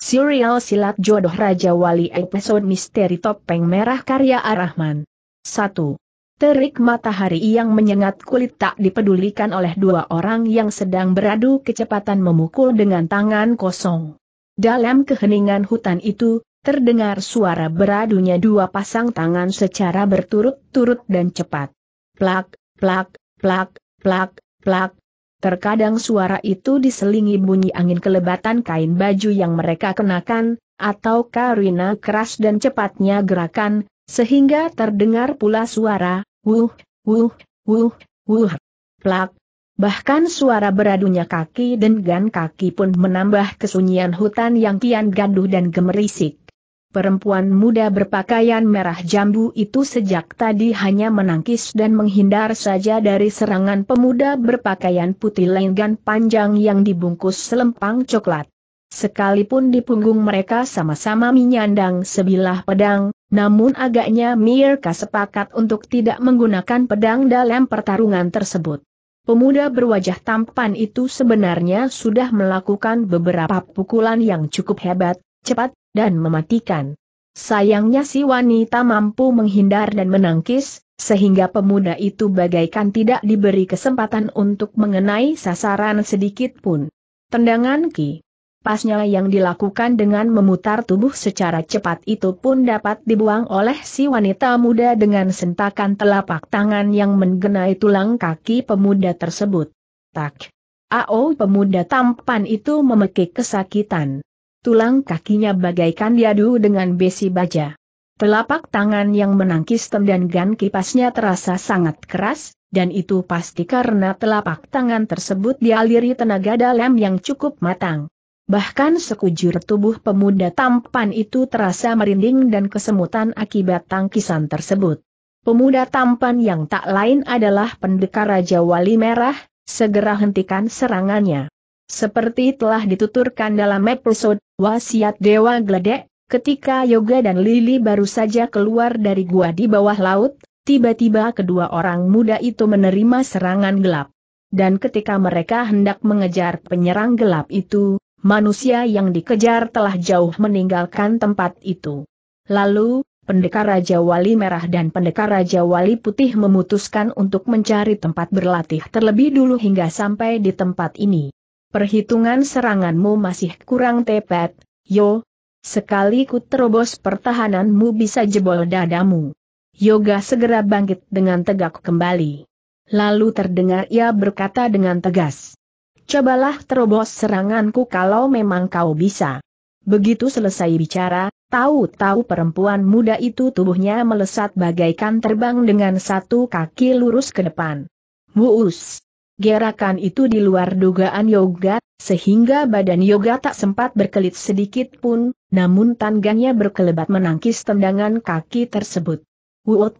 Serial Silat Jodoh Raja Wali Episode Misteri Topeng Merah Karya Arahman 1. Terik matahari yang menyengat kulit tak dipedulikan oleh dua orang yang sedang beradu kecepatan memukul dengan tangan kosong. Dalam keheningan hutan itu, terdengar suara beradunya dua pasang tangan secara berturut-turut dan cepat. Plak, plak, plak, plak, plak, Terkadang suara itu diselingi bunyi angin kelebatan kain baju yang mereka kenakan, atau karina keras dan cepatnya gerakan, sehingga terdengar pula suara, wuh, wuh, wuh, wuh, plak. Bahkan suara beradunya kaki dan gan kaki pun menambah kesunyian hutan yang kian gaduh dan gemerisik. Perempuan muda berpakaian merah jambu itu sejak tadi hanya menangkis dan menghindar saja dari serangan pemuda berpakaian putih lenggan panjang yang dibungkus selempang coklat. Sekalipun di punggung mereka sama-sama menyandang sebilah pedang, namun agaknya Mirka sepakat untuk tidak menggunakan pedang dalam pertarungan tersebut. Pemuda berwajah tampan itu sebenarnya sudah melakukan beberapa pukulan yang cukup hebat, cepat, dan mematikan. Sayangnya si wanita mampu menghindar dan menangkis, sehingga pemuda itu bagaikan tidak diberi kesempatan untuk mengenai sasaran sedikit pun. Tendangan Ki. Pasnya yang dilakukan dengan memutar tubuh secara cepat itu pun dapat dibuang oleh si wanita muda dengan sentakan telapak tangan yang menggenai tulang kaki pemuda tersebut. Tak. Ao pemuda tampan itu memekik kesakitan tulang kakinya bagaikan diadu dengan besi baja. Telapak tangan yang menangkis tendangan kipasnya terasa sangat keras, dan itu pasti karena telapak tangan tersebut dialiri tenaga dalam yang cukup matang. Bahkan sekujur tubuh pemuda tampan itu terasa merinding dan kesemutan akibat tangkisan tersebut. Pemuda tampan yang tak lain adalah pendekar Raja Wali Merah, segera hentikan serangannya. Seperti telah dituturkan dalam episode Wasiat Dewa Gledek, ketika Yoga dan Lili baru saja keluar dari gua di bawah laut, tiba-tiba kedua orang muda itu menerima serangan gelap. Dan ketika mereka hendak mengejar penyerang gelap itu, manusia yang dikejar telah jauh meninggalkan tempat itu. Lalu, pendekar Raja Wali Merah dan pendekar Raja Wali Putih memutuskan untuk mencari tempat berlatih terlebih dulu hingga sampai di tempat ini perhitungan seranganmu masih kurang tepat, yo. Sekali ku terobos pertahananmu bisa jebol dadamu. Yoga segera bangkit dengan tegak kembali. Lalu terdengar ia berkata dengan tegas. Cobalah terobos seranganku kalau memang kau bisa. Begitu selesai bicara, tahu-tahu perempuan muda itu tubuhnya melesat bagaikan terbang dengan satu kaki lurus ke depan. Buus. Gerakan itu di luar dugaan Yoga, sehingga badan Yoga tak sempat berkelit sedikit pun, namun tangannya berkelebat menangkis tendangan kaki tersebut. Wut!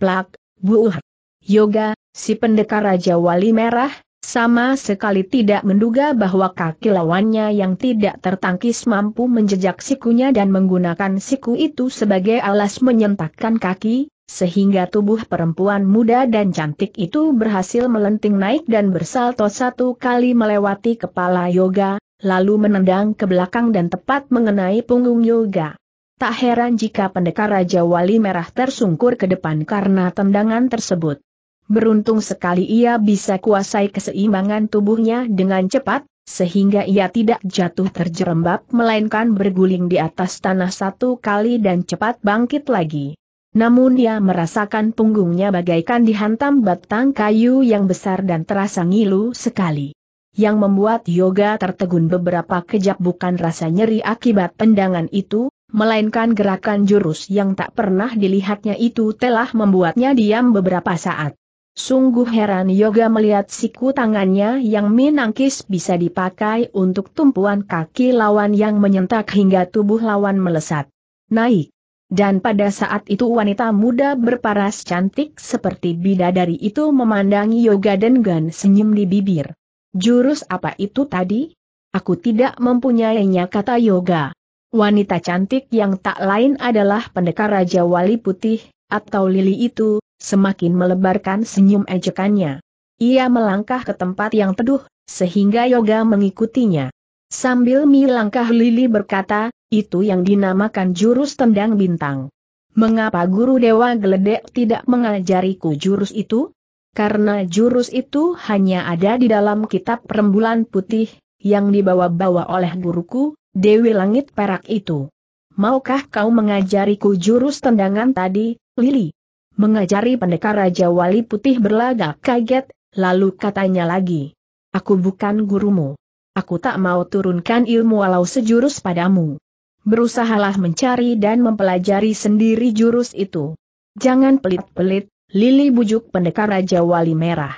Plak! Buuh! Yoga, si pendekar Raja Wali Merah, sama sekali tidak menduga bahwa kaki lawannya yang tidak tertangkis mampu menjejak sikunya dan menggunakan siku itu sebagai alas menyentakkan kaki, sehingga tubuh perempuan muda dan cantik itu berhasil melenting naik dan bersalto satu kali melewati kepala yoga, lalu menendang ke belakang dan tepat mengenai punggung yoga. Tak heran jika pendekar Raja Wali Merah tersungkur ke depan karena tendangan tersebut. Beruntung sekali ia bisa kuasai keseimbangan tubuhnya dengan cepat, sehingga ia tidak jatuh terjerembab melainkan berguling di atas tanah satu kali dan cepat bangkit lagi namun ia merasakan punggungnya bagaikan dihantam batang kayu yang besar dan terasa ngilu sekali. Yang membuat yoga tertegun beberapa kejap bukan rasa nyeri akibat tendangan itu, melainkan gerakan jurus yang tak pernah dilihatnya itu telah membuatnya diam beberapa saat. Sungguh heran yoga melihat siku tangannya yang minangkis bisa dipakai untuk tumpuan kaki lawan yang menyentak hingga tubuh lawan melesat. Naik. Dan pada saat itu wanita muda berparas cantik seperti bidadari itu memandangi Yoga Denggan senyum di bibir. Jurus apa itu tadi? Aku tidak mempunyainya kata Yoga. Wanita cantik yang tak lain adalah pendekar Raja Wali Putih, atau Lili itu, semakin melebarkan senyum ejekannya. Ia melangkah ke tempat yang teduh, sehingga Yoga mengikutinya. Sambil melangkah Lili berkata, itu yang dinamakan jurus tendang bintang. Mengapa guru Dewa Geledek tidak mengajariku jurus itu? Karena jurus itu hanya ada di dalam kitab rembulan putih, yang dibawa-bawa oleh guruku, Dewi Langit Perak itu. Maukah kau mengajariku jurus tendangan tadi, Lili? Mengajari pendekar Raja Wali Putih berlagak kaget, lalu katanya lagi. Aku bukan gurumu. Aku tak mau turunkan ilmu walau sejurus padamu berusahalah mencari dan mempelajari sendiri jurus itu. Jangan pelit-pelit, Lili bujuk pendekar Raja Wali Merah.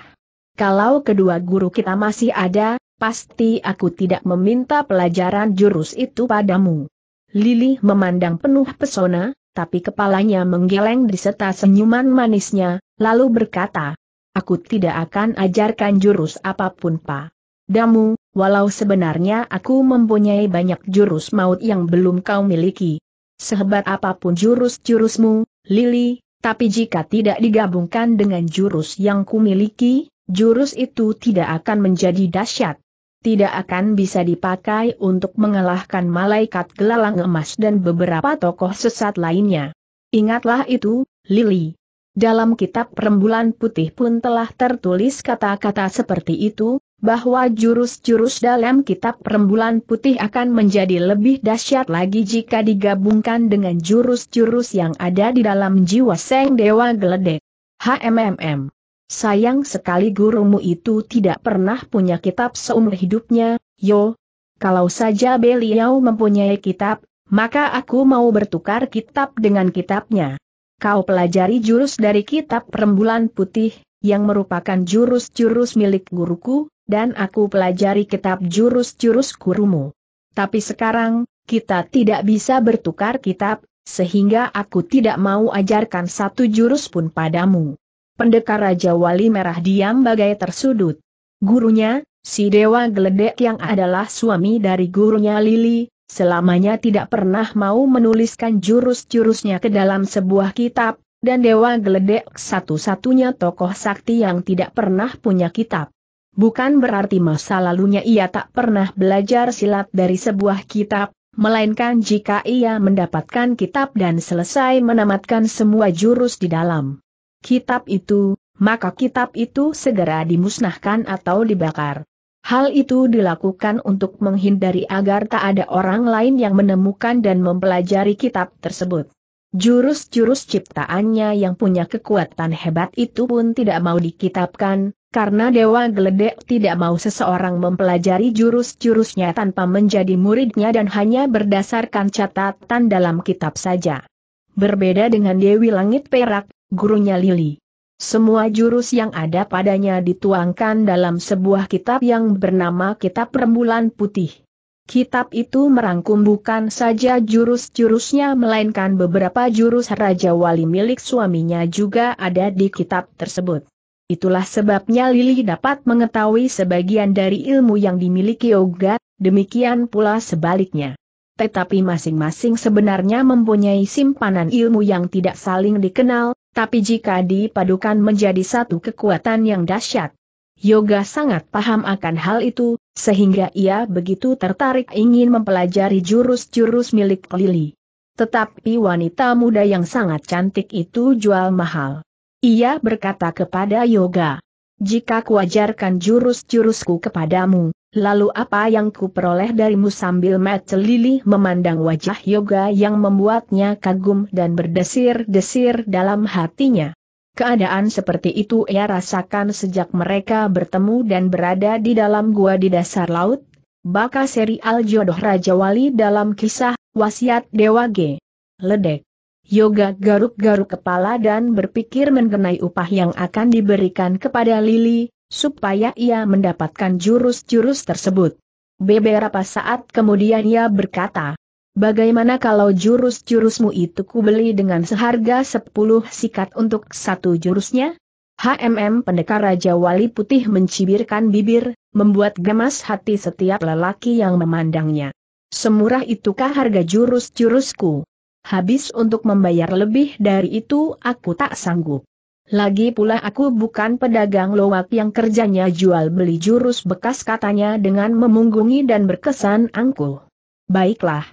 Kalau kedua guru kita masih ada, pasti aku tidak meminta pelajaran jurus itu padamu. Lili memandang penuh pesona, tapi kepalanya menggeleng diserta senyuman manisnya, lalu berkata, Aku tidak akan ajarkan jurus apapun Pak. Damu, walau sebenarnya aku mempunyai banyak jurus maut yang belum kau miliki. Sehebat apapun jurus-jurusmu, Lili, tapi jika tidak digabungkan dengan jurus yang kumiliki, jurus itu tidak akan menjadi dahsyat. Tidak akan bisa dipakai untuk mengalahkan malaikat gelalang emas dan beberapa tokoh sesat lainnya. Ingatlah itu, Lili. Dalam kitab Perembulan Putih pun telah tertulis kata-kata seperti itu, bahwa jurus-jurus dalam kitab perembulan putih akan menjadi lebih dahsyat lagi jika digabungkan dengan jurus-jurus yang ada di dalam jiwa Seng Dewa Geledek. HMMM. Sayang sekali gurumu itu tidak pernah punya kitab seumur hidupnya, yo. Kalau saja beliau mempunyai kitab, maka aku mau bertukar kitab dengan kitabnya. Kau pelajari jurus dari kitab perembulan putih, yang merupakan jurus-jurus milik guruku, dan aku pelajari kitab jurus-jurus kurumu. Tapi sekarang, kita tidak bisa bertukar kitab, sehingga aku tidak mau ajarkan satu jurus pun padamu. Pendekar Raja Wali Merah diam bagai tersudut. Gurunya, si Dewa Geledek yang adalah suami dari gurunya Lili, selamanya tidak pernah mau menuliskan jurus-jurusnya ke dalam sebuah kitab, dan Dewa Geledek satu-satunya tokoh sakti yang tidak pernah punya kitab. Bukan berarti masa lalunya ia tak pernah belajar silat dari sebuah kitab, melainkan jika ia mendapatkan kitab dan selesai menamatkan semua jurus di dalam kitab itu, maka kitab itu segera dimusnahkan atau dibakar. Hal itu dilakukan untuk menghindari agar tak ada orang lain yang menemukan dan mempelajari kitab tersebut. Jurus-jurus ciptaannya yang punya kekuatan hebat itu pun tidak mau dikitabkan, karena Dewa Geledek tidak mau seseorang mempelajari jurus-jurusnya tanpa menjadi muridnya dan hanya berdasarkan catatan dalam kitab saja. Berbeda dengan Dewi Langit Perak, gurunya Lili. Semua jurus yang ada padanya dituangkan dalam sebuah kitab yang bernama Kitab Rembulan Putih. Kitab itu merangkum bukan saja jurus-jurusnya melainkan beberapa jurus Raja Wali milik suaminya juga ada di kitab tersebut. Itulah sebabnya Lili dapat mengetahui sebagian dari ilmu yang dimiliki Yoga. demikian pula sebaliknya. Tetapi masing-masing sebenarnya mempunyai simpanan ilmu yang tidak saling dikenal, tapi jika dipadukan menjadi satu kekuatan yang dahsyat. Yoga sangat paham akan hal itu, sehingga ia begitu tertarik ingin mempelajari jurus-jurus milik Lili. Tetapi wanita muda yang sangat cantik itu jual mahal. Ia berkata kepada Yoga, jika kuajarkan jurus-jurusku kepadamu, lalu apa yang kuperoleh darimu sambil Metelili memandang wajah Yoga yang membuatnya kagum dan berdesir-desir dalam hatinya. Keadaan seperti itu ia rasakan sejak mereka bertemu dan berada di dalam gua di dasar laut, baka serial jodoh Raja Wali dalam kisah, wasiat Dewa G. Ledek. Yoga garuk-garuk kepala dan berpikir mengenai upah yang akan diberikan kepada Lili, supaya ia mendapatkan jurus-jurus tersebut. Beberapa saat kemudian ia berkata, Bagaimana kalau jurus-jurusmu itu kubeli dengan seharga 10 sikat untuk satu jurusnya? HMM pendekar Raja Wali Putih mencibirkan bibir, membuat gemas hati setiap lelaki yang memandangnya. Semurah itukah harga jurus-jurusku? habis untuk membayar lebih dari itu aku tak sanggup. Lagi pula aku bukan pedagang loak yang kerjanya jual beli jurus bekas katanya dengan memunggungi dan berkesan angkuh. Baiklah.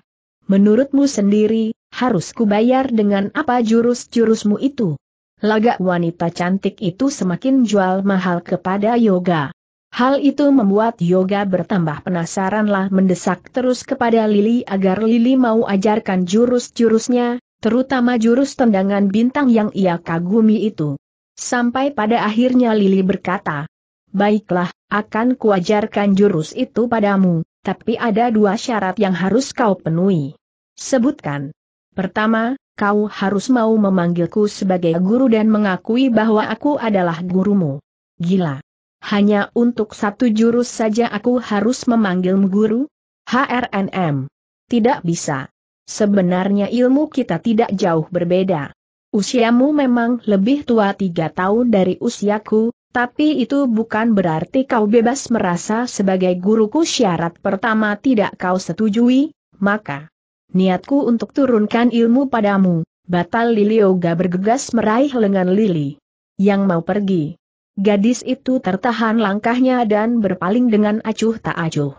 Menurutmu sendiri, harus kubayar dengan apa jurus-jurusmu itu? Lagak wanita cantik itu semakin jual mahal kepada yoga. Hal itu membuat Yoga bertambah penasaranlah mendesak terus kepada Lili agar Lili mau ajarkan jurus-jurusnya, terutama jurus tendangan bintang yang ia kagumi itu. Sampai pada akhirnya Lili berkata, Baiklah, akan kuajarkan jurus itu padamu, tapi ada dua syarat yang harus kau penuhi. Sebutkan. Pertama, kau harus mau memanggilku sebagai guru dan mengakui bahwa aku adalah gurumu. Gila. Hanya untuk satu jurus saja aku harus memanggil guru? HRNM. Tidak bisa. Sebenarnya ilmu kita tidak jauh berbeda. Usiamu memang lebih tua tiga tahun dari usiaku, tapi itu bukan berarti kau bebas merasa sebagai guruku syarat pertama tidak kau setujui, maka niatku untuk turunkan ilmu padamu, batal Lilioga bergegas meraih lengan Lili. Yang mau pergi. Gadis itu tertahan langkahnya dan berpaling dengan acuh tak acuh.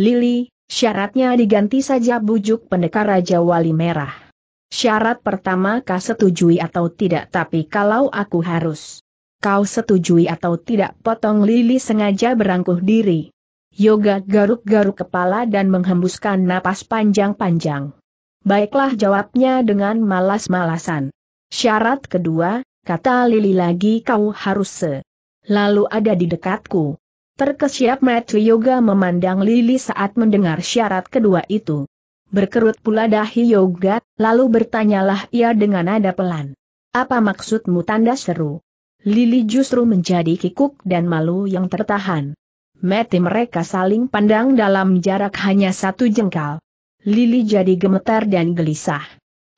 Lili, syaratnya diganti saja bujuk pendekar Raja Wali Merah. Syarat pertama kau setujui atau tidak tapi kalau aku harus. Kau setujui atau tidak potong Lili sengaja berangkuh diri. Yoga garuk-garuk kepala dan menghembuskan napas panjang-panjang. Baiklah jawabnya dengan malas-malasan. Syarat kedua, kata Lili lagi kau harus se lalu ada di dekatku. Terkesiap Matthew Yoga memandang Lili saat mendengar syarat kedua itu. Berkerut pula dahi Yoga, lalu bertanyalah ia dengan nada pelan. Apa maksudmu tanda seru? Lili justru menjadi kikuk dan malu yang tertahan. Mati mereka saling pandang dalam jarak hanya satu jengkal. Lili jadi gemetar dan gelisah.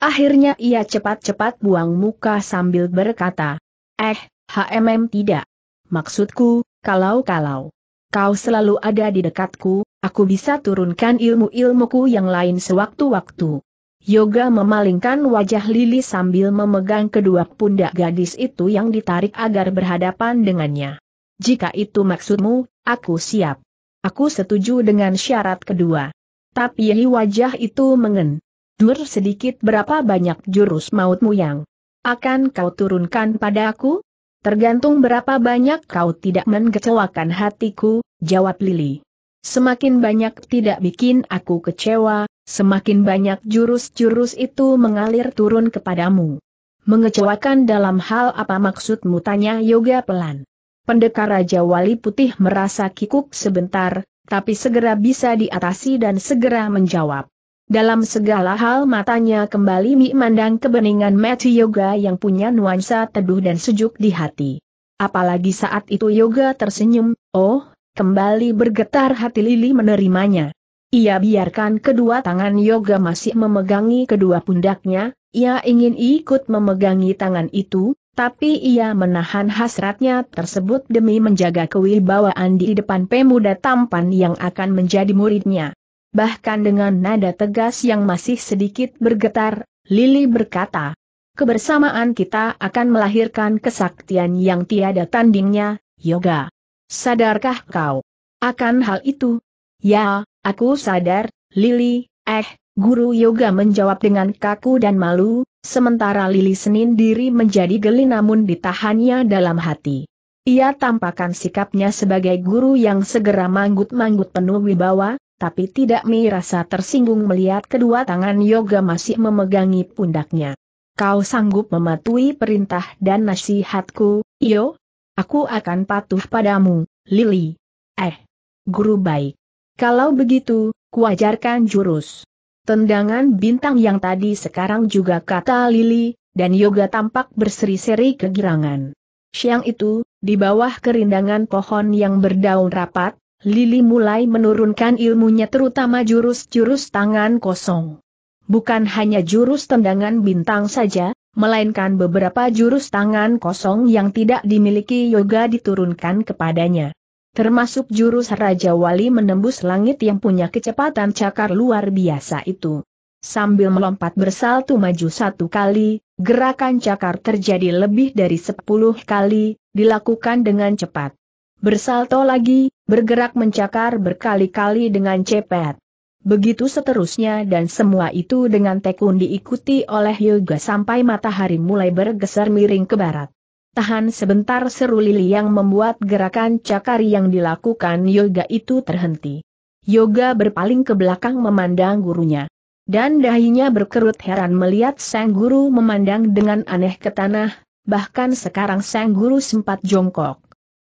Akhirnya ia cepat-cepat buang muka sambil berkata, Eh, HMM tidak. Maksudku, kalau-kalau kau selalu ada di dekatku, aku bisa turunkan ilmu-ilmuku yang lain sewaktu-waktu. Yoga memalingkan wajah Lili sambil memegang kedua pundak gadis itu yang ditarik agar berhadapan dengannya. Jika itu maksudmu, aku siap. Aku setuju dengan syarat kedua. Tapi wajah itu mengen. Dur sedikit berapa banyak jurus mautmu yang akan kau turunkan padaku? Tergantung berapa banyak kau tidak mengecewakan hatiku, jawab Lili. Semakin banyak tidak bikin aku kecewa, semakin banyak jurus-jurus itu mengalir turun kepadamu. Mengecewakan dalam hal apa maksudmu tanya Yoga pelan. Pendekar Raja Wali Putih merasa kikuk sebentar, tapi segera bisa diatasi dan segera menjawab. Dalam segala hal matanya kembali memandang kebeningan Mati Yoga yang punya nuansa teduh dan sejuk di hati. Apalagi saat itu Yoga tersenyum, oh, kembali bergetar hati Lili menerimanya. Ia biarkan kedua tangan Yoga masih memegangi kedua pundaknya, ia ingin ikut memegangi tangan itu, tapi ia menahan hasratnya tersebut demi menjaga kewibawaan di depan pemuda tampan yang akan menjadi muridnya bahkan dengan nada tegas yang masih sedikit bergetar, Lili berkata, Kebersamaan kita akan melahirkan kesaktian yang tiada tandingnya, yoga. Sadarkah kau? Akan hal itu? Ya, aku sadar, Lili, eh, guru yoga menjawab dengan kaku dan malu, sementara Lili Senin diri menjadi geli namun ditahannya dalam hati. Ia tampakkan sikapnya sebagai guru yang segera manggut-manggut penuh wibawa, tapi tidak merasa tersinggung melihat kedua tangan Yoga masih memegangi pundaknya. Kau sanggup mematuhi perintah dan nasihatku, Iyo? Aku akan patuh padamu, Lili. Eh, guru baik. Kalau begitu, kuajarkan jurus. Tendangan bintang yang tadi sekarang juga kata Lili, dan Yoga tampak berseri-seri kegirangan. Siang itu, di bawah kerindangan pohon yang berdaun rapat, Lili mulai menurunkan ilmunya terutama jurus-jurus tangan kosong. Bukan hanya jurus tendangan bintang saja, melainkan beberapa jurus tangan kosong yang tidak dimiliki yoga diturunkan kepadanya. Termasuk jurus Raja Wali menembus langit yang punya kecepatan cakar luar biasa itu. Sambil melompat bersalto maju satu kali, gerakan cakar terjadi lebih dari sepuluh kali, dilakukan dengan cepat bersalto lagi, bergerak mencakar berkali-kali dengan cepat. Begitu seterusnya dan semua itu dengan tekun diikuti oleh Yoga sampai matahari mulai bergeser miring ke barat. Tahan sebentar seru Lili yang membuat gerakan cakar yang dilakukan Yoga itu terhenti. Yoga berpaling ke belakang memandang gurunya. Dan dahinya berkerut heran melihat sang guru memandang dengan aneh ke tanah, bahkan sekarang sang guru sempat jongkok.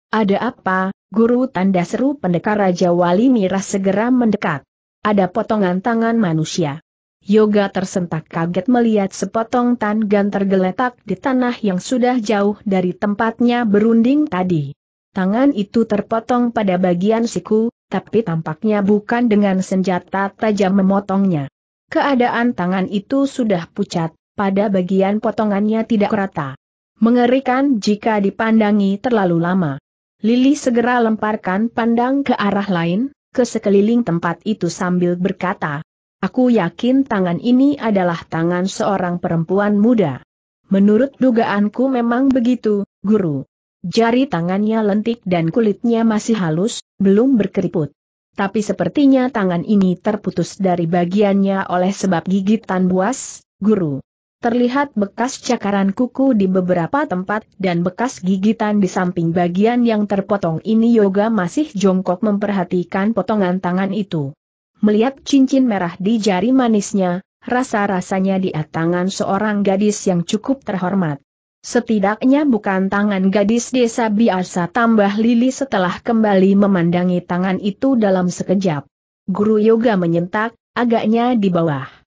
Ada apa, guru tanda seru pendekar Raja Wali Miras segera mendekat. Ada potongan tangan manusia. Yoga tersentak kaget melihat sepotong tangan tergeletak di tanah yang sudah jauh dari tempatnya berunding tadi. Tangan itu terpotong pada bagian siku, tapi tampaknya bukan dengan senjata tajam memotongnya. Keadaan tangan itu sudah pucat, pada bagian potongannya tidak rata. Mengerikan jika dipandangi terlalu lama. Lili segera lemparkan pandang ke arah lain, ke sekeliling tempat itu sambil berkata, Aku yakin tangan ini adalah tangan seorang perempuan muda. Menurut dugaanku memang begitu, guru. Jari tangannya lentik dan kulitnya masih halus, belum berkeriput. Tapi sepertinya tangan ini terputus dari bagiannya oleh sebab gigitan buas, guru terlihat bekas cakaran kuku di beberapa tempat dan bekas gigitan di samping bagian yang terpotong ini Yoga masih jongkok memperhatikan potongan tangan itu. Melihat cincin merah di jari manisnya, rasa-rasanya di tangan seorang gadis yang cukup terhormat. Setidaknya bukan tangan gadis desa biasa tambah Lili setelah kembali memandangi tangan itu dalam sekejap. Guru Yoga menyentak, agaknya di bawah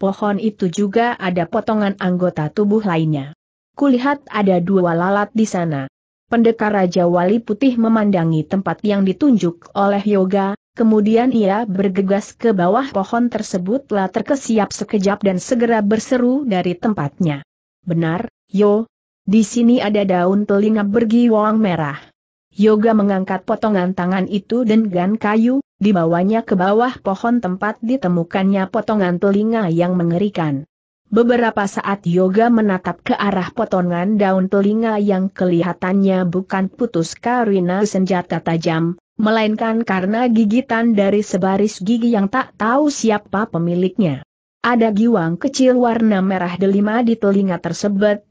pohon itu juga ada potongan anggota tubuh lainnya. Kulihat ada dua lalat di sana. Pendekar Raja Wali Putih memandangi tempat yang ditunjuk oleh Yoga, kemudian ia bergegas ke bawah pohon tersebut lah terkesiap sekejap dan segera berseru dari tempatnya. Benar, Yo, di sini ada daun telinga bergiwang merah. Yoga mengangkat potongan tangan itu dengan kayu, dibawanya ke bawah pohon tempat ditemukannya potongan telinga yang mengerikan. Beberapa saat Yoga menatap ke arah potongan daun telinga yang kelihatannya bukan putus karena senjata tajam, melainkan karena gigitan dari sebaris gigi yang tak tahu siapa pemiliknya. Ada giwang kecil warna merah delima di telinga tersebut,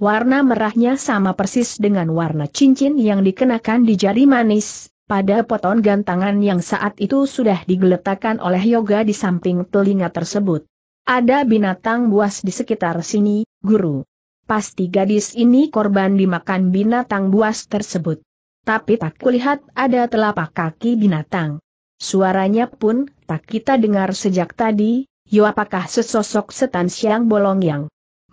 Warna merahnya sama persis dengan warna cincin yang dikenakan di jari manis, pada poton gantangan yang saat itu sudah digeletakkan oleh Yoga di samping telinga tersebut. Ada binatang buas di sekitar sini, guru. Pasti gadis ini korban dimakan binatang buas tersebut. Tapi tak kulihat ada telapak kaki binatang. Suaranya pun tak kita dengar sejak tadi, yo apakah sesosok setan siang bolong yang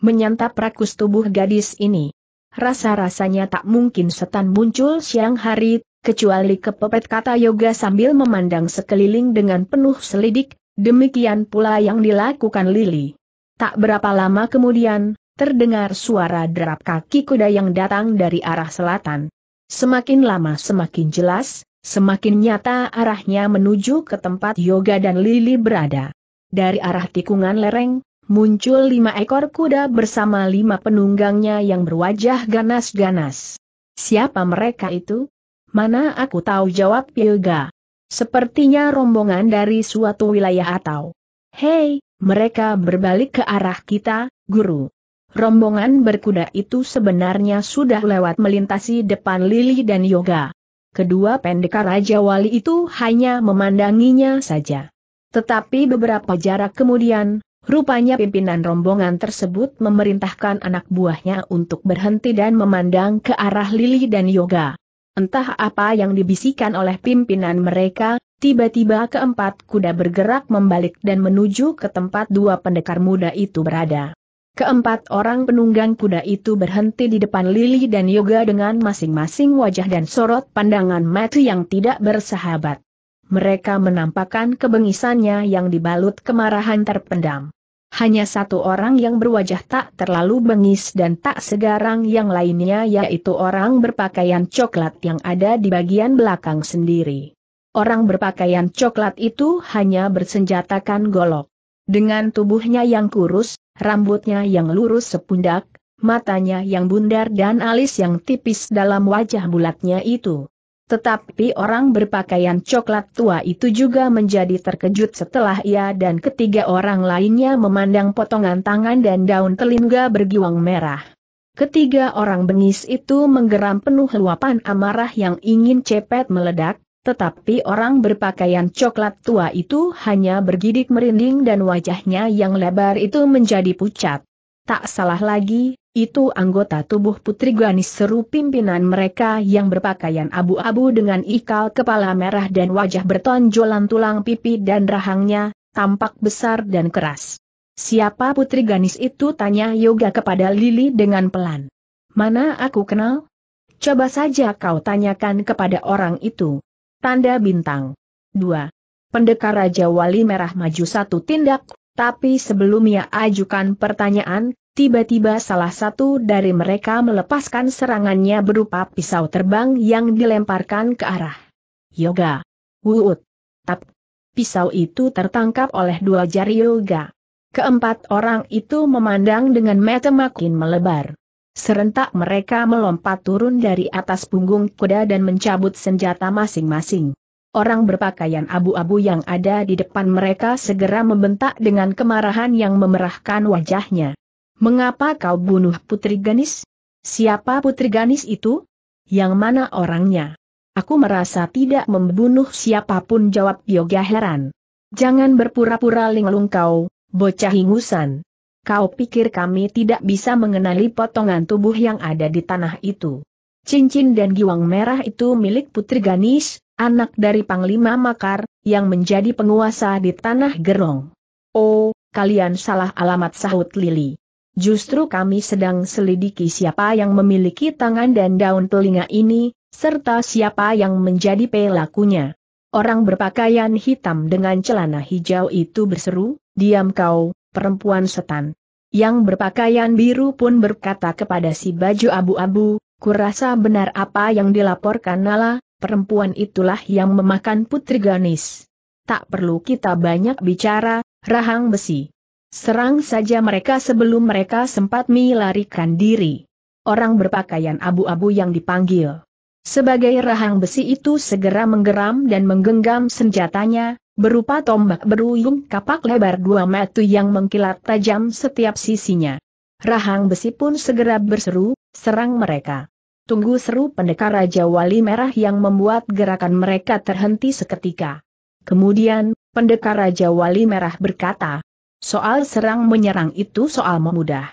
menyantap rakus tubuh gadis ini. Rasa-rasanya tak mungkin setan muncul siang hari, kecuali kepepet kata yoga sambil memandang sekeliling dengan penuh selidik, demikian pula yang dilakukan Lili. Tak berapa lama kemudian, terdengar suara derap kaki kuda yang datang dari arah selatan. Semakin lama semakin jelas, semakin nyata arahnya menuju ke tempat Yoga dan Lili berada. Dari arah tikungan lereng, muncul lima ekor kuda bersama lima penunggangnya yang berwajah ganas-ganas. Siapa mereka itu? Mana aku tahu jawab Yoga. Sepertinya rombongan dari suatu wilayah atau... Hei, mereka berbalik ke arah kita, guru. Rombongan berkuda itu sebenarnya sudah lewat melintasi depan Lili dan Yoga. Kedua pendekar Raja Wali itu hanya memandanginya saja. Tetapi beberapa jarak kemudian, Rupanya pimpinan rombongan tersebut memerintahkan anak buahnya untuk berhenti dan memandang ke arah Lili dan Yoga. Entah apa yang dibisikkan oleh pimpinan mereka, tiba-tiba keempat kuda bergerak membalik dan menuju ke tempat dua pendekar muda itu berada. Keempat orang penunggang kuda itu berhenti di depan Lili dan Yoga dengan masing-masing wajah dan sorot pandangan mata yang tidak bersahabat. Mereka menampakkan kebengisannya yang dibalut kemarahan terpendam hanya satu orang yang berwajah tak terlalu bengis dan tak segarang yang lainnya yaitu orang berpakaian coklat yang ada di bagian belakang sendiri. Orang berpakaian coklat itu hanya bersenjatakan golok. Dengan tubuhnya yang kurus, rambutnya yang lurus sepundak, matanya yang bundar dan alis yang tipis dalam wajah bulatnya itu. Tetapi orang berpakaian coklat tua itu juga menjadi terkejut setelah ia dan ketiga orang lainnya memandang potongan tangan dan daun telinga bergiwang merah. Ketiga orang bengis itu menggeram penuh luapan amarah yang ingin cepet meledak, tetapi orang berpakaian coklat tua itu hanya bergidik merinding dan wajahnya yang lebar itu menjadi pucat. Tak salah lagi, itu anggota tubuh Putri Ganis seru pimpinan mereka yang berpakaian abu-abu dengan ikal kepala merah dan wajah bertonjolan tulang pipi dan rahangnya, tampak besar dan keras. Siapa Putri Ganis itu tanya Yoga kepada Lili dengan pelan. Mana aku kenal? Coba saja kau tanyakan kepada orang itu. Tanda bintang. 2. Pendekar Raja Wali Merah maju satu tindak, tapi sebelum ia ajukan pertanyaan, tiba-tiba salah satu dari mereka melepaskan serangannya berupa pisau terbang yang dilemparkan ke arah Yoga. Wuut. Tap. Pisau itu tertangkap oleh dua jari Yoga. Keempat orang itu memandang dengan mata makin melebar. Serentak mereka melompat turun dari atas punggung kuda dan mencabut senjata masing-masing orang berpakaian abu-abu yang ada di depan mereka segera membentak dengan kemarahan yang memerahkan wajahnya. Mengapa kau bunuh Putri Ganis? Siapa Putri Ganis itu? Yang mana orangnya? Aku merasa tidak membunuh siapapun jawab Yoga heran. Jangan berpura-pura linglung kau, bocah ingusan. Kau pikir kami tidak bisa mengenali potongan tubuh yang ada di tanah itu? Cincin dan giwang merah itu milik Putri Ganis, anak dari Panglima Makar, yang menjadi penguasa di Tanah Gerong. Oh, kalian salah alamat sahut Lili. Justru kami sedang selidiki siapa yang memiliki tangan dan daun telinga ini, serta siapa yang menjadi pelakunya. Orang berpakaian hitam dengan celana hijau itu berseru, diam kau, perempuan setan. Yang berpakaian biru pun berkata kepada si baju abu-abu, Kurasa benar apa yang dilaporkan Nala, perempuan itulah yang memakan putri Ganis. Tak perlu kita banyak bicara, rahang besi. Serang saja mereka sebelum mereka sempat melarikan diri. Orang berpakaian abu-abu yang dipanggil. Sebagai rahang besi itu segera menggeram dan menggenggam senjatanya, berupa tombak beruyung kapak lebar dua metu yang mengkilat tajam setiap sisinya. Rahang besi pun segera berseru, serang mereka. Tunggu seru pendekar Raja Wali Merah yang membuat gerakan mereka terhenti seketika. Kemudian, pendekar Raja Wali Merah berkata, soal serang menyerang itu soal memudah.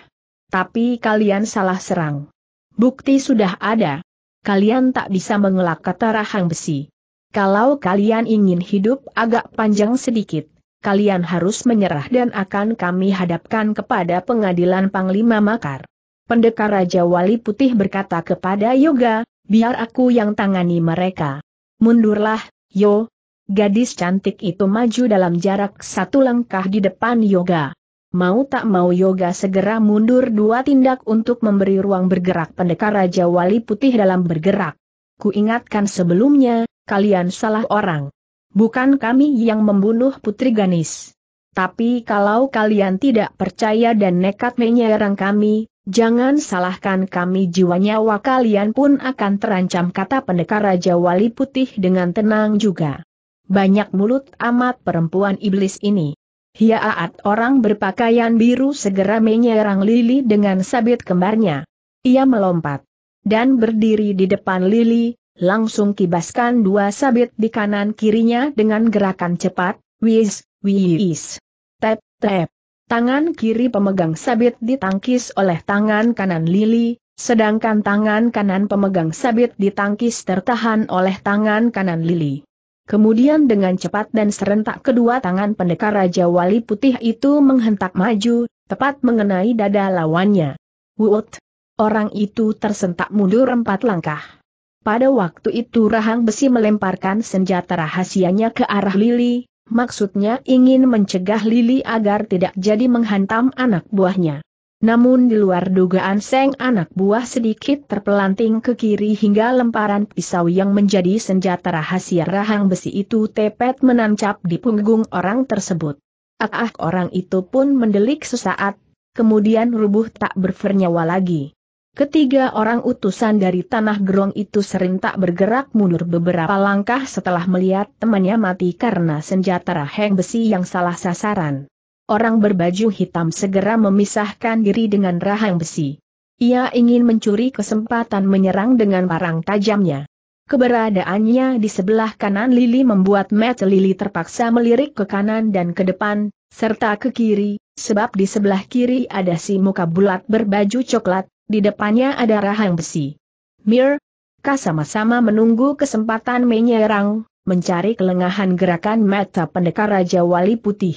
Tapi kalian salah serang. Bukti sudah ada. Kalian tak bisa mengelak kata rahang besi. Kalau kalian ingin hidup agak panjang sedikit, kalian harus menyerah dan akan kami hadapkan kepada pengadilan Panglima Makar. Pendekar Raja Wali Putih berkata kepada Yoga, biar aku yang tangani mereka. Mundurlah, Yo. Gadis cantik itu maju dalam jarak satu langkah di depan Yoga. Mau tak mau Yoga segera mundur dua tindak untuk memberi ruang bergerak pendekar Raja Wali Putih dalam bergerak. Kuingatkan sebelumnya, kalian salah orang. Bukan kami yang membunuh Putri Ganis. Tapi kalau kalian tidak percaya dan nekat menyerang kami, jangan salahkan kami jiwa nyawa kalian pun akan terancam kata pendekar Raja Wali Putih dengan tenang juga. Banyak mulut amat perempuan iblis ini. Hiaat orang berpakaian biru segera menyerang Lili dengan sabit kembarnya. Ia melompat dan berdiri di depan Lili, Langsung kibaskan dua sabit di kanan kirinya dengan gerakan cepat, wis, wis. Tap, tap. Tangan kiri pemegang sabit ditangkis oleh tangan kanan Lili, sedangkan tangan kanan pemegang sabit ditangkis tertahan oleh tangan kanan Lili. Kemudian dengan cepat dan serentak kedua tangan pendekar Raja Wali Putih itu menghentak maju, tepat mengenai dada lawannya. Wut! Orang itu tersentak mundur empat langkah. Pada waktu itu Rahang Besi melemparkan senjata rahasianya ke arah Lili, maksudnya ingin mencegah Lili agar tidak jadi menghantam anak buahnya. Namun di luar dugaan Seng anak buah sedikit terpelanting ke kiri hingga lemparan pisau yang menjadi senjata rahasia Rahang Besi itu tepet menancap di punggung orang tersebut. Ah, ah orang itu pun mendelik sesaat, kemudian rubuh tak bernyawa lagi. Ketiga orang utusan dari tanah gerong itu sering tak bergerak mundur beberapa langkah setelah melihat temannya mati karena senjata raheng besi yang salah sasaran. Orang berbaju hitam segera memisahkan diri dengan rahang besi. Ia ingin mencuri kesempatan menyerang dengan parang tajamnya. Keberadaannya di sebelah kanan Lili membuat Matt Lili terpaksa melirik ke kanan dan ke depan, serta ke kiri, sebab di sebelah kiri ada si muka bulat berbaju coklat, di depannya ada rahang besi. Mir, kau sama-sama menunggu kesempatan menyerang, mencari kelengahan gerakan mata pendekar Raja Wali Putih.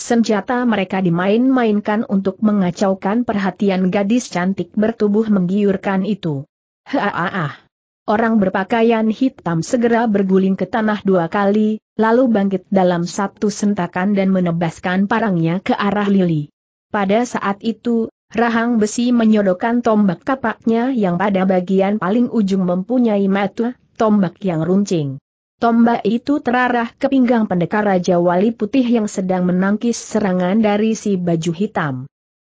Senjata mereka dimain-mainkan untuk mengacaukan perhatian gadis cantik bertubuh menggiurkan itu. Haaah! Orang berpakaian hitam segera berguling ke tanah dua kali, lalu bangkit dalam satu sentakan dan menebaskan parangnya ke arah Lili. Pada saat itu, Rahang besi menyodokkan tombak kapaknya yang pada bagian paling ujung mempunyai mata, tombak yang runcing. Tombak itu terarah ke pinggang pendekar Raja Wali Putih yang sedang menangkis serangan dari si baju hitam.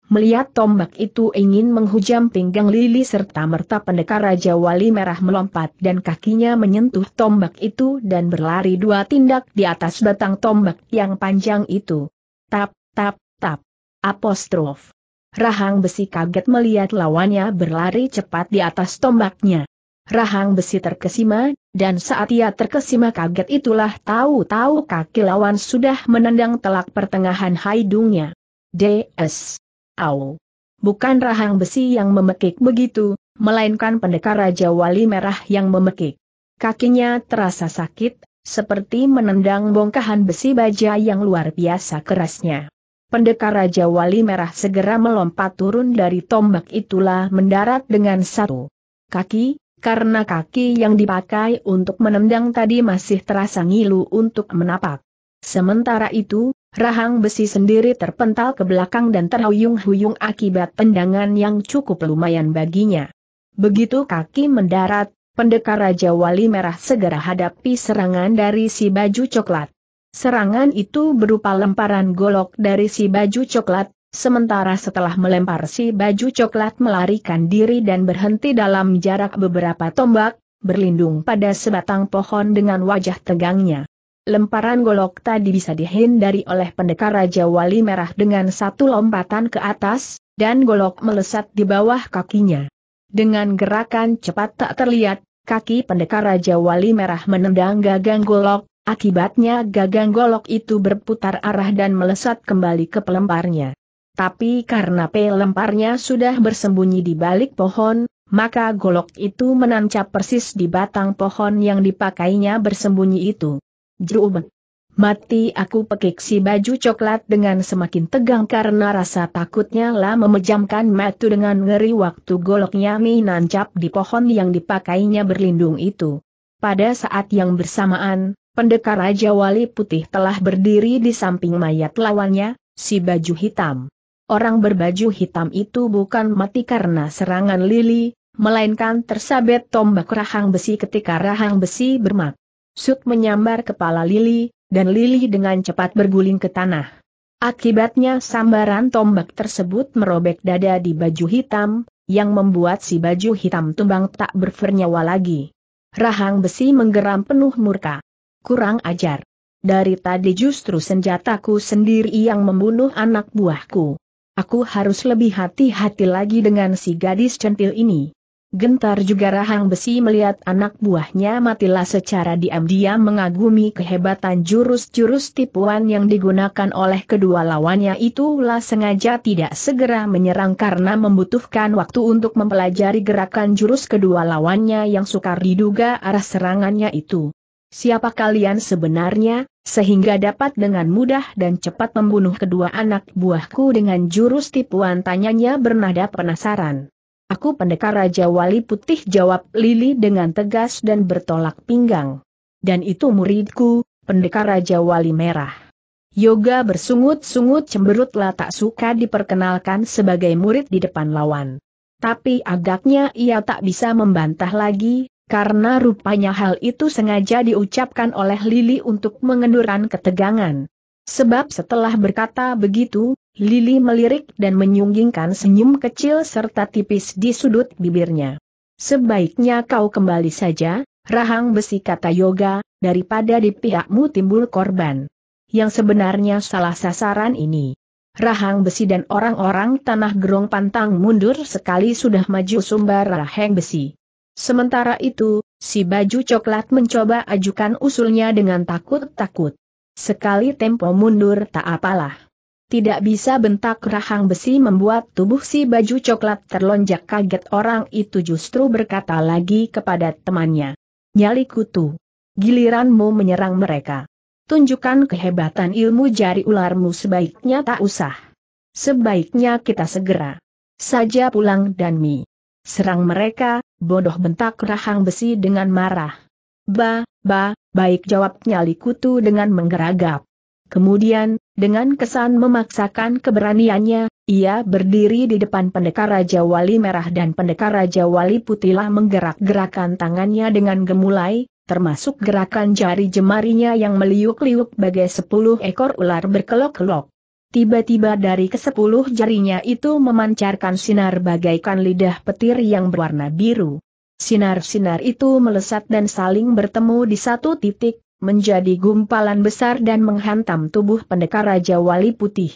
Melihat tombak itu ingin menghujam pinggang Lili serta merta pendekar Raja Wali Merah melompat dan kakinya menyentuh tombak itu dan berlari dua tindak di atas batang tombak yang panjang itu. Tap, tap, tap. Apostrof. Rahang besi kaget melihat lawannya berlari cepat di atas tombaknya. Rahang besi terkesima, dan saat ia terkesima kaget itulah tahu-tahu kaki lawan sudah menendang telak pertengahan haidungnya. DS. Au. Bukan rahang besi yang memekik begitu, melainkan pendekar Raja Wali Merah yang memekik. Kakinya terasa sakit, seperti menendang bongkahan besi baja yang luar biasa kerasnya pendekar Raja Wali Merah segera melompat turun dari tombak itulah mendarat dengan satu kaki, karena kaki yang dipakai untuk menendang tadi masih terasa ngilu untuk menapak. Sementara itu, rahang besi sendiri terpental ke belakang dan terhuyung-huyung akibat tendangan yang cukup lumayan baginya. Begitu kaki mendarat, pendekar Raja Wali Merah segera hadapi serangan dari si baju coklat. Serangan itu berupa lemparan golok dari si baju coklat, sementara setelah melempar si baju coklat melarikan diri dan berhenti dalam jarak beberapa tombak, berlindung pada sebatang pohon dengan wajah tegangnya. Lemparan golok tadi bisa dihindari oleh pendekar Raja Wali Merah dengan satu lompatan ke atas, dan golok melesat di bawah kakinya. Dengan gerakan cepat tak terlihat, kaki pendekar Raja Wali Merah menendang gagang golok, Akibatnya gagang golok itu berputar arah dan melesat kembali ke pelemparnya. Tapi karena pelemparnya sudah bersembunyi di balik pohon, maka golok itu menancap persis di batang pohon yang dipakainya bersembunyi itu. Jrubek. Mati aku pekik si baju coklat dengan semakin tegang karena rasa takutnya lah memejamkan mata dengan ngeri waktu goloknya nancap di pohon yang dipakainya berlindung itu. Pada saat yang bersamaan, pendekar Raja Wali Putih telah berdiri di samping mayat lawannya, si baju hitam. Orang berbaju hitam itu bukan mati karena serangan lili, melainkan tersabet tombak rahang besi ketika rahang besi bermak. Sut menyambar kepala lili, dan lili dengan cepat berguling ke tanah. Akibatnya sambaran tombak tersebut merobek dada di baju hitam, yang membuat si baju hitam tumbang tak bernyawa lagi. Rahang besi menggeram penuh murka kurang ajar. Dari tadi justru senjataku sendiri yang membunuh anak buahku. Aku harus lebih hati-hati lagi dengan si gadis centil ini. Gentar juga Rahang Besi melihat anak buahnya matilah secara diam-diam mengagumi kehebatan jurus-jurus tipuan yang digunakan oleh kedua lawannya itulah sengaja tidak segera menyerang karena membutuhkan waktu untuk mempelajari gerakan jurus kedua lawannya yang sukar diduga arah serangannya itu siapa kalian sebenarnya, sehingga dapat dengan mudah dan cepat membunuh kedua anak buahku dengan jurus tipuan tanyanya bernada penasaran. Aku pendekar Raja Wali Putih jawab Lili dengan tegas dan bertolak pinggang. Dan itu muridku, pendekar Raja Wali Merah. Yoga bersungut-sungut cemberutlah tak suka diperkenalkan sebagai murid di depan lawan. Tapi agaknya ia tak bisa membantah lagi, karena rupanya hal itu sengaja diucapkan oleh Lili untuk mengendurkan ketegangan. Sebab setelah berkata begitu, Lili melirik dan menyunggingkan senyum kecil serta tipis di sudut bibirnya. Sebaiknya kau kembali saja, rahang besi kata yoga, daripada di pihakmu timbul korban. Yang sebenarnya salah sasaran ini. Rahang besi dan orang-orang tanah gerong pantang mundur sekali sudah maju sumber rahang besi. Sementara itu, si baju coklat mencoba ajukan usulnya dengan takut-takut. Sekali tempo mundur tak apalah. Tidak bisa bentak rahang besi membuat tubuh si baju coklat terlonjak kaget orang itu justru berkata lagi kepada temannya. Nyali kutu. Giliranmu menyerang mereka. Tunjukkan kehebatan ilmu jari ularmu sebaiknya tak usah. Sebaiknya kita segera saja pulang dan mi. Serang mereka, bodoh bentak rahang besi dengan marah. Ba, ba, baik jawabnya Likutu dengan menggeragap. Kemudian, dengan kesan memaksakan keberaniannya, ia berdiri di depan pendekar Raja Wali Merah dan pendekar Raja Wali Putihlah menggerak-gerakan tangannya dengan gemulai, termasuk gerakan jari jemarinya yang meliuk-liuk bagai sepuluh ekor ular berkelok-kelok. Tiba-tiba dari kesepuluh jarinya itu memancarkan sinar bagaikan lidah petir yang berwarna biru. Sinar-sinar itu melesat dan saling bertemu di satu titik, menjadi gumpalan besar dan menghantam tubuh pendekar Raja Wali Putih.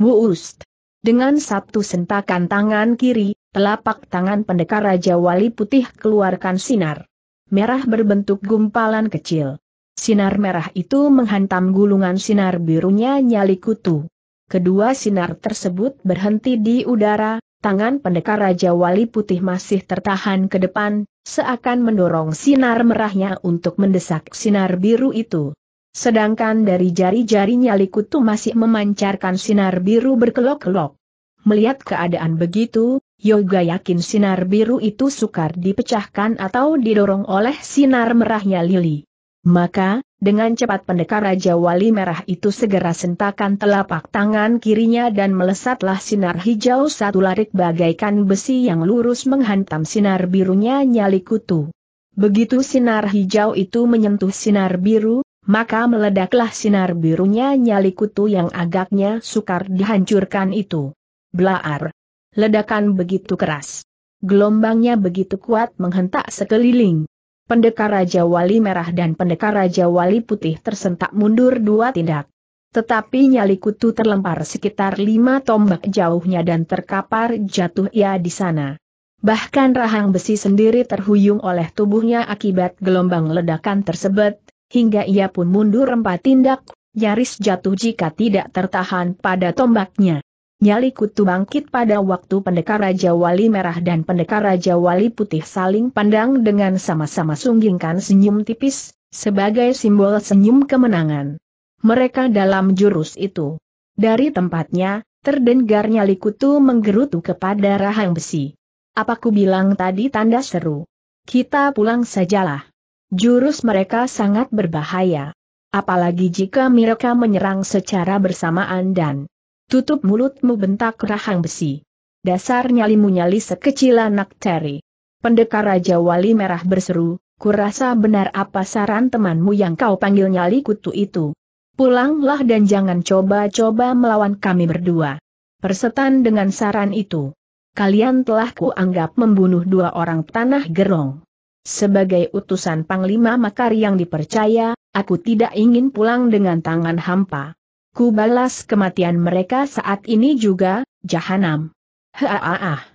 Muust! Dengan satu sentakan tangan kiri, telapak tangan pendekar Raja Wali Putih keluarkan sinar. Merah berbentuk gumpalan kecil. Sinar merah itu menghantam gulungan sinar birunya nyali kutu kedua sinar tersebut berhenti di udara, tangan pendekar Raja Wali Putih masih tertahan ke depan, seakan mendorong sinar merahnya untuk mendesak sinar biru itu. Sedangkan dari jari-jarinya Likutu masih memancarkan sinar biru berkelok-kelok. Melihat keadaan begitu, Yoga yakin sinar biru itu sukar dipecahkan atau didorong oleh sinar merahnya lili. Maka, dengan cepat pendekar Raja Wali Merah itu segera sentakan telapak tangan kirinya dan melesatlah sinar hijau satu larik bagaikan besi yang lurus menghantam sinar birunya nyali kutu. Begitu sinar hijau itu menyentuh sinar biru, maka meledaklah sinar birunya nyali kutu yang agaknya sukar dihancurkan itu. Blaar! Ledakan begitu keras. Gelombangnya begitu kuat menghentak sekeliling. Pendekar Raja Wali Merah dan Pendekar Raja Wali Putih tersentak mundur dua tindak. Tetapi nyali kutu terlempar sekitar lima tombak jauhnya dan terkapar jatuh ia di sana. Bahkan rahang besi sendiri terhuyung oleh tubuhnya akibat gelombang ledakan tersebut, hingga ia pun mundur empat tindak, nyaris jatuh jika tidak tertahan pada tombaknya. Nyali kutu bangkit pada waktu pendekar Raja Wali Merah dan pendekar Raja Wali Putih saling pandang dengan sama-sama sunggingkan senyum tipis, sebagai simbol senyum kemenangan. Mereka dalam jurus itu. Dari tempatnya, terdengar nyali kutu menggerutu kepada rahang besi. Apa ku bilang tadi tanda seru? Kita pulang sajalah. Jurus mereka sangat berbahaya. Apalagi jika mereka menyerang secara bersamaan dan Tutup mulutmu bentak rahang besi. Dasar nyalimu nyali sekecil anak cari. Pendekar Raja Wali Merah berseru, kurasa benar apa saran temanmu yang kau panggil nyali kutu itu. Pulanglah dan jangan coba-coba melawan kami berdua. Persetan dengan saran itu. Kalian telah kuanggap membunuh dua orang tanah gerong. Sebagai utusan Panglima Makar yang dipercaya, aku tidak ingin pulang dengan tangan hampa ku balas kematian mereka saat ini juga, jahanam. Haaah.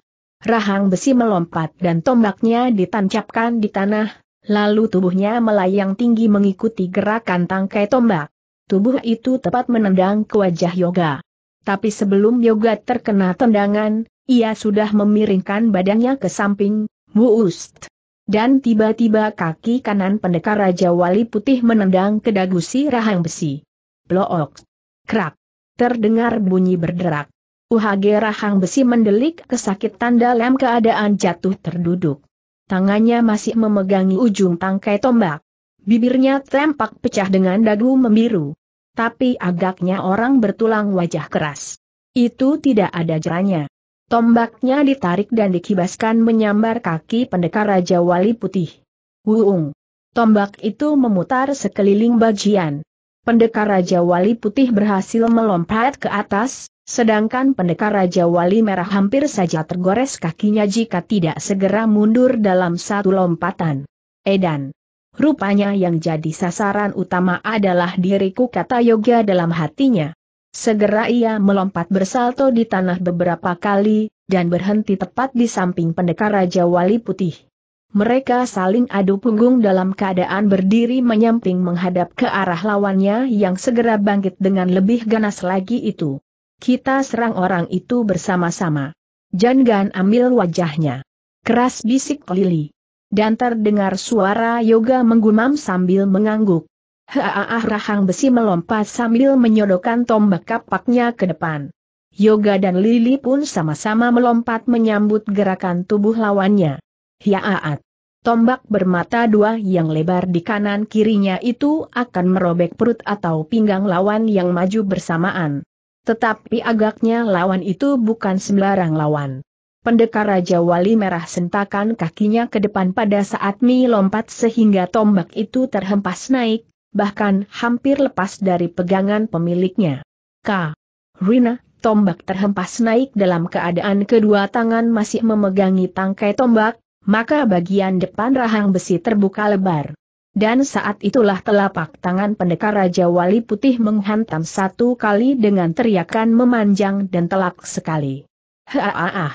Rahang besi melompat dan tombaknya ditancapkan di tanah, lalu tubuhnya melayang tinggi mengikuti gerakan tangkai tombak. Tubuh itu tepat menendang ke wajah Yoga. Tapi sebelum Yoga terkena tendangan, ia sudah memiringkan badannya ke samping, muust. Dan tiba-tiba kaki kanan pendekar Raja Wali Putih menendang ke dagu si rahang besi. Blook. Krak. Terdengar bunyi berderak. Uhage rahang besi mendelik kesakitan dalam keadaan jatuh terduduk. Tangannya masih memegangi ujung tangkai tombak. Bibirnya tampak pecah dengan dagu membiru. Tapi agaknya orang bertulang wajah keras. Itu tidak ada jeranya. Tombaknya ditarik dan dikibaskan menyambar kaki pendekar Raja Wali Putih. Wuung. Tombak itu memutar sekeliling bagian pendekar Raja Wali Putih berhasil melompat ke atas, sedangkan pendekar Raja Wali Merah hampir saja tergores kakinya jika tidak segera mundur dalam satu lompatan. Edan. Rupanya yang jadi sasaran utama adalah diriku kata Yoga dalam hatinya. Segera ia melompat bersalto di tanah beberapa kali, dan berhenti tepat di samping pendekar Raja Wali Putih. Mereka saling adu punggung dalam keadaan berdiri menyamping menghadap ke arah lawannya yang segera bangkit dengan lebih ganas lagi itu. Kita serang orang itu bersama-sama. Jangan ambil wajahnya. Keras bisik Lili. Dan terdengar suara Yoga menggumam sambil mengangguk. Haaah rahang besi melompat sambil menyodokkan tombak kapaknya ke depan. Yoga dan Lili pun sama-sama melompat menyambut gerakan tubuh lawannya. Hiaat. Tombak bermata dua yang lebar di kanan kirinya itu akan merobek perut atau pinggang lawan yang maju bersamaan. Tetapi agaknya lawan itu bukan sembarang lawan. Pendekar Raja Wali Merah sentakan kakinya ke depan pada saat Mi lompat sehingga tombak itu terhempas naik, bahkan hampir lepas dari pegangan pemiliknya. K. Rina, tombak terhempas naik dalam keadaan kedua tangan masih memegangi tangkai tombak, maka bagian depan rahang besi terbuka lebar. Dan saat itulah telapak tangan pendekar Raja Wali Putih menghantam satu kali dengan teriakan memanjang dan telak sekali. Haaah!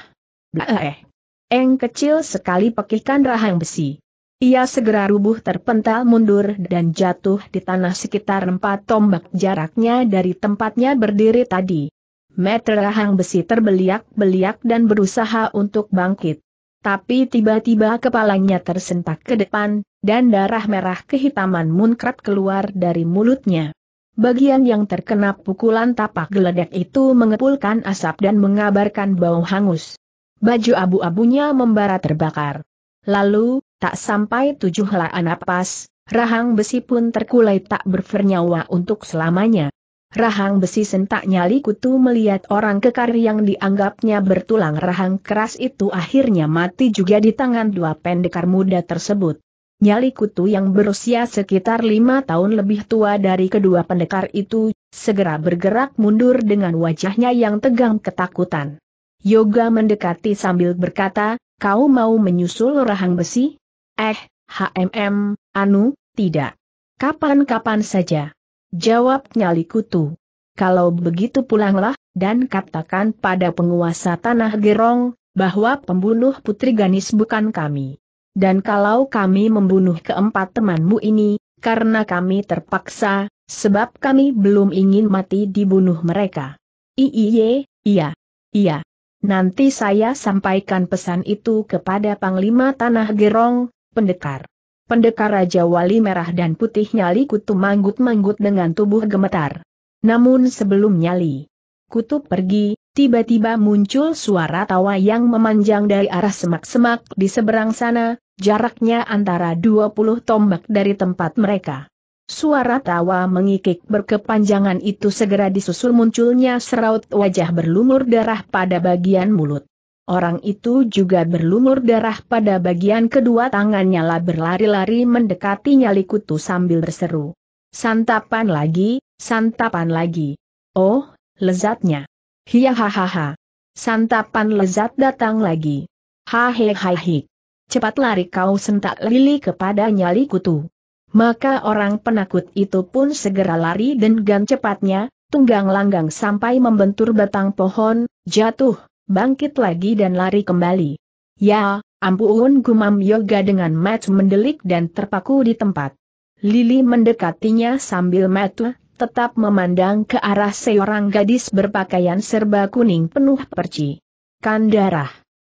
Blaeh! Eng kecil sekali pekihkan rahang besi. Ia segera rubuh terpental mundur dan jatuh di tanah sekitar empat tombak jaraknya dari tempatnya berdiri tadi. Meter rahang besi terbeliak-beliak dan berusaha untuk bangkit. Tapi tiba-tiba kepalanya tersentak ke depan, dan darah merah kehitaman munkrat keluar dari mulutnya. Bagian yang terkena pukulan tapak geledek itu mengepulkan asap dan mengabarkan bau hangus. Baju abu-abunya membara terbakar. Lalu, tak sampai tujuh helaan napas, rahang besi pun terkulai tak bernyawa untuk selamanya. Rahang besi sentak nyali kutu melihat orang kekar yang dianggapnya bertulang rahang keras itu akhirnya mati juga di tangan dua pendekar muda tersebut. Nyali kutu yang berusia sekitar lima tahun lebih tua dari kedua pendekar itu, segera bergerak mundur dengan wajahnya yang tegang ketakutan. Yoga mendekati sambil berkata, kau mau menyusul rahang besi? Eh, HMM, Anu, tidak. Kapan-kapan saja. Jawab nyali kutu. Kalau begitu pulanglah, dan katakan pada penguasa tanah gerong, bahwa pembunuh putri ganis bukan kami. Dan kalau kami membunuh keempat temanmu ini, karena kami terpaksa, sebab kami belum ingin mati dibunuh mereka. Iiye, iya, iya. Nanti saya sampaikan pesan itu kepada Panglima Tanah Gerong, pendekar. Pendekar Raja Wali merah dan putih nyali kutu manggut-manggut dengan tubuh gemetar. Namun sebelum nyali kutu pergi, tiba-tiba muncul suara tawa yang memanjang dari arah semak-semak di seberang sana, jaraknya antara 20 tombak dari tempat mereka. Suara tawa mengikik berkepanjangan itu segera disusul munculnya seraut wajah berlumur darah pada bagian mulut. Orang itu juga berlumur darah pada bagian kedua tangannya lah berlari-lari mendekati nyali kutu sambil berseru. Santapan lagi, santapan lagi. Oh, lezatnya. Hiyahahaha. Santapan lezat datang lagi. Hahehahi. Cepat lari kau sentak lili kepada nyali kutu. Maka orang penakut itu pun segera lari dengan cepatnya, tunggang langgang sampai membentur batang pohon, jatuh, bangkit lagi dan lari kembali. Ya, ampun, gumam yoga dengan mat mendelik dan terpaku di tempat. Lili mendekatinya sambil matu, tetap memandang ke arah seorang gadis berpakaian serba kuning penuh perci. Kandarah.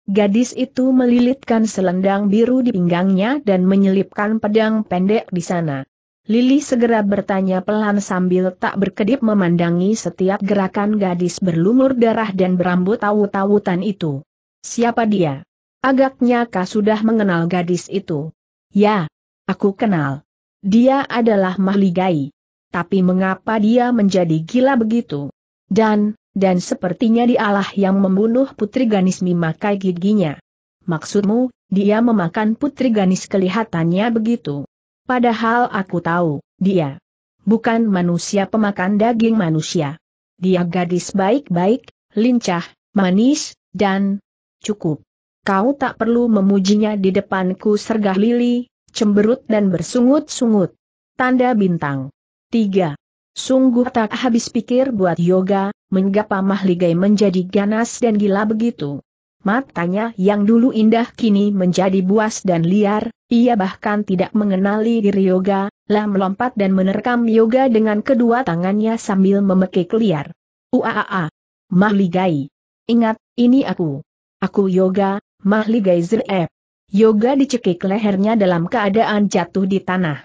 Gadis itu melilitkan selendang biru di pinggangnya dan menyelipkan pedang pendek di sana. Lili segera bertanya pelan sambil tak berkedip memandangi setiap gerakan gadis berlumur darah dan berambut tawu-tawutan itu. Siapa dia? Agaknya kau sudah mengenal gadis itu. Ya, aku kenal. Dia adalah Mahligai. Tapi mengapa dia menjadi gila begitu? Dan, dan sepertinya dialah yang membunuh Putri Ganis memakai giginya. Maksudmu, dia memakan Putri Ganis kelihatannya begitu. Padahal aku tahu, dia bukan manusia pemakan daging manusia. Dia gadis baik-baik, lincah, manis, dan cukup. Kau tak perlu memujinya di depanku sergah lili, cemberut dan bersungut-sungut. Tanda bintang. 3. Sungguh tak habis pikir buat yoga, menggapa mahligai menjadi ganas dan gila begitu. Matanya yang dulu indah kini menjadi buas dan liar, ia bahkan tidak mengenali diri Yoga, lah melompat dan menerkam Yoga dengan kedua tangannya sambil memekik liar. Uaaaa! Mahligai! Ingat, ini aku. Aku Yoga, Mahligai Zerep. Yoga dicekik lehernya dalam keadaan jatuh di tanah.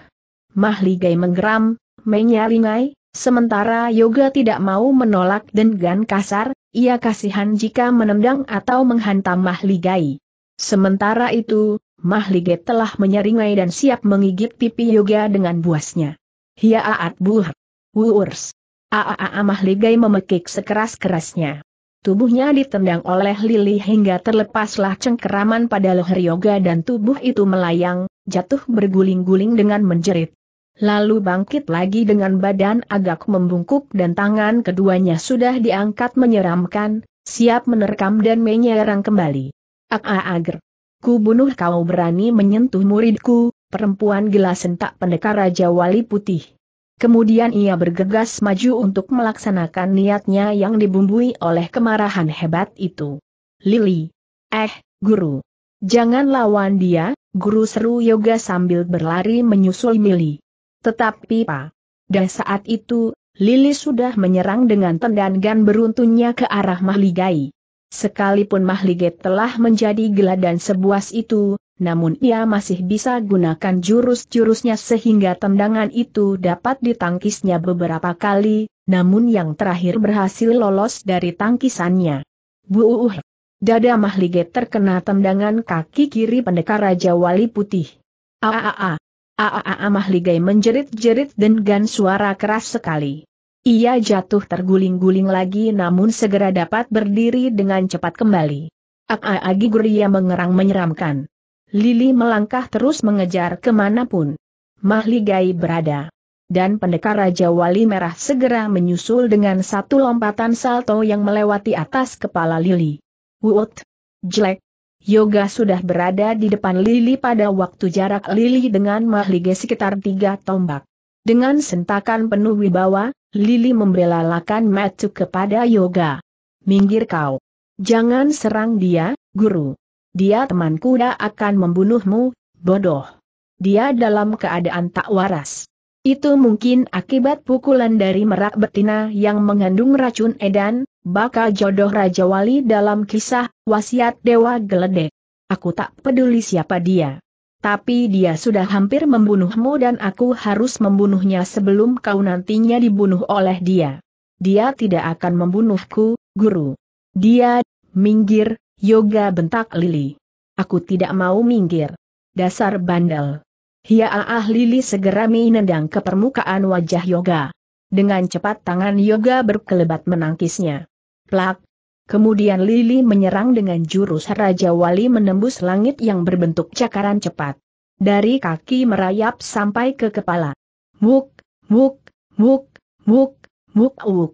Mahligai menggeram, menyalingai, sementara Yoga tidak mau menolak dengan kasar, ia kasihan jika menendang atau menghantam Mahligai. Sementara itu, Mahligai telah menyeringai dan siap mengigit pipi Yoga dengan buasnya. Hia aat buh. Wurs. Aaa Mahligai memekik sekeras-kerasnya. Tubuhnya ditendang oleh Lili hingga terlepaslah cengkeraman pada leher Yoga dan tubuh itu melayang, jatuh berguling-guling dengan menjerit. Lalu bangkit lagi dengan badan agak membungkuk dan tangan keduanya sudah diangkat menyeramkan, siap menerkam dan menyerang kembali. Ak-ager. Ku bunuh kau berani menyentuh muridku, perempuan gila sentak pendekar Raja Wali Putih. Kemudian ia bergegas maju untuk melaksanakan niatnya yang dibumbui oleh kemarahan hebat itu. Lili. Eh, guru. Jangan lawan dia, guru seru yoga sambil berlari menyusul Mili. Tetapi pa, dah saat itu, Lili sudah menyerang dengan tendangan beruntunnya ke arah Mahligai. Sekalipun Mahligai telah menjadi dan sebuas itu, namun ia masih bisa gunakan jurus-jurusnya sehingga tendangan itu dapat ditangkisnya beberapa kali, namun yang terakhir berhasil lolos dari tangkisannya. Buuh! Dada Mahligai terkena tendangan kaki kiri pendekar Raja Wali Putih. Aaah! ah, Mahligai menjerit-jerit dengan suara keras sekali. Ia jatuh terguling-guling lagi namun segera dapat berdiri dengan cepat kembali. Agi Guria mengerang menyeramkan. Lili melangkah terus mengejar kemanapun Mahligai berada. Dan pendekar Raja Wali Merah segera menyusul dengan satu lompatan salto yang melewati atas kepala Lili. Wut! Jelek! Yoga sudah berada di depan Lili pada waktu jarak Lili dengan Mahlige sekitar tiga tombak. Dengan sentakan penuh wibawa, Lili membelalakan Matsu kepada Yoga. Minggir kau. Jangan serang dia, guru. Dia teman kuda akan membunuhmu, bodoh. Dia dalam keadaan tak waras. Itu mungkin akibat pukulan dari merak betina yang mengandung racun edan, bakal jodoh Raja Wali dalam kisah wasiat Dewa Geledek. Aku tak peduli siapa dia. Tapi dia sudah hampir membunuhmu dan aku harus membunuhnya sebelum kau nantinya dibunuh oleh dia. Dia tidak akan membunuhku, guru. Dia, minggir, yoga bentak Lili. Aku tidak mau minggir. Dasar bandel. Hiaah Lili segera menendang ke permukaan wajah Yoga. Dengan cepat tangan Yoga berkelebat menangkisnya. Plak! Kemudian Lili menyerang dengan jurus Raja Wali menembus langit yang berbentuk cakaran cepat. Dari kaki merayap sampai ke kepala. Muk, muk, muk, muk, muk, muk.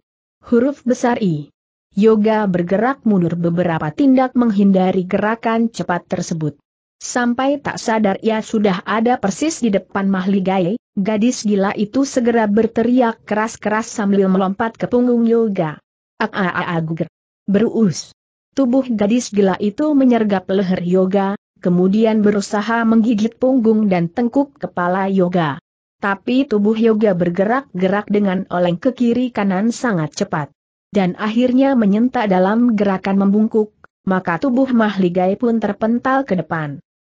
Huruf besar I. Yoga bergerak mundur beberapa tindak menghindari gerakan cepat tersebut. Sampai tak sadar ia sudah ada persis di depan Mahligai, gadis gila itu segera berteriak keras-keras sambil melompat ke punggung Yoga. Ak-a-a-a-guger. Tubuh gadis gila itu menyergap leher Yoga, kemudian berusaha menggigit punggung dan tengkuk kepala Yoga. Tapi tubuh Yoga bergerak-gerak dengan oleng ke kiri kanan sangat cepat. Dan akhirnya menyentak dalam gerakan membungkuk, maka tubuh Mahligai pun terpental ke depan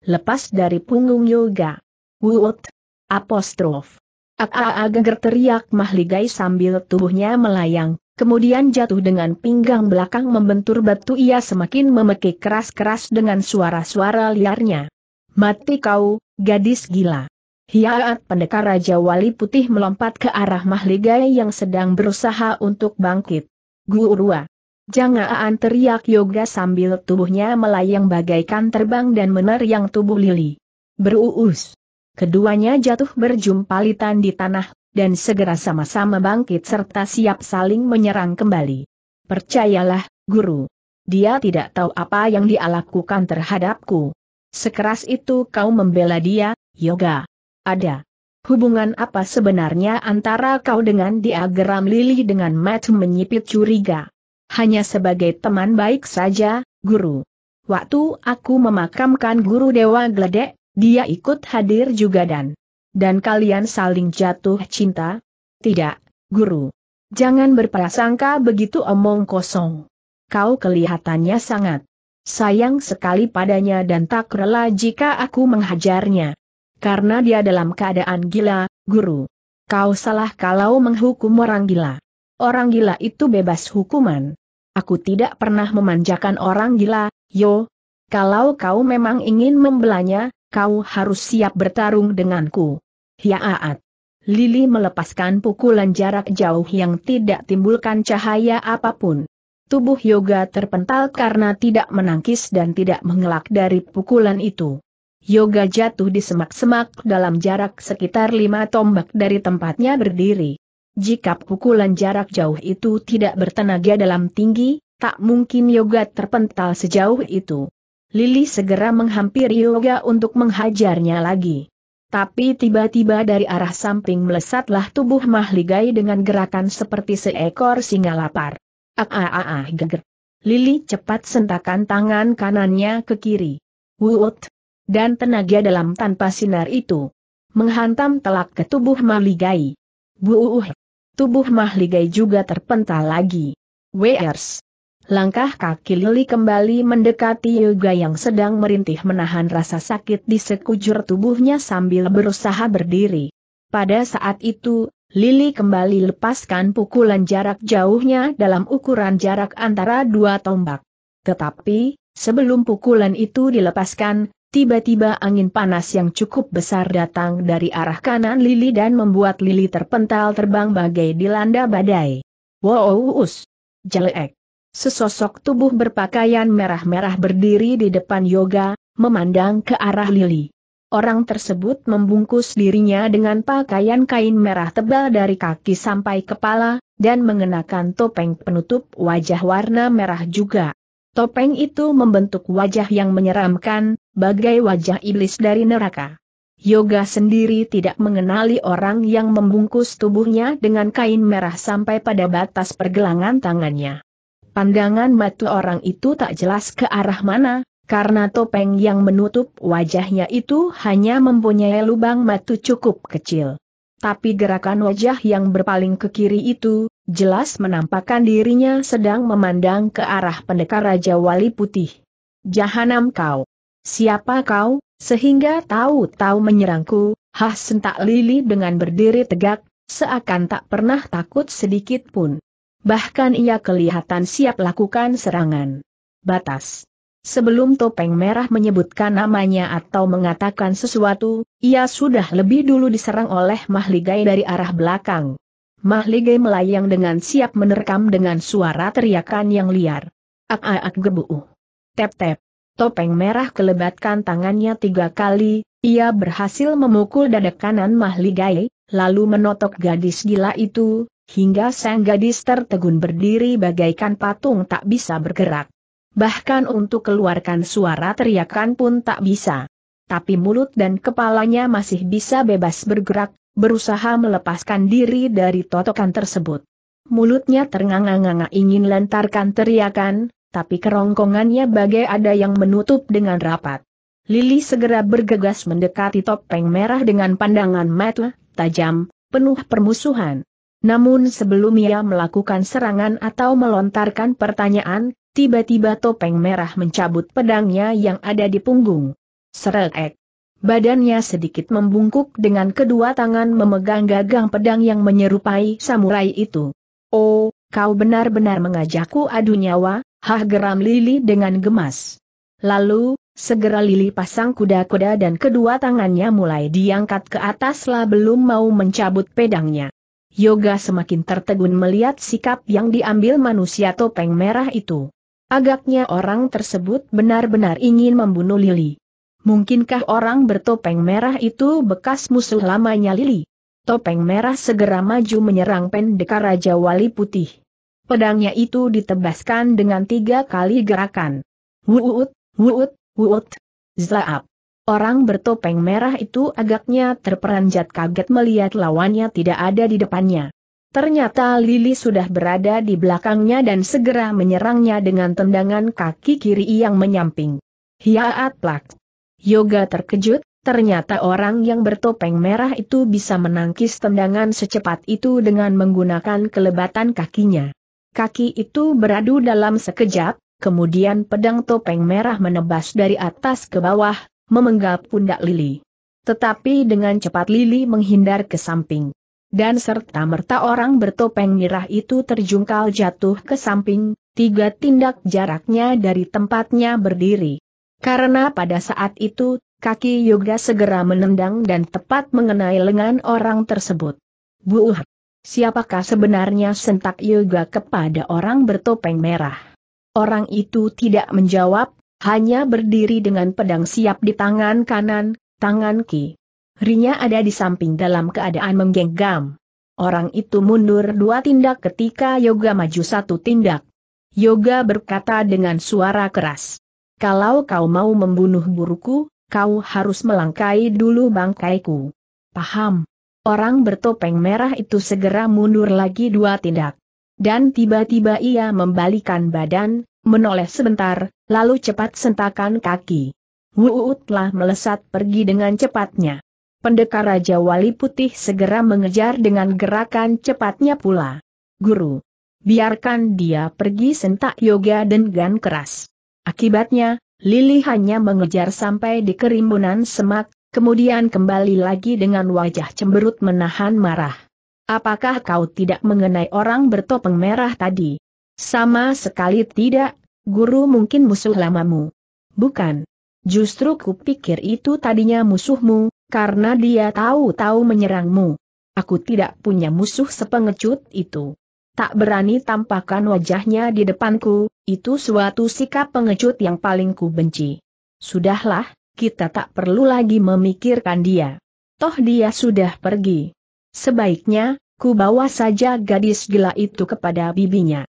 lepas dari punggung Yoga. Wut! Apostrof! Aa geger teriak mahligai sambil tubuhnya melayang, kemudian jatuh dengan pinggang belakang membentur batu ia semakin memekik keras-keras dengan suara-suara liarnya. Mati kau, gadis gila. Hiaat pendekar Raja Wali Putih melompat ke arah mahligai yang sedang berusaha untuk bangkit. Guruah! Jangan teriak Yoga sambil tubuhnya melayang bagaikan terbang dan menerjang tubuh Lili. Beruus. Keduanya jatuh berjumpalitan di tanah, dan segera sama-sama bangkit serta siap saling menyerang kembali. Percayalah, guru. Dia tidak tahu apa yang dia lakukan terhadapku. Sekeras itu kau membela dia, Yoga. Ada. Hubungan apa sebenarnya antara kau dengan dia geram Lili dengan mata menyipit curiga. Hanya sebagai teman baik saja, guru. Waktu aku memakamkan guru Dewa Gledek, dia ikut hadir juga dan dan kalian saling jatuh cinta? Tidak, guru. Jangan berprasangka begitu omong kosong. Kau kelihatannya sangat sayang sekali padanya dan tak rela jika aku menghajarnya. Karena dia dalam keadaan gila, guru. Kau salah kalau menghukum orang gila orang gila itu bebas hukuman. Aku tidak pernah memanjakan orang gila, yo. Kalau kau memang ingin membelanya, kau harus siap bertarung denganku. Hiaat. Lili melepaskan pukulan jarak jauh yang tidak timbulkan cahaya apapun. Tubuh Yoga terpental karena tidak menangkis dan tidak mengelak dari pukulan itu. Yoga jatuh di semak-semak dalam jarak sekitar lima tombak dari tempatnya berdiri. Jika pukulan jarak jauh itu tidak bertenaga dalam tinggi, tak mungkin Yoga terpental sejauh itu. Lili segera menghampiri Yoga untuk menghajarnya lagi. Tapi tiba-tiba dari arah samping melesatlah tubuh Mahligai dengan gerakan seperti seekor singa lapar. Ah, ah, ah, ah geger. Lili cepat sentakan tangan kanannya ke kiri. Wuut. Dan tenaga dalam tanpa sinar itu. Menghantam telak ke tubuh Mahligai. Buuh. Tubuh Mahligai juga terpental lagi. Wers. Langkah kaki Lili kembali mendekati Yoga yang sedang merintih menahan rasa sakit di sekujur tubuhnya sambil berusaha berdiri. Pada saat itu, Lili kembali lepaskan pukulan jarak jauhnya dalam ukuran jarak antara dua tombak. Tetapi, sebelum pukulan itu dilepaskan, Tiba-tiba angin panas yang cukup besar datang dari arah kanan Lili dan membuat Lili terpental terbang bagai dilanda badai. Wow, us! Jelek! Sesosok tubuh berpakaian merah-merah berdiri di depan yoga, memandang ke arah Lili. Orang tersebut membungkus dirinya dengan pakaian kain merah tebal dari kaki sampai kepala, dan mengenakan topeng penutup wajah warna merah juga. Topeng itu membentuk wajah yang menyeramkan, bagai wajah iblis dari neraka. Yoga sendiri tidak mengenali orang yang membungkus tubuhnya dengan kain merah sampai pada batas pergelangan tangannya. Pandangan mata orang itu tak jelas ke arah mana, karena topeng yang menutup wajahnya itu hanya mempunyai lubang mata cukup kecil. Tapi gerakan wajah yang berpaling ke kiri itu, jelas menampakkan dirinya sedang memandang ke arah pendekar Raja Wali Putih. Jahanam kau! Siapa kau, sehingga tahu-tahu menyerangku, hah sentak lili dengan berdiri tegak, seakan tak pernah takut sedikit pun. Bahkan ia kelihatan siap lakukan serangan. Batas. Sebelum topeng merah menyebutkan namanya atau mengatakan sesuatu, ia sudah lebih dulu diserang oleh Mahligai dari arah belakang. Mahligai melayang dengan siap menerkam dengan suara teriakan yang liar. Ak-ak gebuuh. Tep-tep. Topeng merah kelebatkan tangannya tiga kali, ia berhasil memukul dada kanan Mahligai, lalu menotok gadis gila itu, hingga sang gadis tertegun berdiri bagaikan patung tak bisa bergerak. Bahkan untuk keluarkan suara teriakan pun tak bisa. Tapi mulut dan kepalanya masih bisa bebas bergerak, berusaha melepaskan diri dari totokan tersebut. Mulutnya ternganga-nganga ingin lantarkan teriakan, tapi kerongkongannya bagai ada yang menutup dengan rapat. Lili segera bergegas mendekati topeng merah dengan pandangan mata, tajam, penuh permusuhan. Namun sebelum ia melakukan serangan atau melontarkan pertanyaan, tiba-tiba topeng merah mencabut pedangnya yang ada di punggung. Serek. Badannya sedikit membungkuk dengan kedua tangan memegang gagang pedang yang menyerupai samurai itu. Oh, kau benar-benar mengajakku adu nyawa, Hah geram Lili dengan gemas. Lalu, segera Lili pasang kuda-kuda dan kedua tangannya mulai diangkat ke atas lah belum mau mencabut pedangnya. Yoga semakin tertegun melihat sikap yang diambil manusia topeng merah itu. Agaknya orang tersebut benar-benar ingin membunuh Lili. Mungkinkah orang bertopeng merah itu bekas musuh lamanya Lili? Topeng merah segera maju menyerang pendekar Raja Wali Putih. Pedangnya itu ditebaskan dengan tiga kali gerakan. Wuut, wuut, wuut. Zaap. Orang bertopeng merah itu agaknya terperanjat kaget melihat lawannya tidak ada di depannya. Ternyata Lili sudah berada di belakangnya dan segera menyerangnya dengan tendangan kaki kiri yang menyamping. Hiaat plak. Yoga terkejut, ternyata orang yang bertopeng merah itu bisa menangkis tendangan secepat itu dengan menggunakan kelebatan kakinya. Kaki itu beradu dalam sekejap, kemudian pedang topeng merah menebas dari atas ke bawah, memenggal pundak Lili. Tetapi dengan cepat Lili menghindar ke samping. Dan serta-merta orang bertopeng merah itu terjungkal jatuh ke samping, tiga tindak jaraknya dari tempatnya berdiri. Karena pada saat itu, kaki Yoga segera menendang dan tepat mengenai lengan orang tersebut. Buuh! siapakah sebenarnya sentak Yoga kepada orang bertopeng merah. Orang itu tidak menjawab, hanya berdiri dengan pedang siap di tangan kanan, tangan ki. Rinya ada di samping dalam keadaan menggenggam. Orang itu mundur dua tindak ketika Yoga maju satu tindak. Yoga berkata dengan suara keras. Kalau kau mau membunuh buruku, kau harus melangkai dulu bangkaiku. Paham? Orang bertopeng merah itu segera mundur lagi dua tindak. Dan tiba-tiba ia membalikan badan, menoleh sebentar, lalu cepat sentakan kaki. Wuut telah melesat pergi dengan cepatnya. Pendekar Raja Wali Putih segera mengejar dengan gerakan cepatnya pula. Guru, biarkan dia pergi sentak yoga dengan keras. Akibatnya, Lili hanya mengejar sampai di kerimbunan semak, kemudian kembali lagi dengan wajah cemberut menahan marah. Apakah kau tidak mengenai orang bertopeng merah tadi? Sama sekali tidak, guru mungkin musuh lamamu. Bukan. Justru kupikir itu tadinya musuhmu, karena dia tahu-tahu menyerangmu. Aku tidak punya musuh sepengecut itu. Tak berani tampakkan wajahnya di depanku, itu suatu sikap pengecut yang paling ku benci. Sudahlah, kita tak perlu lagi memikirkan dia. Toh dia sudah pergi. Sebaiknya, ku bawa saja gadis gila itu kepada bibinya.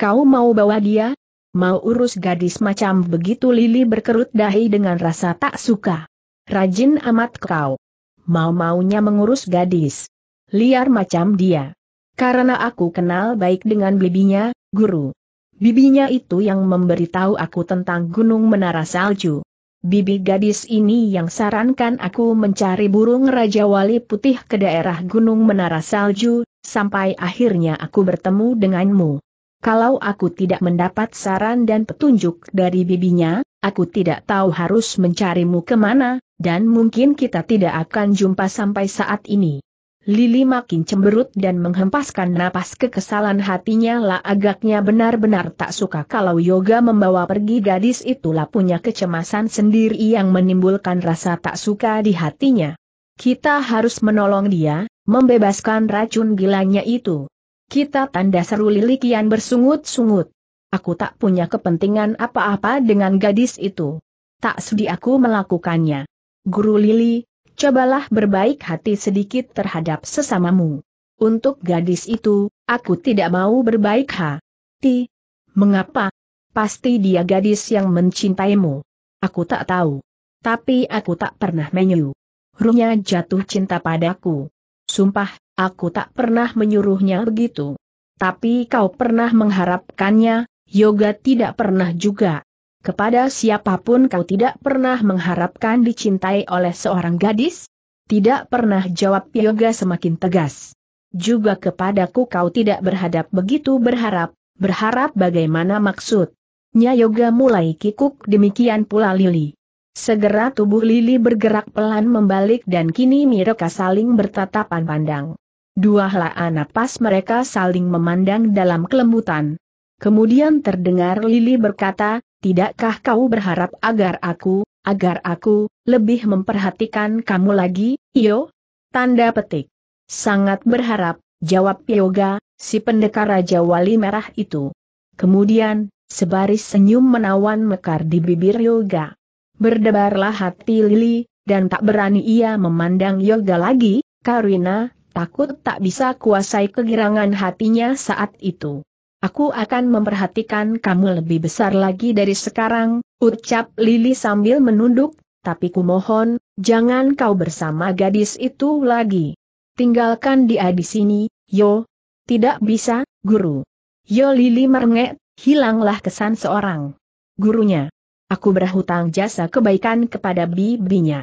Kau mau bawa dia? Mau urus gadis macam begitu Lili berkerut dahi dengan rasa tak suka. Rajin amat kau. Mau-maunya mengurus gadis. Liar macam dia. Karena aku kenal baik dengan bibinya, guru. Bibinya itu yang memberitahu aku tentang gunung menara salju. Bibi gadis ini yang sarankan aku mencari burung Raja Wali Putih ke daerah Gunung Menara Salju, sampai akhirnya aku bertemu denganmu. Kalau aku tidak mendapat saran dan petunjuk dari bibinya, aku tidak tahu harus mencarimu kemana, dan mungkin kita tidak akan jumpa sampai saat ini. Lili makin cemberut dan menghempaskan napas kekesalan hatinya lah agaknya benar-benar tak suka kalau Yoga membawa pergi gadis itulah punya kecemasan sendiri yang menimbulkan rasa tak suka di hatinya. Kita harus menolong dia, membebaskan racun gilanya itu. Kita tanda seru Lili kian bersungut-sungut. Aku tak punya kepentingan apa-apa dengan gadis itu. Tak sudi aku melakukannya. Guru Lili, cobalah berbaik hati sedikit terhadap sesamamu. Untuk gadis itu, aku tidak mau berbaik hati. Mengapa? Pasti dia gadis yang mencintaimu. Aku tak tahu. Tapi aku tak pernah menyuruhnya jatuh cinta padaku. Sumpah, aku tak pernah menyuruhnya begitu. Tapi kau pernah mengharapkannya, Yoga tidak pernah juga. Kepada siapapun kau tidak pernah mengharapkan dicintai oleh seorang gadis? Tidak pernah jawab Yoga semakin tegas. Juga kepadaku kau tidak berhadap begitu berharap, berharap bagaimana maksud? Nya Yoga mulai kikuk demikian pula Lili. Segera tubuh Lili bergerak pelan membalik dan kini mereka saling bertatapan pandang. Dua helaan napas mereka saling memandang dalam kelembutan. Kemudian terdengar Lili berkata, tidakkah kau berharap agar aku, agar aku, lebih memperhatikan kamu lagi, Iyo? Tanda petik. Sangat berharap, jawab Yoga, si pendekar Raja Wali Merah itu. Kemudian, sebaris senyum menawan mekar di bibir Yoga. Berdebarlah hati Lili, dan tak berani ia memandang Yoga lagi, Karina, takut tak bisa kuasai kegirangan hatinya saat itu aku akan memperhatikan kamu lebih besar lagi dari sekarang, ucap Lili sambil menunduk, tapi kumohon, jangan kau bersama gadis itu lagi. Tinggalkan dia di sini, yo. Tidak bisa, guru. Yo Lili merengek, hilanglah kesan seorang gurunya. Aku berhutang jasa kebaikan kepada bibinya.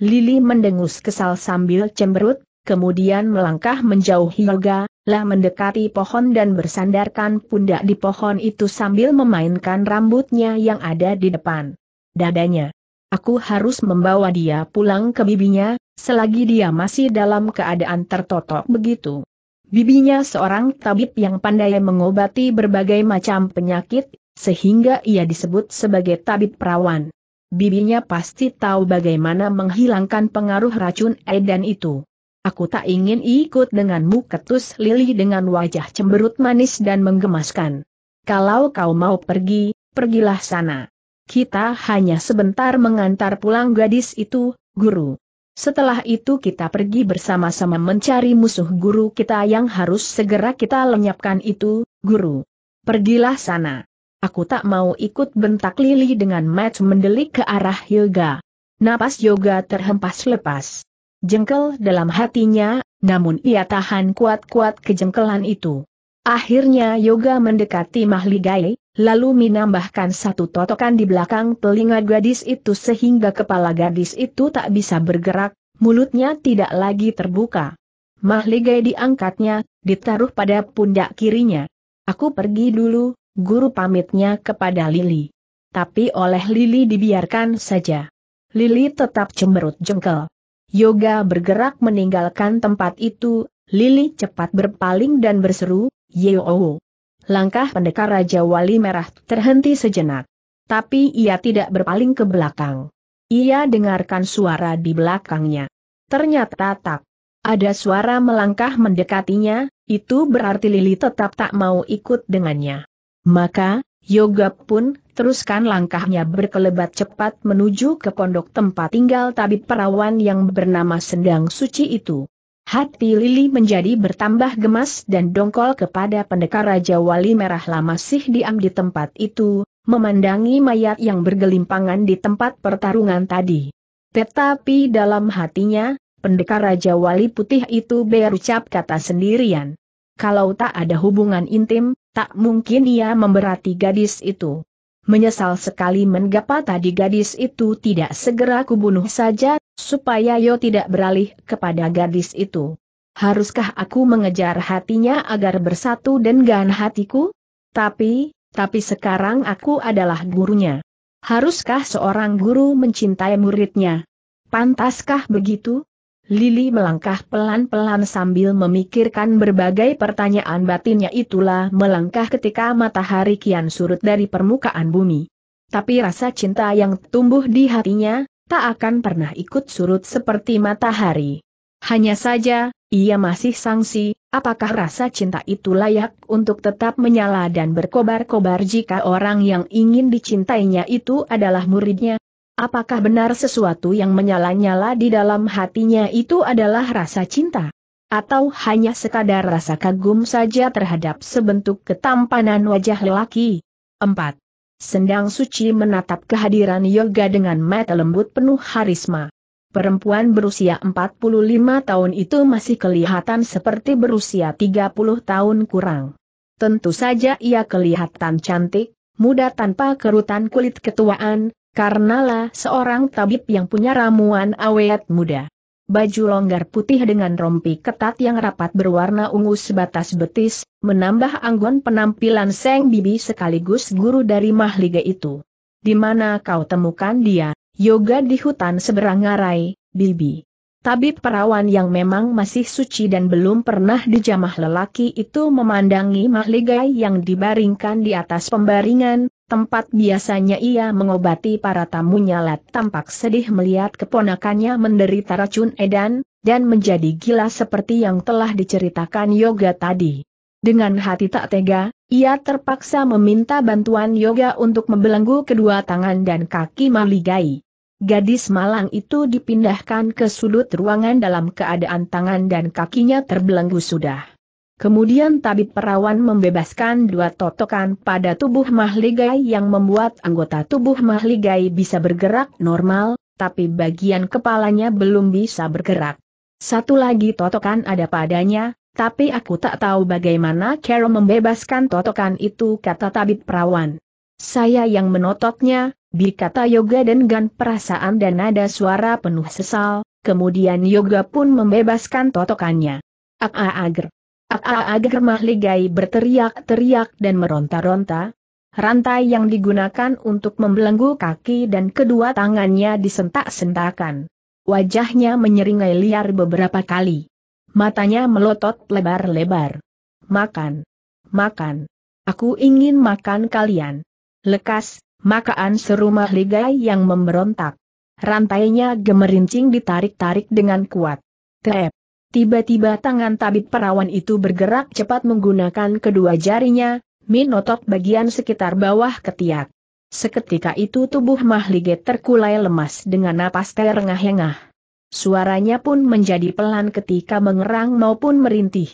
Lili mendengus kesal sambil cemberut, kemudian melangkah menjauhi Yoga, lah mendekati pohon dan bersandarkan pundak di pohon itu sambil memainkan rambutnya yang ada di depan dadanya. Aku harus membawa dia pulang ke bibinya, selagi dia masih dalam keadaan tertotok begitu. Bibinya seorang tabib yang pandai mengobati berbagai macam penyakit, sehingga ia disebut sebagai tabib perawan. Bibinya pasti tahu bagaimana menghilangkan pengaruh racun edan itu. Aku tak ingin ikut denganmu ketus Lili dengan wajah cemberut manis dan menggemaskan. Kalau kau mau pergi, pergilah sana. Kita hanya sebentar mengantar pulang gadis itu, guru. Setelah itu kita pergi bersama-sama mencari musuh guru kita yang harus segera kita lenyapkan itu, guru. Pergilah sana. Aku tak mau ikut bentak Lili dengan match mendelik ke arah Yoga. Napas Yoga terhempas lepas jengkel dalam hatinya, namun ia tahan kuat-kuat kejengkelan itu. Akhirnya Yoga mendekati Mahligai, lalu menambahkan satu totokan di belakang telinga gadis itu sehingga kepala gadis itu tak bisa bergerak, mulutnya tidak lagi terbuka. Mahligai diangkatnya, ditaruh pada pundak kirinya. Aku pergi dulu, guru pamitnya kepada Lili. Tapi oleh Lili dibiarkan saja. Lili tetap cemberut jengkel. Yoga bergerak meninggalkan tempat itu, Lili cepat berpaling dan berseru, Yeo. Langkah pendekar Raja Wali Merah terhenti sejenak. Tapi ia tidak berpaling ke belakang. Ia dengarkan suara di belakangnya. Ternyata tak. Ada suara melangkah mendekatinya, itu berarti Lili tetap tak mau ikut dengannya. Maka, Yoga pun teruskan langkahnya berkelebat cepat menuju ke pondok tempat tinggal tabib perawan yang bernama Sendang Suci itu. Hati Lili menjadi bertambah gemas dan dongkol kepada pendekar Raja Wali Merah lama sih diam di tempat itu, memandangi mayat yang bergelimpangan di tempat pertarungan tadi. Tetapi dalam hatinya, pendekar Raja Wali Putih itu berucap kata sendirian kalau tak ada hubungan intim, tak mungkin ia memberati gadis itu. Menyesal sekali menggapa tadi gadis itu tidak segera kubunuh saja, supaya Yo tidak beralih kepada gadis itu. Haruskah aku mengejar hatinya agar bersatu dengan hatiku? Tapi, tapi sekarang aku adalah gurunya. Haruskah seorang guru mencintai muridnya? Pantaskah begitu? Lili melangkah pelan-pelan sambil memikirkan berbagai pertanyaan batinnya itulah melangkah ketika matahari kian surut dari permukaan bumi. Tapi rasa cinta yang tumbuh di hatinya, tak akan pernah ikut surut seperti matahari. Hanya saja, ia masih sangsi, apakah rasa cinta itu layak untuk tetap menyala dan berkobar-kobar jika orang yang ingin dicintainya itu adalah muridnya, Apakah benar sesuatu yang menyala-nyala di dalam hatinya itu adalah rasa cinta? Atau hanya sekadar rasa kagum saja terhadap sebentuk ketampanan wajah lelaki? 4. Sendang suci menatap kehadiran Yoga dengan mata lembut penuh harisma. Perempuan berusia 45 tahun itu masih kelihatan seperti berusia 30 tahun kurang. Tentu saja ia kelihatan cantik, muda tanpa kerutan kulit ketuaan, Karenalah seorang tabib yang punya ramuan awet muda. Baju longgar putih dengan rompi ketat yang rapat berwarna ungu sebatas betis, menambah anggun penampilan Seng Bibi sekaligus guru dari mahliga itu. Di mana kau temukan dia, yoga di hutan seberang ngarai, Bibi. Tabib perawan yang memang masih suci dan belum pernah dijamah lelaki itu memandangi mahligai yang dibaringkan di atas pembaringan, Tempat biasanya ia mengobati para tamunya Lat tampak sedih melihat keponakannya menderita racun edan, dan menjadi gila seperti yang telah diceritakan Yoga tadi. Dengan hati tak tega, ia terpaksa meminta bantuan Yoga untuk membelenggu kedua tangan dan kaki Maligai. Gadis malang itu dipindahkan ke sudut ruangan dalam keadaan tangan dan kakinya terbelenggu sudah. Kemudian tabib perawan membebaskan dua totokan pada tubuh mahligai yang membuat anggota tubuh mahligai bisa bergerak normal, tapi bagian kepalanya belum bisa bergerak. Satu lagi totokan ada padanya, tapi aku tak tahu bagaimana Carol membebaskan totokan itu kata tabib perawan. Saya yang menototnya, bi kata Yoga gan perasaan dan nada suara penuh sesal, kemudian Yoga pun membebaskan totokannya. Ak-agar. Agar Mahligai berteriak-teriak dan meronta-ronta, rantai yang digunakan untuk membelenggu kaki dan kedua tangannya disentak-sentakan. Wajahnya menyeringai liar beberapa kali. Matanya melotot lebar-lebar. Makan. Makan. Aku ingin makan kalian. Lekas, makaan seru Mahligai yang memberontak. Rantainya gemerincing ditarik-tarik dengan kuat. Tep. Tiba-tiba tangan tabib perawan itu bergerak cepat menggunakan kedua jarinya, menotok bagian sekitar bawah ketiak. Seketika itu tubuh mahliget terkulai lemas dengan napas terengah-engah. Suaranya pun menjadi pelan ketika mengerang maupun merintih.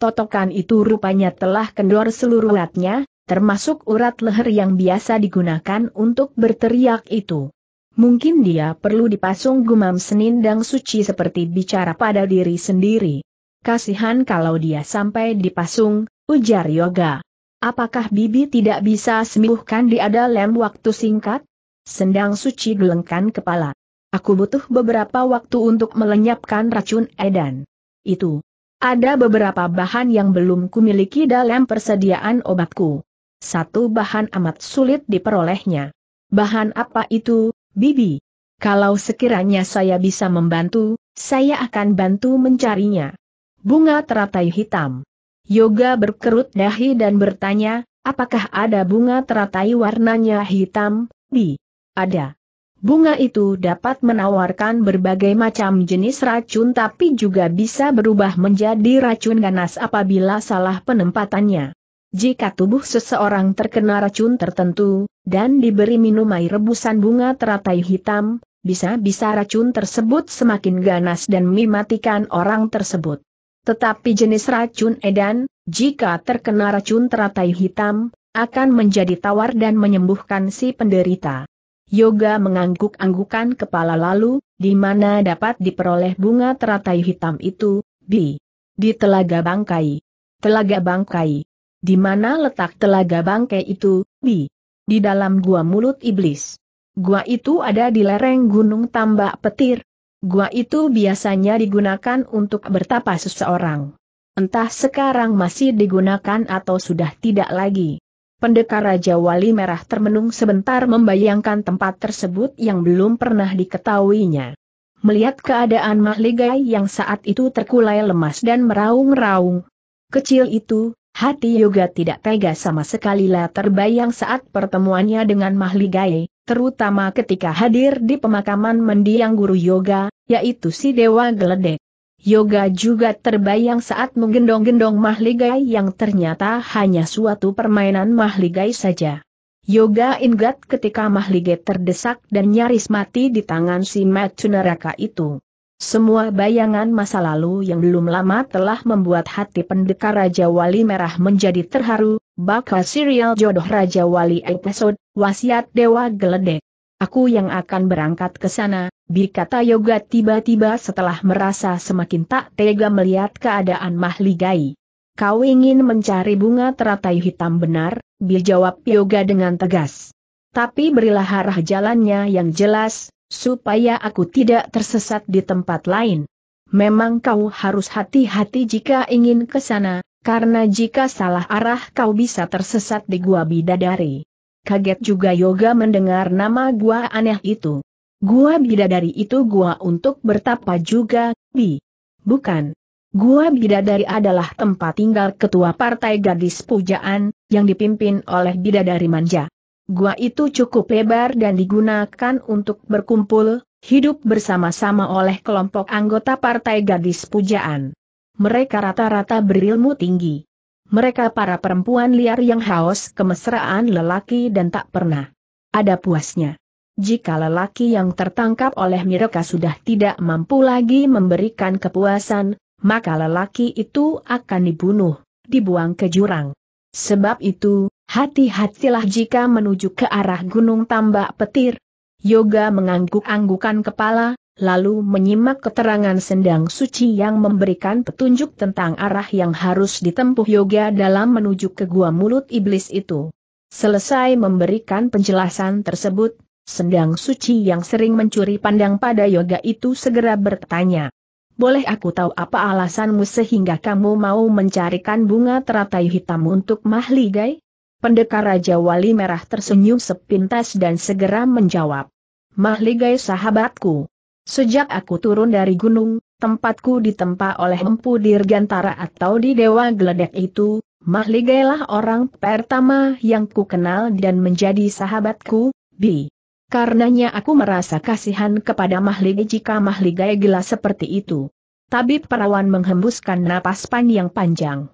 Totokan itu rupanya telah kendor seluruh uratnya, termasuk urat leher yang biasa digunakan untuk berteriak itu. Mungkin dia perlu dipasung gumam senindang suci seperti bicara pada diri sendiri. Kasihan kalau dia sampai dipasung, ujar Yoga. Apakah Bibi tidak bisa sembuhkan dia dalam waktu singkat? Sendang suci gelengkan kepala. Aku butuh beberapa waktu untuk melenyapkan racun edan. Itu. Ada beberapa bahan yang belum kumiliki dalam persediaan obatku. Satu bahan amat sulit diperolehnya. Bahan apa itu, Bibi? Kalau sekiranya saya bisa membantu, saya akan bantu mencarinya. Bunga teratai hitam. Yoga berkerut dahi dan bertanya, apakah ada bunga teratai warnanya hitam, Bi? Ada. Bunga itu dapat menawarkan berbagai macam jenis racun tapi juga bisa berubah menjadi racun ganas apabila salah penempatannya. Jika tubuh seseorang terkena racun tertentu, dan diberi minum air rebusan bunga teratai hitam, bisa-bisa racun tersebut semakin ganas dan mematikan orang tersebut. Tetapi jenis racun edan, jika terkena racun teratai hitam, akan menjadi tawar dan menyembuhkan si penderita. Yoga mengangguk-anggukan kepala lalu, di mana dapat diperoleh bunga teratai hitam itu, B. Di Telaga Bangkai. Telaga Bangkai di mana letak telaga bangke itu, Bi? Di dalam gua mulut iblis. Gua itu ada di lereng gunung tambak petir. Gua itu biasanya digunakan untuk bertapa seseorang. Entah sekarang masih digunakan atau sudah tidak lagi. Pendekar Raja Wali Merah termenung sebentar membayangkan tempat tersebut yang belum pernah diketahuinya. Melihat keadaan Mahligai yang saat itu terkulai lemas dan meraung-raung, kecil itu, Hati Yoga tidak tega sama sekali lah terbayang saat pertemuannya dengan Mahligai, terutama ketika hadir di pemakaman mendiang guru Yoga, yaitu si Dewa Geledek. Yoga juga terbayang saat menggendong-gendong Mahligai yang ternyata hanya suatu permainan Mahligai saja. Yoga ingat ketika Mahligai terdesak dan nyaris mati di tangan si Matsunaraka itu. Semua bayangan masa lalu yang belum lama telah membuat hati pendekar Raja Wali Merah menjadi terharu, bakal serial jodoh Raja Wali episode, wasiat Dewa Geledek. Aku yang akan berangkat ke sana, bikata Yoga tiba-tiba setelah merasa semakin tak tega melihat keadaan Mahligai. Kau ingin mencari bunga teratai hitam benar, jawab Yoga dengan tegas. Tapi berilah arah jalannya yang jelas, supaya aku tidak tersesat di tempat lain. Memang kau harus hati-hati jika ingin ke sana, karena jika salah arah kau bisa tersesat di gua bidadari. Kaget juga Yoga mendengar nama gua aneh itu. Gua bidadari itu gua untuk bertapa juga, bi. Bukan. Gua Bidadari adalah tempat tinggal ketua partai gadis pujaan, yang dipimpin oleh Bidadari Manja. Gua itu cukup lebar dan digunakan untuk berkumpul, hidup bersama-sama oleh kelompok anggota Partai Gadis Pujaan. Mereka rata-rata berilmu tinggi. Mereka para perempuan liar yang haus kemesraan lelaki dan tak pernah ada puasnya. Jika lelaki yang tertangkap oleh mereka sudah tidak mampu lagi memberikan kepuasan, maka lelaki itu akan dibunuh, dibuang ke jurang. Sebab itu, Hati-hatilah jika menuju ke arah gunung tambak petir. Yoga mengangguk-anggukan kepala, lalu menyimak keterangan sendang suci yang memberikan petunjuk tentang arah yang harus ditempuh Yoga dalam menuju ke gua mulut iblis itu. Selesai memberikan penjelasan tersebut, sendang suci yang sering mencuri pandang pada Yoga itu segera bertanya. Boleh aku tahu apa alasanmu sehingga kamu mau mencarikan bunga teratai hitam untuk mahligai? Pendekar Raja Wali Merah tersenyum sepintas dan segera menjawab. Mahligai sahabatku. Sejak aku turun dari gunung, tempatku ditempa oleh empu dirgantara atau di Dewa Geledek itu, mahligailah orang pertama yang ku kenal dan menjadi sahabatku, bi. Karenanya aku merasa kasihan kepada mahligai jika mahligai gila seperti itu. Tabib perawan menghembuskan napas panjang panjang.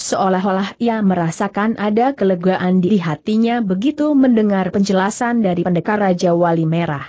Seolah-olah ia merasakan ada kelegaan di hatinya begitu mendengar penjelasan dari pendekar Raja Wali Merah.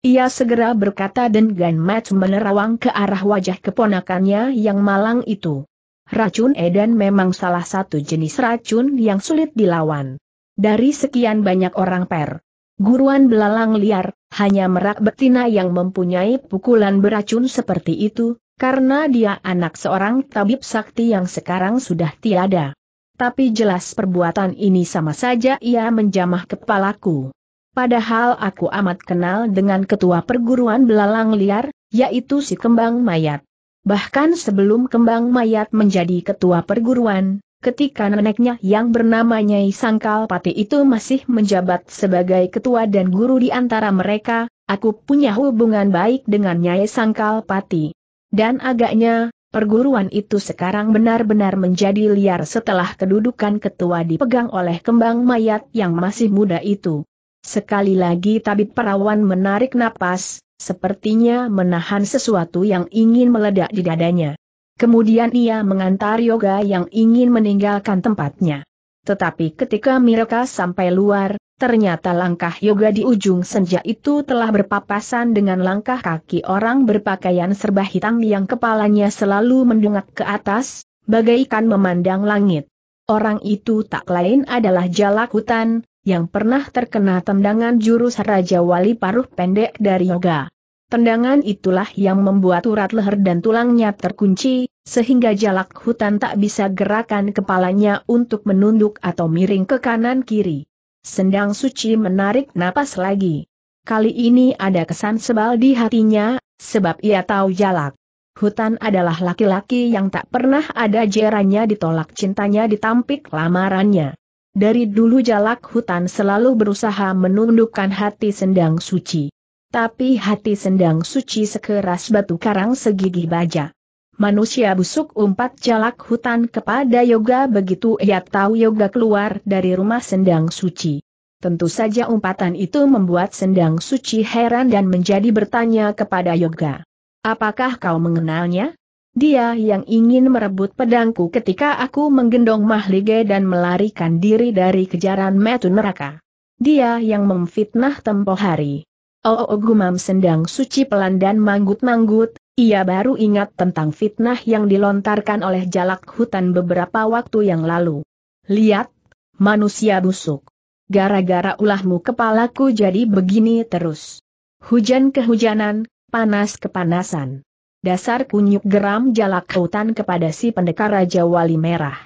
Ia segera berkata dengan match menerawang ke arah wajah keponakannya yang malang itu. Racun Edan memang salah satu jenis racun yang sulit dilawan. Dari sekian banyak orang per, guruan belalang liar, hanya merak betina yang mempunyai pukulan beracun seperti itu, karena dia anak seorang tabib sakti yang sekarang sudah tiada. Tapi jelas perbuatan ini sama saja ia menjamah kepalaku. Padahal aku amat kenal dengan ketua perguruan belalang liar, yaitu si kembang mayat. Bahkan sebelum kembang mayat menjadi ketua perguruan, ketika neneknya yang bernama Nyai Sangkal Pati itu masih menjabat sebagai ketua dan guru di antara mereka, aku punya hubungan baik dengan Nyai Sangkal Pati. Dan agaknya, perguruan itu sekarang benar-benar menjadi liar setelah kedudukan ketua dipegang oleh kembang mayat yang masih muda itu. Sekali lagi tabib perawan menarik napas, sepertinya menahan sesuatu yang ingin meledak di dadanya. Kemudian ia mengantar Yoga yang ingin meninggalkan tempatnya. Tetapi ketika mereka sampai luar, Ternyata langkah yoga di ujung senja itu telah berpapasan dengan langkah kaki orang berpakaian serba hitam yang kepalanya selalu mendongak ke atas, bagaikan memandang langit. Orang itu tak lain adalah jalak hutan, yang pernah terkena tendangan jurus Raja Wali paruh pendek dari yoga. Tendangan itulah yang membuat urat leher dan tulangnya terkunci, sehingga jalak hutan tak bisa gerakan kepalanya untuk menunduk atau miring ke kanan kiri. Sendang suci menarik napas lagi. Kali ini ada kesan sebal di hatinya, sebab ia tahu jalak. Hutan adalah laki-laki yang tak pernah ada jerannya ditolak cintanya ditampik lamarannya. Dari dulu jalak hutan selalu berusaha menundukkan hati sendang suci. Tapi hati sendang suci sekeras batu karang segigih baja manusia busuk umpat jalak hutan kepada Yoga begitu ia tahu Yoga keluar dari rumah sendang suci. Tentu saja umpatan itu membuat sendang suci heran dan menjadi bertanya kepada Yoga. Apakah kau mengenalnya? Dia yang ingin merebut pedangku ketika aku menggendong mahlige dan melarikan diri dari kejaran metu neraka. Dia yang memfitnah tempo hari. Oh, oh, oh gumam sendang suci pelan dan manggut-manggut, ia baru ingat tentang fitnah yang dilontarkan oleh jalak hutan beberapa waktu yang lalu. Lihat, manusia busuk. Gara-gara ulahmu kepalaku jadi begini terus. Hujan kehujanan, panas kepanasan. Dasar kunyuk geram jalak hutan kepada si pendekar Raja Wali Merah.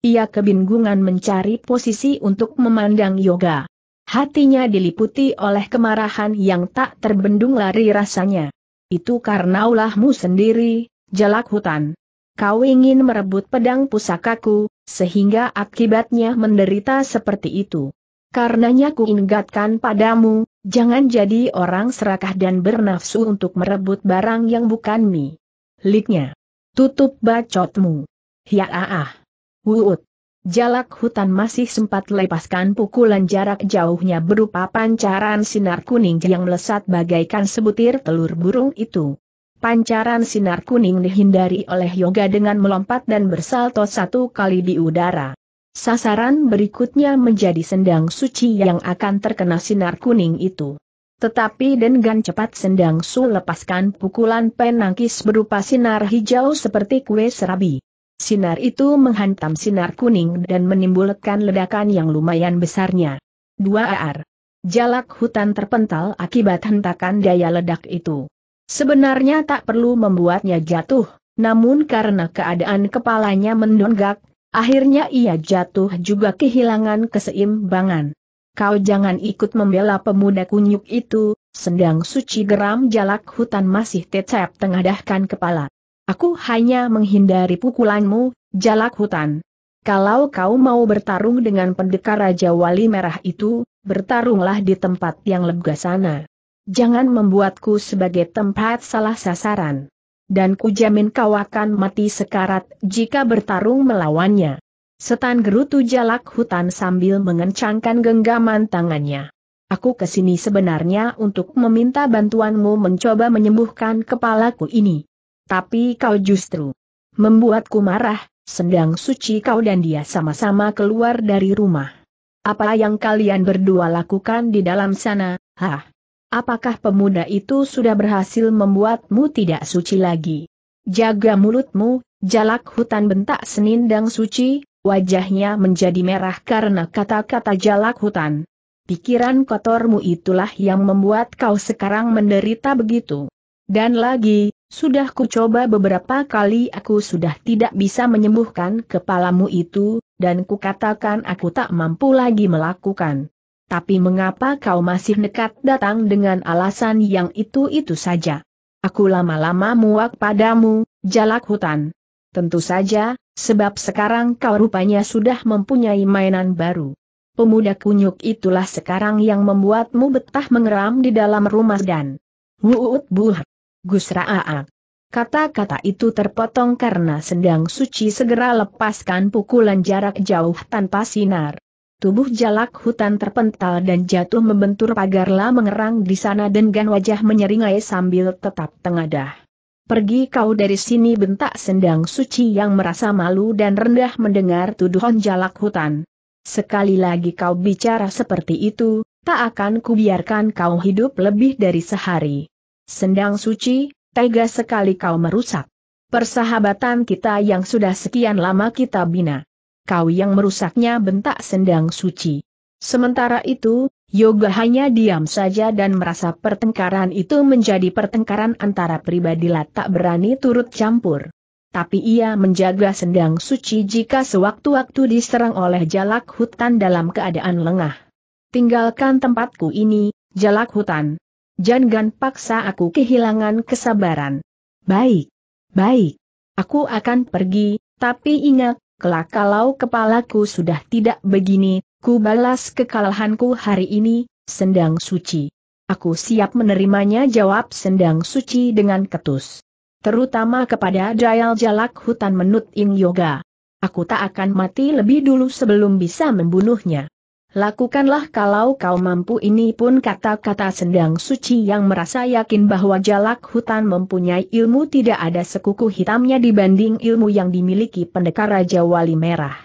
Ia kebingungan mencari posisi untuk memandang yoga. Hatinya diliputi oleh kemarahan yang tak terbendung lari rasanya. Itu karena ulahmu sendiri, jalak hutan. Kau ingin merebut pedang pusakaku, sehingga akibatnya menderita seperti itu. Karenanya ku ingatkan padamu, jangan jadi orang serakah dan bernafsu untuk merebut barang yang bukan mi. Liknya. Tutup bacotmu. ah. Wuut. Jalak hutan masih sempat lepaskan pukulan jarak jauhnya berupa pancaran sinar kuning yang melesat bagaikan sebutir telur burung itu. Pancaran sinar kuning dihindari oleh Yoga dengan melompat dan bersalto satu kali di udara. Sasaran berikutnya menjadi sendang suci yang akan terkena sinar kuning itu. Tetapi dengan cepat sendang su lepaskan pukulan penangkis berupa sinar hijau seperti kue serabi. Sinar itu menghantam sinar kuning dan menimbulkan ledakan yang lumayan besarnya. 2 AR. Jalak hutan terpental akibat hentakan daya ledak itu. Sebenarnya tak perlu membuatnya jatuh, namun karena keadaan kepalanya mendongak, akhirnya ia jatuh juga kehilangan keseimbangan. Kau jangan ikut membela pemuda kunyuk itu, sendang suci geram jalak hutan masih tetap tengadahkan kepala. Aku hanya menghindari pukulanmu, jalak hutan. Kalau kau mau bertarung dengan pendekar Raja Wali Merah itu, bertarunglah di tempat yang lega sana. Jangan membuatku sebagai tempat salah sasaran. Dan kujamin kau akan mati sekarat jika bertarung melawannya. Setan gerutu jalak hutan sambil mengencangkan genggaman tangannya. Aku kesini sebenarnya untuk meminta bantuanmu mencoba menyembuhkan kepalaku ini. Tapi kau justru membuatku marah, Sendang suci kau dan dia sama-sama keluar dari rumah. Apa yang kalian berdua lakukan di dalam sana, hah? Apakah pemuda itu sudah berhasil membuatmu tidak suci lagi? Jaga mulutmu, jalak hutan bentak senindang suci, wajahnya menjadi merah karena kata-kata jalak hutan. Pikiran kotormu itulah yang membuat kau sekarang menderita begitu. Dan lagi, sudah kucoba beberapa kali aku sudah tidak bisa menyembuhkan kepalamu itu, dan kukatakan aku tak mampu lagi melakukan. Tapi mengapa kau masih nekat datang dengan alasan yang itu-itu saja? Aku lama-lama muak padamu, jalak hutan. Tentu saja, sebab sekarang kau rupanya sudah mempunyai mainan baru. Pemuda kunyuk itulah sekarang yang membuatmu betah mengeram di dalam rumah dan... Wuut buh. Gusraak. Kata-kata itu terpotong karena Sendang suci segera lepaskan pukulan jarak jauh tanpa sinar. Tubuh jalak hutan terpental dan jatuh membentur pagarlah mengerang di sana dengan wajah menyeringai sambil tetap tengadah. Pergi kau dari sini bentak sendang suci yang merasa malu dan rendah mendengar tuduhan jalak hutan. Sekali lagi kau bicara seperti itu, tak akan kubiarkan kau hidup lebih dari sehari. Sendang suci, tega sekali kau merusak. Persahabatan kita yang sudah sekian lama kita bina. Kau yang merusaknya bentak sendang suci. Sementara itu, Yoga hanya diam saja dan merasa pertengkaran itu menjadi pertengkaran antara pribadi tak berani turut campur. Tapi ia menjaga sendang suci jika sewaktu-waktu diserang oleh jalak hutan dalam keadaan lengah. Tinggalkan tempatku ini, jalak hutan, Jangan paksa aku kehilangan kesabaran. Baik. Baik. Aku akan pergi, tapi ingat, kelak kalau kepalaku sudah tidak begini, ku balas kekalahanku hari ini, sendang suci. Aku siap menerimanya jawab sendang suci dengan ketus. Terutama kepada Dayal Jalak Hutan Menut Ing Yoga. Aku tak akan mati lebih dulu sebelum bisa membunuhnya. Lakukanlah kalau kau mampu ini pun kata-kata sendang suci yang merasa yakin bahwa jalak hutan mempunyai ilmu tidak ada sekuku hitamnya dibanding ilmu yang dimiliki pendekar Raja Wali Merah.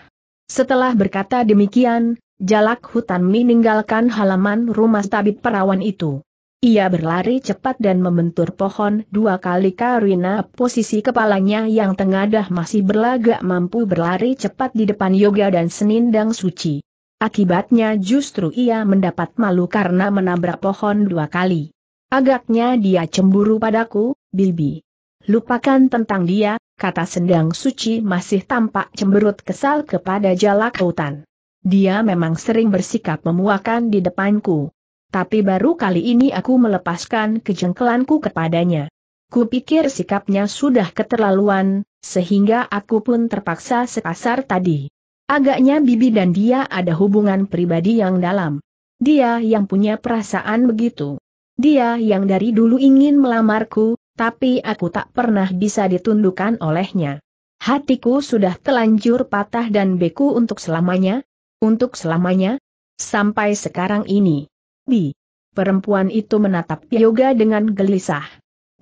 Setelah berkata demikian, jalak hutan meninggalkan halaman rumah tabib perawan itu. Ia berlari cepat dan membentur pohon dua kali karena posisi kepalanya yang tengadah masih berlagak mampu berlari cepat di depan yoga dan senindang suci. Akibatnya justru ia mendapat malu karena menabrak pohon dua kali. Agaknya dia cemburu padaku, Bibi. Lupakan tentang dia, kata Sendang Suci masih tampak cemberut kesal kepada jalak hutan. Dia memang sering bersikap memuakan di depanku. Tapi baru kali ini aku melepaskan kejengkelanku kepadanya. Kupikir sikapnya sudah keterlaluan, sehingga aku pun terpaksa sekasar tadi. Agaknya Bibi dan dia ada hubungan pribadi yang dalam. Dia yang punya perasaan begitu. Dia yang dari dulu ingin melamarku, tapi aku tak pernah bisa ditundukkan olehnya. Hatiku sudah telanjur patah dan beku untuk selamanya, untuk selamanya, sampai sekarang ini. Bi. Perempuan itu menatap Yoga dengan gelisah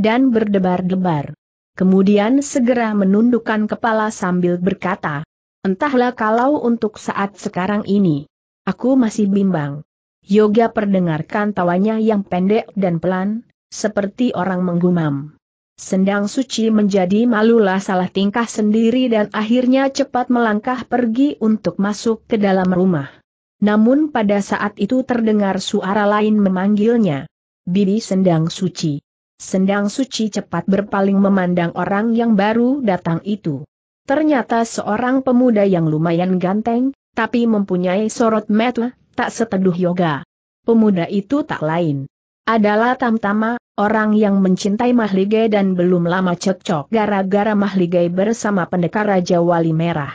dan berdebar-debar. Kemudian segera menundukkan kepala sambil berkata, Entahlah kalau untuk saat sekarang ini. Aku masih bimbang. Yoga perdengarkan tawanya yang pendek dan pelan, seperti orang menggumam. Sendang suci menjadi malulah salah tingkah sendiri dan akhirnya cepat melangkah pergi untuk masuk ke dalam rumah. Namun pada saat itu terdengar suara lain memanggilnya. Bibi Sendang Suci. Sendang Suci cepat berpaling memandang orang yang baru datang itu. Ternyata seorang pemuda yang lumayan ganteng, tapi mempunyai sorot mata, tak seteduh yoga. Pemuda itu tak lain. Adalah Tamtama, orang yang mencintai Mahligai dan belum lama cekcok gara-gara Mahligai bersama pendekar Raja Wali Merah.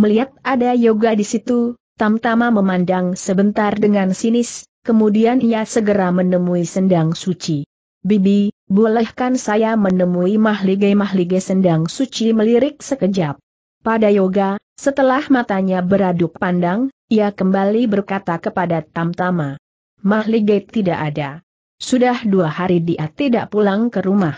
Melihat ada yoga di situ, Tamtama memandang sebentar dengan sinis, kemudian ia segera menemui sendang suci. Bibi, bolehkan saya menemui mahlige-mahlige sendang suci melirik sekejap. Pada yoga, setelah matanya beraduk pandang, ia kembali berkata kepada Tamtama. Mahlige tidak ada. Sudah dua hari dia tidak pulang ke rumah.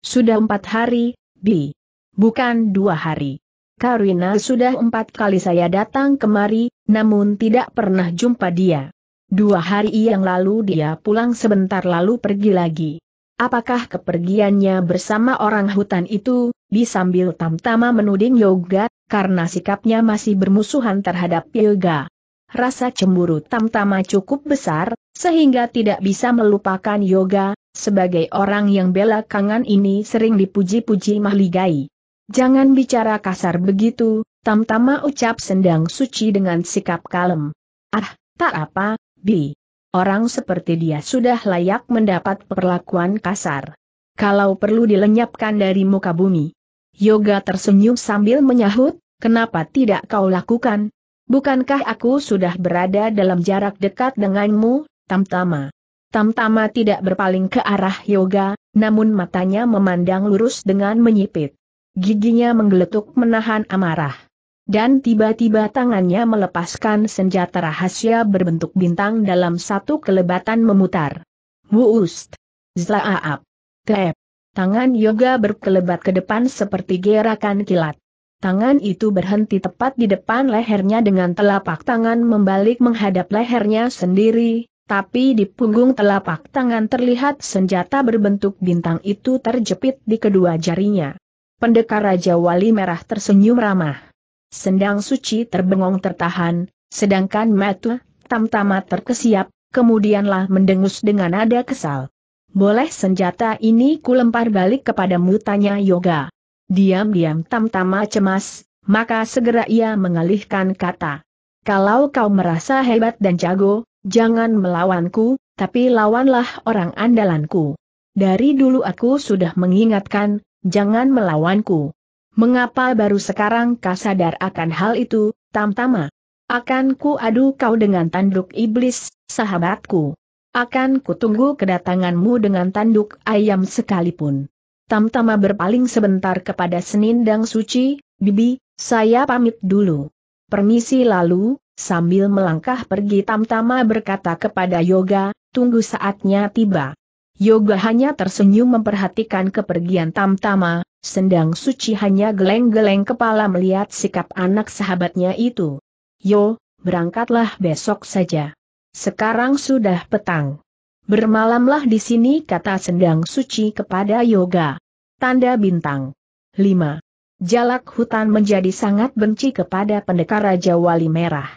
Sudah empat hari, Bi. Bukan dua hari. Karina sudah empat kali saya datang kemari, namun tidak pernah jumpa dia. Dua hari yang lalu dia pulang sebentar lalu pergi lagi. Apakah kepergiannya bersama orang hutan itu, disambil Tamtama menuding Yoga, karena sikapnya masih bermusuhan terhadap Yoga. Rasa cemburu Tamtama cukup besar, sehingga tidak bisa melupakan Yoga, sebagai orang yang belakangan ini sering dipuji-puji mahligai. Jangan bicara kasar begitu, Tamtama ucap sendang suci dengan sikap kalem. Ah, tak apa, Bi. Orang seperti dia sudah layak mendapat perlakuan kasar. Kalau perlu dilenyapkan dari muka bumi. Yoga tersenyum sambil menyahut, kenapa tidak kau lakukan? Bukankah aku sudah berada dalam jarak dekat denganmu, Tamtama? Tamtama tidak berpaling ke arah Yoga, namun matanya memandang lurus dengan menyipit. Giginya menggeletuk menahan amarah. Dan tiba-tiba tangannya melepaskan senjata rahasia berbentuk bintang dalam satu kelebatan memutar. Wuust! Zlaaap! Tep! Tangan yoga berkelebat ke depan seperti gerakan kilat. Tangan itu berhenti tepat di depan lehernya dengan telapak tangan membalik menghadap lehernya sendiri, tapi di punggung telapak tangan terlihat senjata berbentuk bintang itu terjepit di kedua jarinya. Pendekar Raja Wali Merah tersenyum ramah. Sendang suci terbengong tertahan, sedangkan Matu, tamtama terkesiap, kemudianlah mendengus dengan nada kesal. Boleh senjata ini kulempar balik kepada tanya Yoga. Diam-diam tamtama cemas, maka segera ia mengalihkan kata. Kalau kau merasa hebat dan jago, jangan melawanku, tapi lawanlah orang andalanku. Dari dulu aku sudah mengingatkan, jangan melawanku. Mengapa baru sekarang kau sadar akan hal itu, Tamtama? Akan ku adu kau dengan tanduk iblis, sahabatku. Akan ku tunggu kedatanganmu dengan tanduk ayam sekalipun. Tamtama berpaling sebentar kepada Senindang Suci, Bibi, saya pamit dulu. Permisi lalu, sambil melangkah pergi Tamtama berkata kepada Yoga, tunggu saatnya tiba. Yoga hanya tersenyum memperhatikan kepergian Tamtama, Sendang suci hanya geleng-geleng kepala melihat sikap anak sahabatnya itu. Yo, berangkatlah besok saja. Sekarang sudah petang. Bermalamlah di sini kata sendang suci kepada Yoga. Tanda bintang. 5. Jalak hutan menjadi sangat benci kepada pendekar Raja Wali Merah.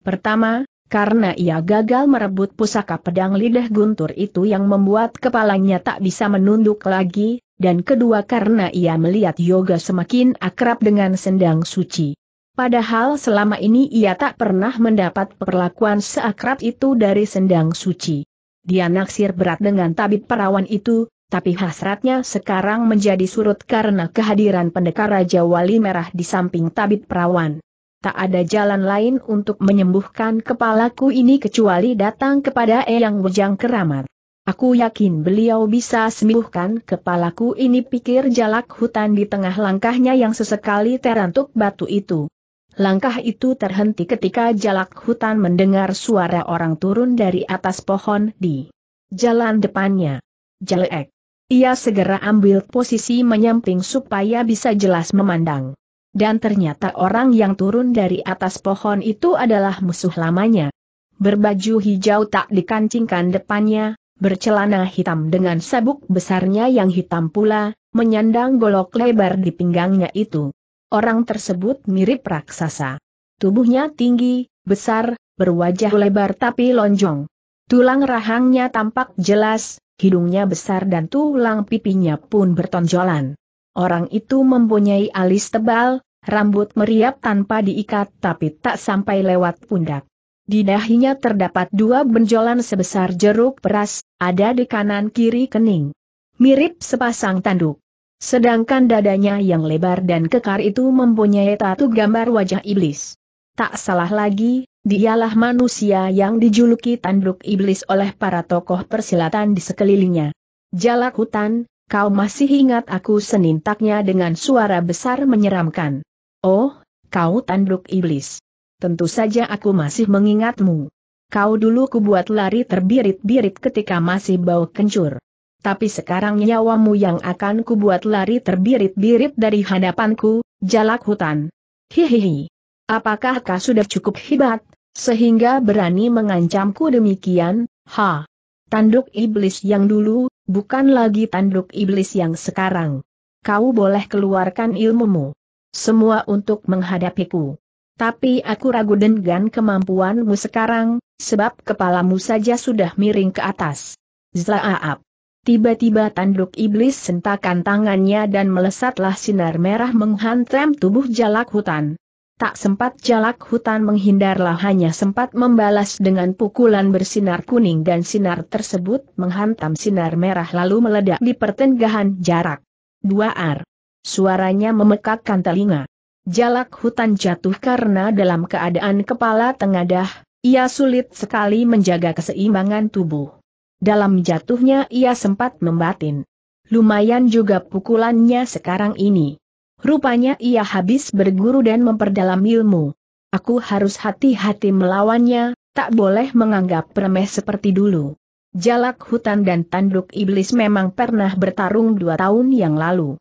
Pertama, karena ia gagal merebut pusaka pedang lidah guntur itu yang membuat kepalanya tak bisa menunduk lagi, dan kedua karena ia melihat Yoga semakin akrab dengan sendang suci. Padahal selama ini ia tak pernah mendapat perlakuan seakrab itu dari sendang suci. Dia naksir berat dengan tabib perawan itu, tapi hasratnya sekarang menjadi surut karena kehadiran pendekar Raja Wali Merah di samping tabib perawan. Tak ada jalan lain untuk menyembuhkan kepalaku ini kecuali datang kepada Eyang Wejang Keramat. Aku yakin beliau bisa sembuhkan kepalaku ini pikir jalak hutan di tengah langkahnya yang sesekali terantuk batu itu. Langkah itu terhenti ketika jalak hutan mendengar suara orang turun dari atas pohon di jalan depannya. Jelek. Ia segera ambil posisi menyamping supaya bisa jelas memandang. Dan ternyata orang yang turun dari atas pohon itu adalah musuh lamanya. Berbaju hijau tak dikancingkan depannya, bercelana hitam dengan sabuk besarnya yang hitam pula, menyandang golok lebar di pinggangnya itu. Orang tersebut mirip raksasa. Tubuhnya tinggi, besar, berwajah lebar tapi lonjong. Tulang rahangnya tampak jelas, hidungnya besar dan tulang pipinya pun bertonjolan. Orang itu mempunyai alis tebal, rambut meriap tanpa diikat tapi tak sampai lewat pundak. Di dahinya terdapat dua benjolan sebesar jeruk peras, ada di kanan kiri kening. Mirip sepasang tanduk. Sedangkan dadanya yang lebar dan kekar itu mempunyai tatu gambar wajah iblis. Tak salah lagi, dialah manusia yang dijuluki tanduk iblis oleh para tokoh persilatan di sekelilingnya. Jalak hutan, kau masih ingat aku senintaknya dengan suara besar menyeramkan. Oh, kau tanduk iblis. Tentu saja aku masih mengingatmu. Kau dulu kubuat lari terbirit-birit ketika masih bau kencur. Tapi sekarang nyawamu yang akan kubuat lari terbirit-birit dari hadapanku, jalak hutan. Hihihi. Apakah kau sudah cukup hebat, sehingga berani mengancamku demikian, ha? Tanduk iblis yang dulu, bukan lagi tanduk iblis yang sekarang. Kau boleh keluarkan ilmumu. Semua untuk menghadapiku tapi aku ragu dengan kemampuanmu sekarang, sebab kepalamu saja sudah miring ke atas. Zlaaap. Tiba-tiba tanduk iblis sentakan tangannya dan melesatlah sinar merah menghantam tubuh jalak hutan. Tak sempat jalak hutan menghindarlah hanya sempat membalas dengan pukulan bersinar kuning dan sinar tersebut menghantam sinar merah lalu meledak di pertengahan jarak. 2 ar. Suaranya memekakkan telinga. Jalak hutan jatuh karena dalam keadaan kepala tengadah, ia sulit sekali menjaga keseimbangan tubuh. Dalam jatuhnya ia sempat membatin. Lumayan juga pukulannya sekarang ini. Rupanya ia habis berguru dan memperdalam ilmu. Aku harus hati-hati melawannya, tak boleh menganggap remeh seperti dulu. Jalak hutan dan tanduk iblis memang pernah bertarung dua tahun yang lalu.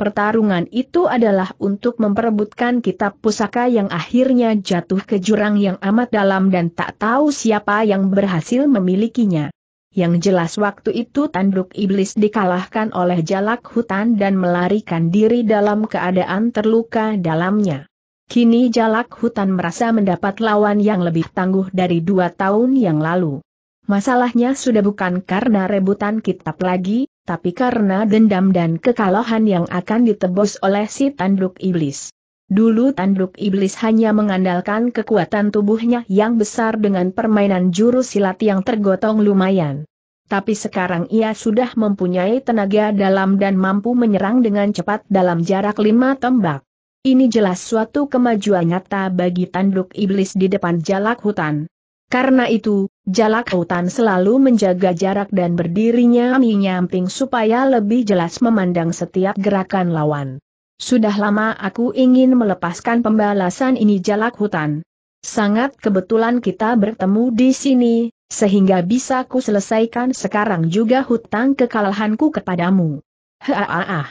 Pertarungan itu adalah untuk memperebutkan kitab pusaka yang akhirnya jatuh ke jurang yang amat dalam dan tak tahu siapa yang berhasil memilikinya. Yang jelas waktu itu tanduk iblis dikalahkan oleh jalak hutan dan melarikan diri dalam keadaan terluka dalamnya. Kini jalak hutan merasa mendapat lawan yang lebih tangguh dari dua tahun yang lalu. Masalahnya sudah bukan karena rebutan kitab lagi, tapi karena dendam dan kekalahan yang akan ditebus oleh si tanduk iblis. Dulu tanduk iblis hanya mengandalkan kekuatan tubuhnya yang besar dengan permainan jurus silat yang tergotong lumayan. Tapi sekarang ia sudah mempunyai tenaga dalam dan mampu menyerang dengan cepat dalam jarak lima tembak. Ini jelas suatu kemajuan nyata bagi tanduk iblis di depan jalak hutan. Karena itu, jalak hutan selalu menjaga jarak dan berdirinya menyamping supaya lebih jelas memandang setiap gerakan lawan. Sudah lama aku ingin melepaskan pembalasan ini jalak hutan. Sangat kebetulan kita bertemu di sini, sehingga bisa ku selesaikan sekarang juga hutang kekalahanku kepadamu. ah.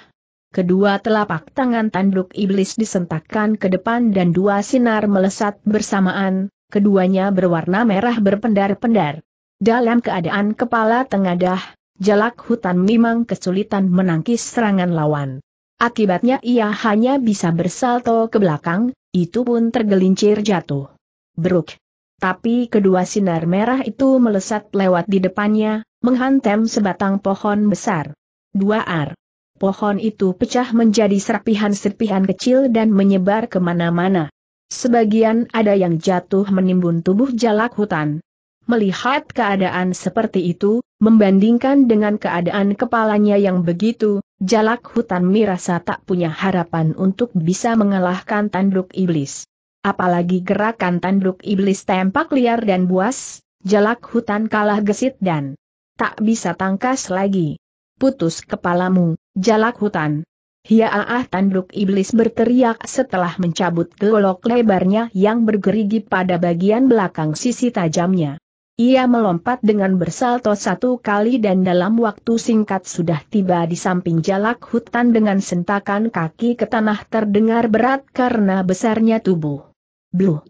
Kedua telapak tangan tanduk iblis disentakkan ke depan dan dua sinar melesat bersamaan, keduanya berwarna merah berpendar-pendar. Dalam keadaan kepala tengadah, jalak hutan memang kesulitan menangkis serangan lawan. Akibatnya ia hanya bisa bersalto ke belakang, itu pun tergelincir jatuh. Beruk. Tapi kedua sinar merah itu melesat lewat di depannya, menghantam sebatang pohon besar. Dua ar. Pohon itu pecah menjadi serpihan-serpihan kecil dan menyebar kemana-mana. Sebagian ada yang jatuh menimbun tubuh jalak hutan. Melihat keadaan seperti itu, membandingkan dengan keadaan kepalanya yang begitu, jalak hutan mirasa tak punya harapan untuk bisa mengalahkan tanduk iblis. Apalagi gerakan tanduk iblis tempak liar dan buas, jalak hutan kalah gesit dan tak bisa tangkas lagi. Putus kepalamu, jalak hutan. Hiaah tanduk iblis berteriak setelah mencabut golok lebarnya yang bergerigi pada bagian belakang sisi tajamnya. Ia melompat dengan bersalto satu kali dan dalam waktu singkat sudah tiba di samping jalak hutan dengan sentakan kaki ke tanah terdengar berat karena besarnya tubuh. Bluh.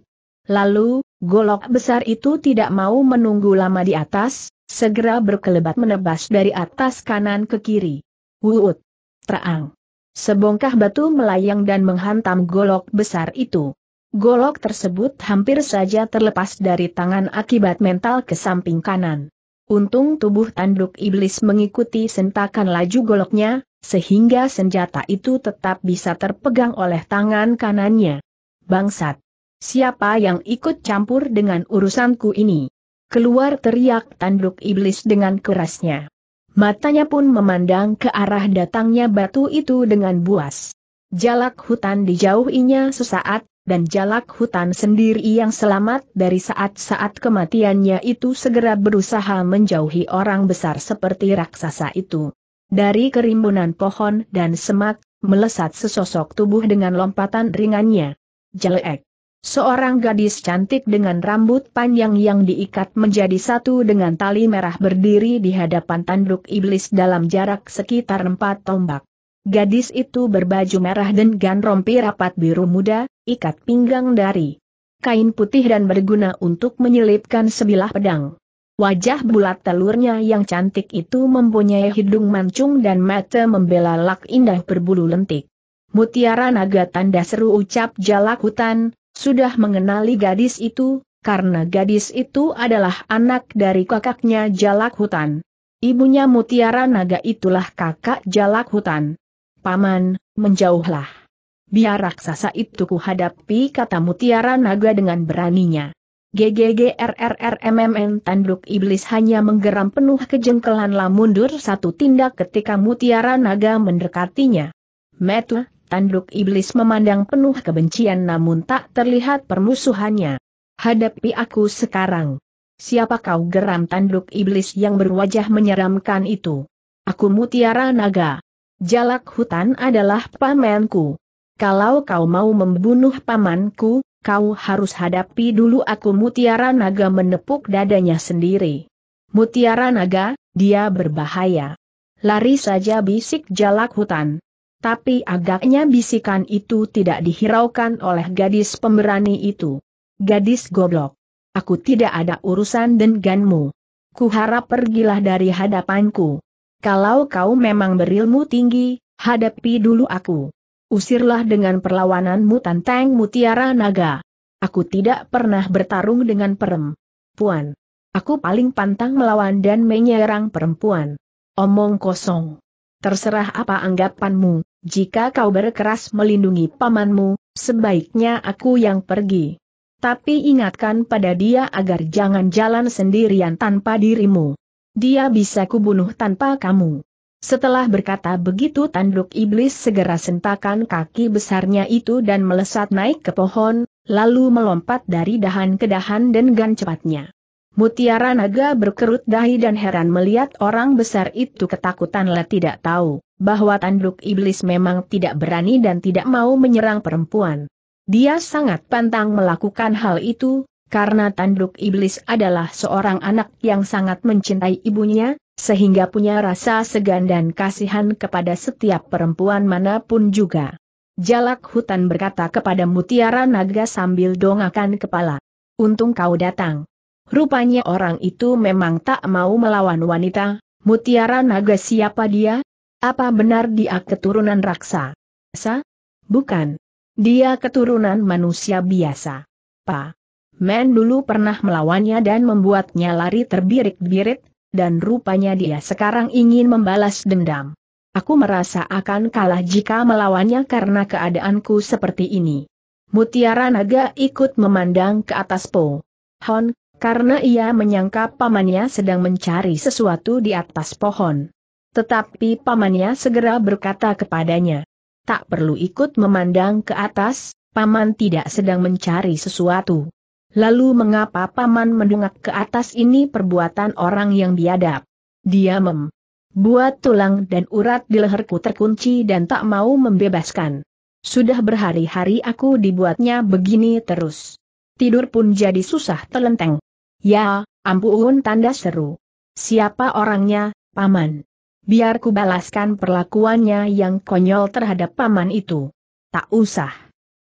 Lalu, golok besar itu tidak mau menunggu lama di atas, segera berkelebat menebas dari atas kanan ke kiri. Wuut. Traang. Sebongkah batu melayang dan menghantam golok besar itu. Golok tersebut hampir saja terlepas dari tangan akibat mental ke samping kanan. Untung tubuh tanduk iblis mengikuti sentakan laju goloknya, sehingga senjata itu tetap bisa terpegang oleh tangan kanannya. Bangsat! Siapa yang ikut campur dengan urusanku ini? Keluar teriak tanduk iblis dengan kerasnya. Matanya pun memandang ke arah datangnya batu itu dengan buas. Jalak hutan dijauhinya sesaat, dan jalak hutan sendiri yang selamat dari saat-saat kematiannya itu segera berusaha menjauhi orang besar seperti raksasa itu. Dari kerimbunan pohon dan semak, melesat sesosok tubuh dengan lompatan ringannya. Jelek. Seorang gadis cantik dengan rambut panjang yang diikat menjadi satu dengan tali merah berdiri di hadapan tanduk iblis dalam jarak sekitar empat tombak. Gadis itu berbaju merah dan gan rompi rapat biru muda, ikat pinggang dari kain putih dan berguna untuk menyelipkan sebilah pedang. Wajah bulat telurnya yang cantik itu mempunyai hidung mancung dan mata membela lak indah berbulu lentik. Mutiara naga tanda seru ucap jalak hutan, sudah mengenali gadis itu, karena gadis itu adalah anak dari kakaknya Jalak Hutan. Ibunya Mutiara Naga itulah kakak Jalak Hutan. Paman, menjauhlah. Biar raksasa itu kuhadapi kata Mutiara Naga dengan beraninya. GGGRRRMMN tanduk iblis hanya menggeram penuh kejengkelan lah mundur satu tindak ketika mutiara naga mendekatinya. Metu, Tanduk iblis memandang penuh kebencian namun tak terlihat permusuhannya. Hadapi aku sekarang. Siapa kau geram tanduk iblis yang berwajah menyeramkan itu? Aku mutiara naga. Jalak hutan adalah pamanku. Kalau kau mau membunuh pamanku, kau harus hadapi dulu aku mutiara naga menepuk dadanya sendiri. Mutiara naga, dia berbahaya. Lari saja bisik jalak hutan tapi agaknya bisikan itu tidak dihiraukan oleh gadis pemberani itu. Gadis goblok. Aku tidak ada urusan denganmu. Kuharap pergilah dari hadapanku. Kalau kau memang berilmu tinggi, hadapi dulu aku. Usirlah dengan perlawananmu tanteng mutiara naga. Aku tidak pernah bertarung dengan perempuan. Aku paling pantang melawan dan menyerang perempuan. Omong kosong. Terserah apa anggapanmu, jika kau berkeras melindungi pamanmu, sebaiknya aku yang pergi. Tapi ingatkan pada dia agar jangan jalan sendirian tanpa dirimu. Dia bisa kubunuh tanpa kamu. Setelah berkata begitu tanduk iblis segera sentakan kaki besarnya itu dan melesat naik ke pohon, lalu melompat dari dahan ke dahan dengan cepatnya. Mutiara naga berkerut dahi dan heran melihat orang besar itu ketakutanlah tidak tahu bahwa tanduk iblis memang tidak berani dan tidak mau menyerang perempuan. Dia sangat pantang melakukan hal itu, karena tanduk iblis adalah seorang anak yang sangat mencintai ibunya, sehingga punya rasa segan dan kasihan kepada setiap perempuan manapun juga. Jalak hutan berkata kepada mutiara naga sambil dongakan kepala. Untung kau datang. Rupanya orang itu memang tak mau melawan wanita, mutiara naga siapa dia, apa benar dia keturunan raksa? Sa? Bukan. Dia keturunan manusia biasa. Pa. Men dulu pernah melawannya dan membuatnya lari terbirit-birit, dan rupanya dia sekarang ingin membalas dendam. Aku merasa akan kalah jika melawannya karena keadaanku seperti ini. Mutiara naga ikut memandang ke atas Po. Hon, karena ia menyangka pamannya sedang mencari sesuatu di atas pohon. Tetapi pamannya segera berkata kepadanya, tak perlu ikut memandang ke atas, paman tidak sedang mencari sesuatu. Lalu mengapa paman mendungak ke atas ini perbuatan orang yang biadab? Dia mem. Buat tulang dan urat di leherku terkunci dan tak mau membebaskan. Sudah berhari-hari aku dibuatnya begini terus. Tidur pun jadi susah telenteng. Ya, ampun tanda seru. Siapa orangnya, paman? biar ku balaskan perlakuannya yang konyol terhadap paman itu. Tak usah.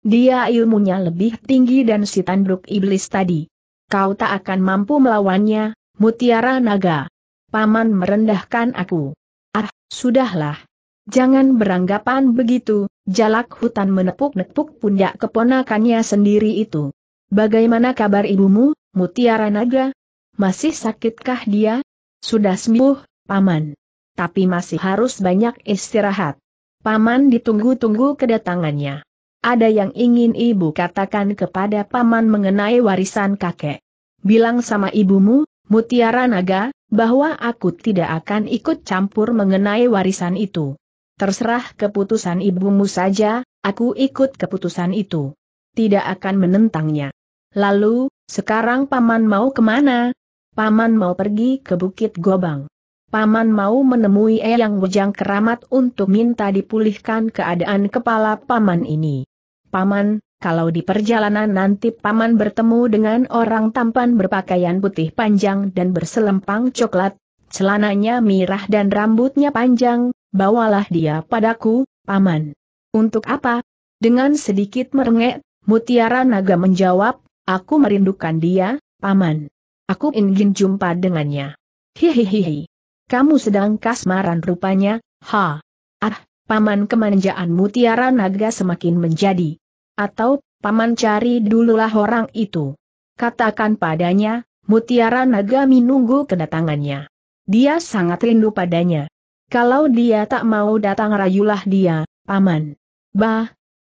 Dia ilmunya lebih tinggi dan si tanduk iblis tadi. Kau tak akan mampu melawannya, mutiara naga. Paman merendahkan aku. Ah, sudahlah. Jangan beranggapan begitu, jalak hutan menepuk-nepuk pundak keponakannya sendiri itu. Bagaimana kabar ibumu, mutiara naga? Masih sakitkah dia? Sudah sembuh, paman tapi masih harus banyak istirahat. Paman ditunggu-tunggu kedatangannya. Ada yang ingin ibu katakan kepada paman mengenai warisan kakek. Bilang sama ibumu, Mutiara Naga, bahwa aku tidak akan ikut campur mengenai warisan itu. Terserah keputusan ibumu saja, aku ikut keputusan itu. Tidak akan menentangnya. Lalu, sekarang paman mau kemana? Paman mau pergi ke Bukit Gobang. Paman mau menemui Eyang Wejang Keramat untuk minta dipulihkan keadaan kepala Paman ini. Paman, kalau di perjalanan nanti Paman bertemu dengan orang tampan berpakaian putih panjang dan berselempang coklat, celananya mirah dan rambutnya panjang, bawalah dia padaku, Paman. Untuk apa? Dengan sedikit merengek, Mutiara Naga menjawab, aku merindukan dia, Paman. Aku ingin jumpa dengannya. Hihihihi kamu sedang kasmaran rupanya, ha. Ah, paman kemanjaan mutiara naga semakin menjadi. Atau, paman cari dululah orang itu. Katakan padanya, mutiara naga menunggu kedatangannya. Dia sangat rindu padanya. Kalau dia tak mau datang rayulah dia, paman. Bah,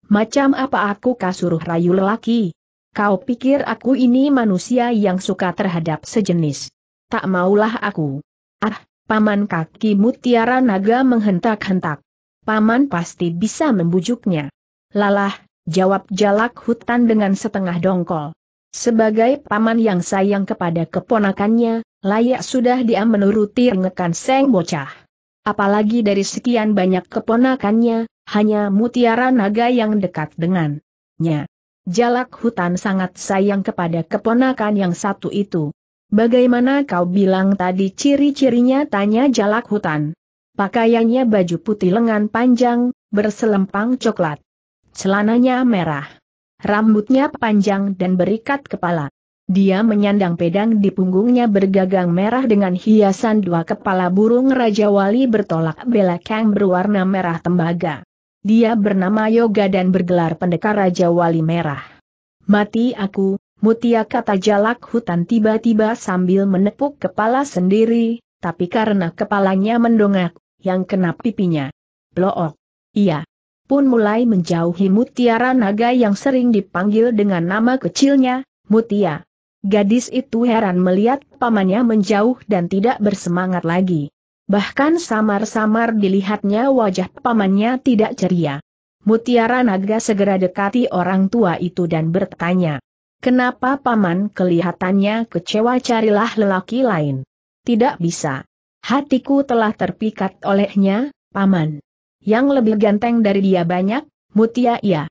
macam apa aku kasuruh rayu lelaki? Kau pikir aku ini manusia yang suka terhadap sejenis? Tak maulah aku. Ah, paman kaki mutiara naga menghentak-hentak. Paman pasti bisa membujuknya. Lalah, jawab jalak hutan dengan setengah dongkol. Sebagai paman yang sayang kepada keponakannya, layak sudah dia menuruti rengekan seng bocah. Apalagi dari sekian banyak keponakannya, hanya mutiara naga yang dekat dengannya. Jalak hutan sangat sayang kepada keponakan yang satu itu. Bagaimana kau bilang tadi ciri-cirinya tanya jalak hutan. Pakaiannya baju putih lengan panjang, berselempang coklat. Celananya merah. Rambutnya panjang dan berikat kepala. Dia menyandang pedang di punggungnya bergagang merah dengan hiasan dua kepala burung Raja Wali bertolak belakang berwarna merah tembaga. Dia bernama Yoga dan bergelar pendekar Raja Wali Merah. Mati aku, Mutia kata jalak hutan tiba-tiba sambil menepuk kepala sendiri, tapi karena kepalanya mendongak, yang kena pipinya. Blook. Iya. Pun mulai menjauhi mutiara naga yang sering dipanggil dengan nama kecilnya, Mutia. Gadis itu heran melihat pamannya menjauh dan tidak bersemangat lagi. Bahkan samar-samar dilihatnya wajah pamannya tidak ceria. Mutiara naga segera dekati orang tua itu dan bertanya. Kenapa paman kelihatannya kecewa carilah lelaki lain? Tidak bisa. Hatiku telah terpikat olehnya, paman. Yang lebih ganteng dari dia banyak, mutia Ia. Ya.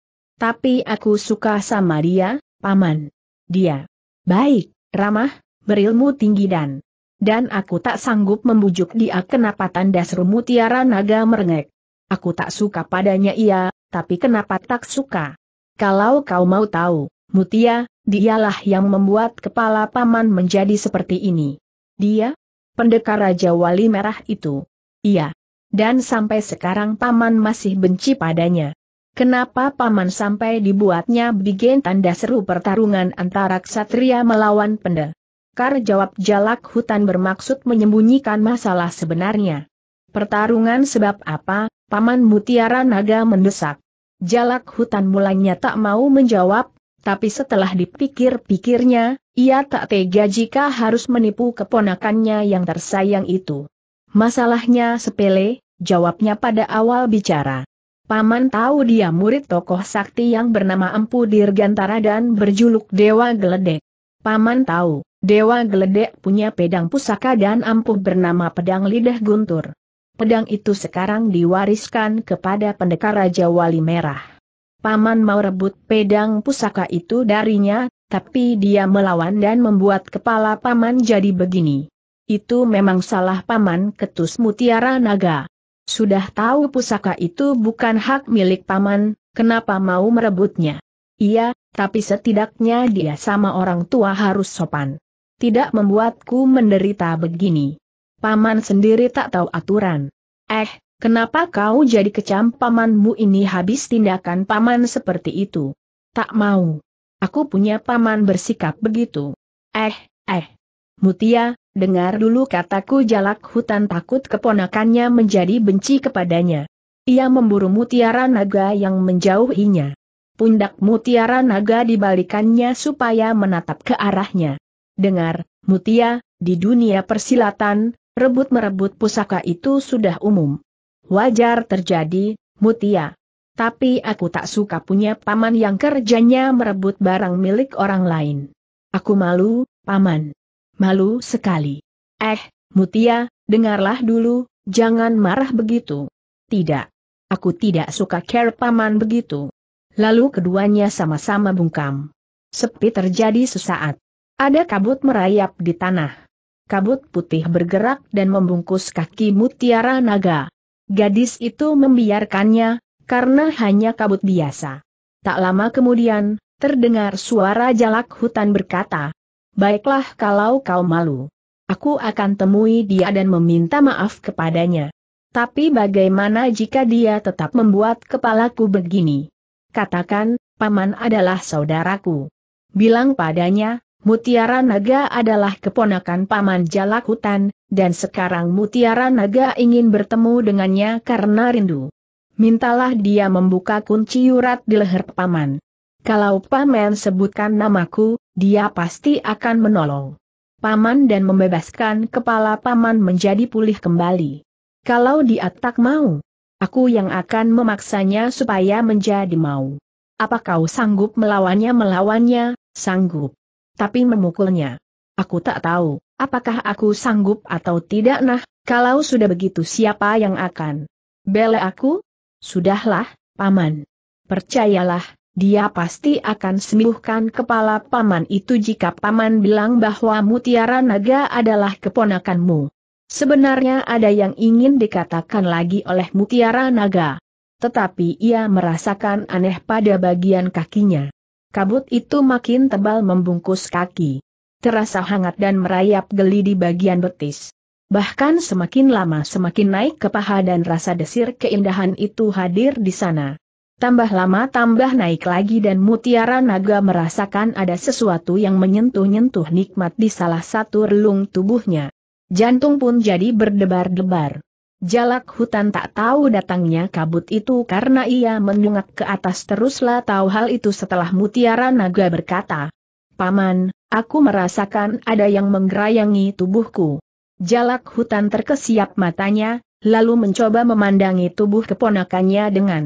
Tapi aku suka sama dia, paman. Dia baik, ramah, berilmu tinggi dan dan aku tak sanggup membujuk dia kenapa tanda seru mutiara naga merengek. Aku tak suka padanya ia, tapi kenapa tak suka? Kalau kau mau tahu, Mutia, Dialah yang membuat kepala paman menjadi seperti ini. Dia? Pendekar Raja Wali Merah itu. Iya. Dan sampai sekarang paman masih benci padanya. Kenapa paman sampai dibuatnya bikin tanda seru pertarungan antara ksatria melawan pendekar? Kar jawab jalak hutan bermaksud menyembunyikan masalah sebenarnya. Pertarungan sebab apa, Paman Mutiara Naga mendesak. Jalak hutan mulanya tak mau menjawab, tapi setelah dipikir-pikirnya, ia tak tega jika harus menipu keponakannya yang tersayang itu. Masalahnya sepele, jawabnya pada awal bicara. Paman tahu dia murid tokoh sakti yang bernama Empu Dirgantara dan berjuluk Dewa Geledek. Paman tahu, Dewa Geledek punya pedang pusaka dan ampuh bernama Pedang Lidah Guntur. Pedang itu sekarang diwariskan kepada pendekar Raja Wali Merah. Paman mau rebut pedang pusaka itu darinya, tapi dia melawan dan membuat kepala Paman jadi begini. Itu memang salah Paman ketus mutiara naga. Sudah tahu pusaka itu bukan hak milik Paman, kenapa mau merebutnya? Iya, tapi setidaknya dia sama orang tua harus sopan. Tidak membuatku menderita begini. Paman sendiri tak tahu aturan. Eh, Kenapa kau jadi kecam pamanmu ini habis tindakan paman seperti itu? Tak mau. Aku punya paman bersikap begitu. Eh, eh. Mutia, dengar dulu kataku jalak hutan takut keponakannya menjadi benci kepadanya. Ia memburu mutiara naga yang menjauhinya. Pundak mutiara naga dibalikannya supaya menatap ke arahnya. Dengar, Mutia, di dunia persilatan, rebut-merebut pusaka itu sudah umum. Wajar terjadi, Mutia. Tapi aku tak suka punya paman yang kerjanya merebut barang milik orang lain. Aku malu, paman. Malu sekali. Eh, Mutia, dengarlah dulu, jangan marah begitu. Tidak. Aku tidak suka care paman begitu. Lalu keduanya sama-sama bungkam. Sepi terjadi sesaat. Ada kabut merayap di tanah. Kabut putih bergerak dan membungkus kaki mutiara naga. Gadis itu membiarkannya, karena hanya kabut biasa. Tak lama kemudian, terdengar suara jalak hutan berkata, Baiklah kalau kau malu. Aku akan temui dia dan meminta maaf kepadanya. Tapi bagaimana jika dia tetap membuat kepalaku begini? Katakan, paman adalah saudaraku. Bilang padanya, Mutiara Naga adalah keponakan paman Jalak Hutan, dan sekarang Mutiara Naga ingin bertemu dengannya karena rindu. Mintalah dia membuka kunci urat di leher paman. Kalau paman sebutkan namaku, dia pasti akan menolong. Paman dan membebaskan kepala paman menjadi pulih kembali. Kalau dia tak mau, aku yang akan memaksanya supaya menjadi mau. Apa kau sanggup melawannya? Melawannya, sanggup. Tapi memukulnya. Aku tak tahu. Apakah aku sanggup atau tidak nah, kalau sudah begitu siapa yang akan? Bela aku? Sudahlah, Paman. Percayalah, dia pasti akan sembuhkan kepala Paman itu jika Paman bilang bahwa Mutiara Naga adalah keponakanmu. Sebenarnya ada yang ingin dikatakan lagi oleh Mutiara Naga. Tetapi ia merasakan aneh pada bagian kakinya. Kabut itu makin tebal membungkus kaki terasa hangat dan merayap geli di bagian betis. Bahkan semakin lama semakin naik ke paha dan rasa desir keindahan itu hadir di sana. Tambah lama tambah naik lagi dan mutiara naga merasakan ada sesuatu yang menyentuh-nyentuh nikmat di salah satu relung tubuhnya. Jantung pun jadi berdebar-debar. Jalak hutan tak tahu datangnya kabut itu karena ia menyungak ke atas teruslah tahu hal itu setelah mutiara naga berkata. Paman, Aku merasakan ada yang menggerayangi tubuhku. Jalak hutan terkesiap matanya, lalu mencoba memandangi tubuh keponakannya dengan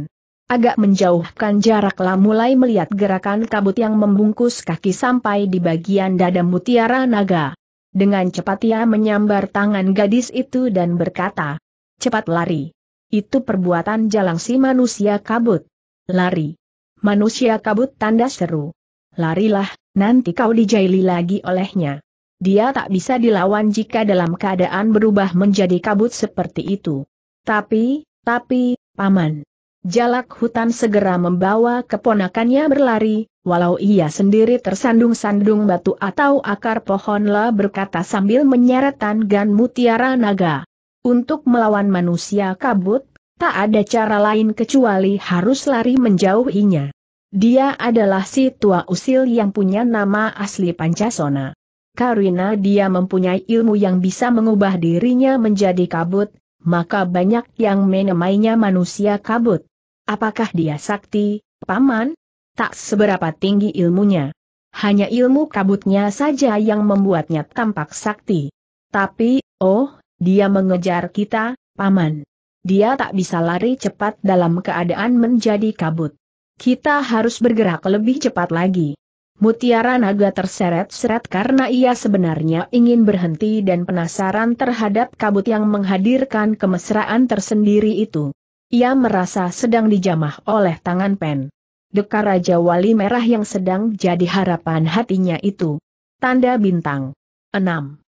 agak menjauhkan jaraklah mulai melihat gerakan kabut yang membungkus kaki sampai di bagian dada mutiara naga. Dengan cepat ia menyambar tangan gadis itu dan berkata, cepat lari. Itu perbuatan jalang si manusia kabut. Lari. Manusia kabut tanda seru. Larilah, nanti kau dijaili lagi olehnya. Dia tak bisa dilawan jika dalam keadaan berubah menjadi kabut seperti itu. Tapi, tapi, paman. Jalak hutan segera membawa keponakannya berlari, walau ia sendiri tersandung-sandung batu atau akar pohon lah berkata sambil menyeretan gan mutiara naga. Untuk melawan manusia kabut, tak ada cara lain kecuali harus lari menjauhinya. Dia adalah si tua usil yang punya nama asli Pancasona. Karena dia mempunyai ilmu yang bisa mengubah dirinya menjadi kabut, maka banyak yang menemainya manusia kabut. Apakah dia sakti, paman? Tak seberapa tinggi ilmunya. Hanya ilmu kabutnya saja yang membuatnya tampak sakti. Tapi, oh, dia mengejar kita, paman. Dia tak bisa lari cepat dalam keadaan menjadi kabut. Kita harus bergerak lebih cepat lagi. Mutiara naga terseret-seret karena ia sebenarnya ingin berhenti dan penasaran terhadap kabut yang menghadirkan kemesraan tersendiri itu. Ia merasa sedang dijamah oleh tangan pen. Deka Raja Wali Merah yang sedang jadi harapan hatinya itu. Tanda Bintang 6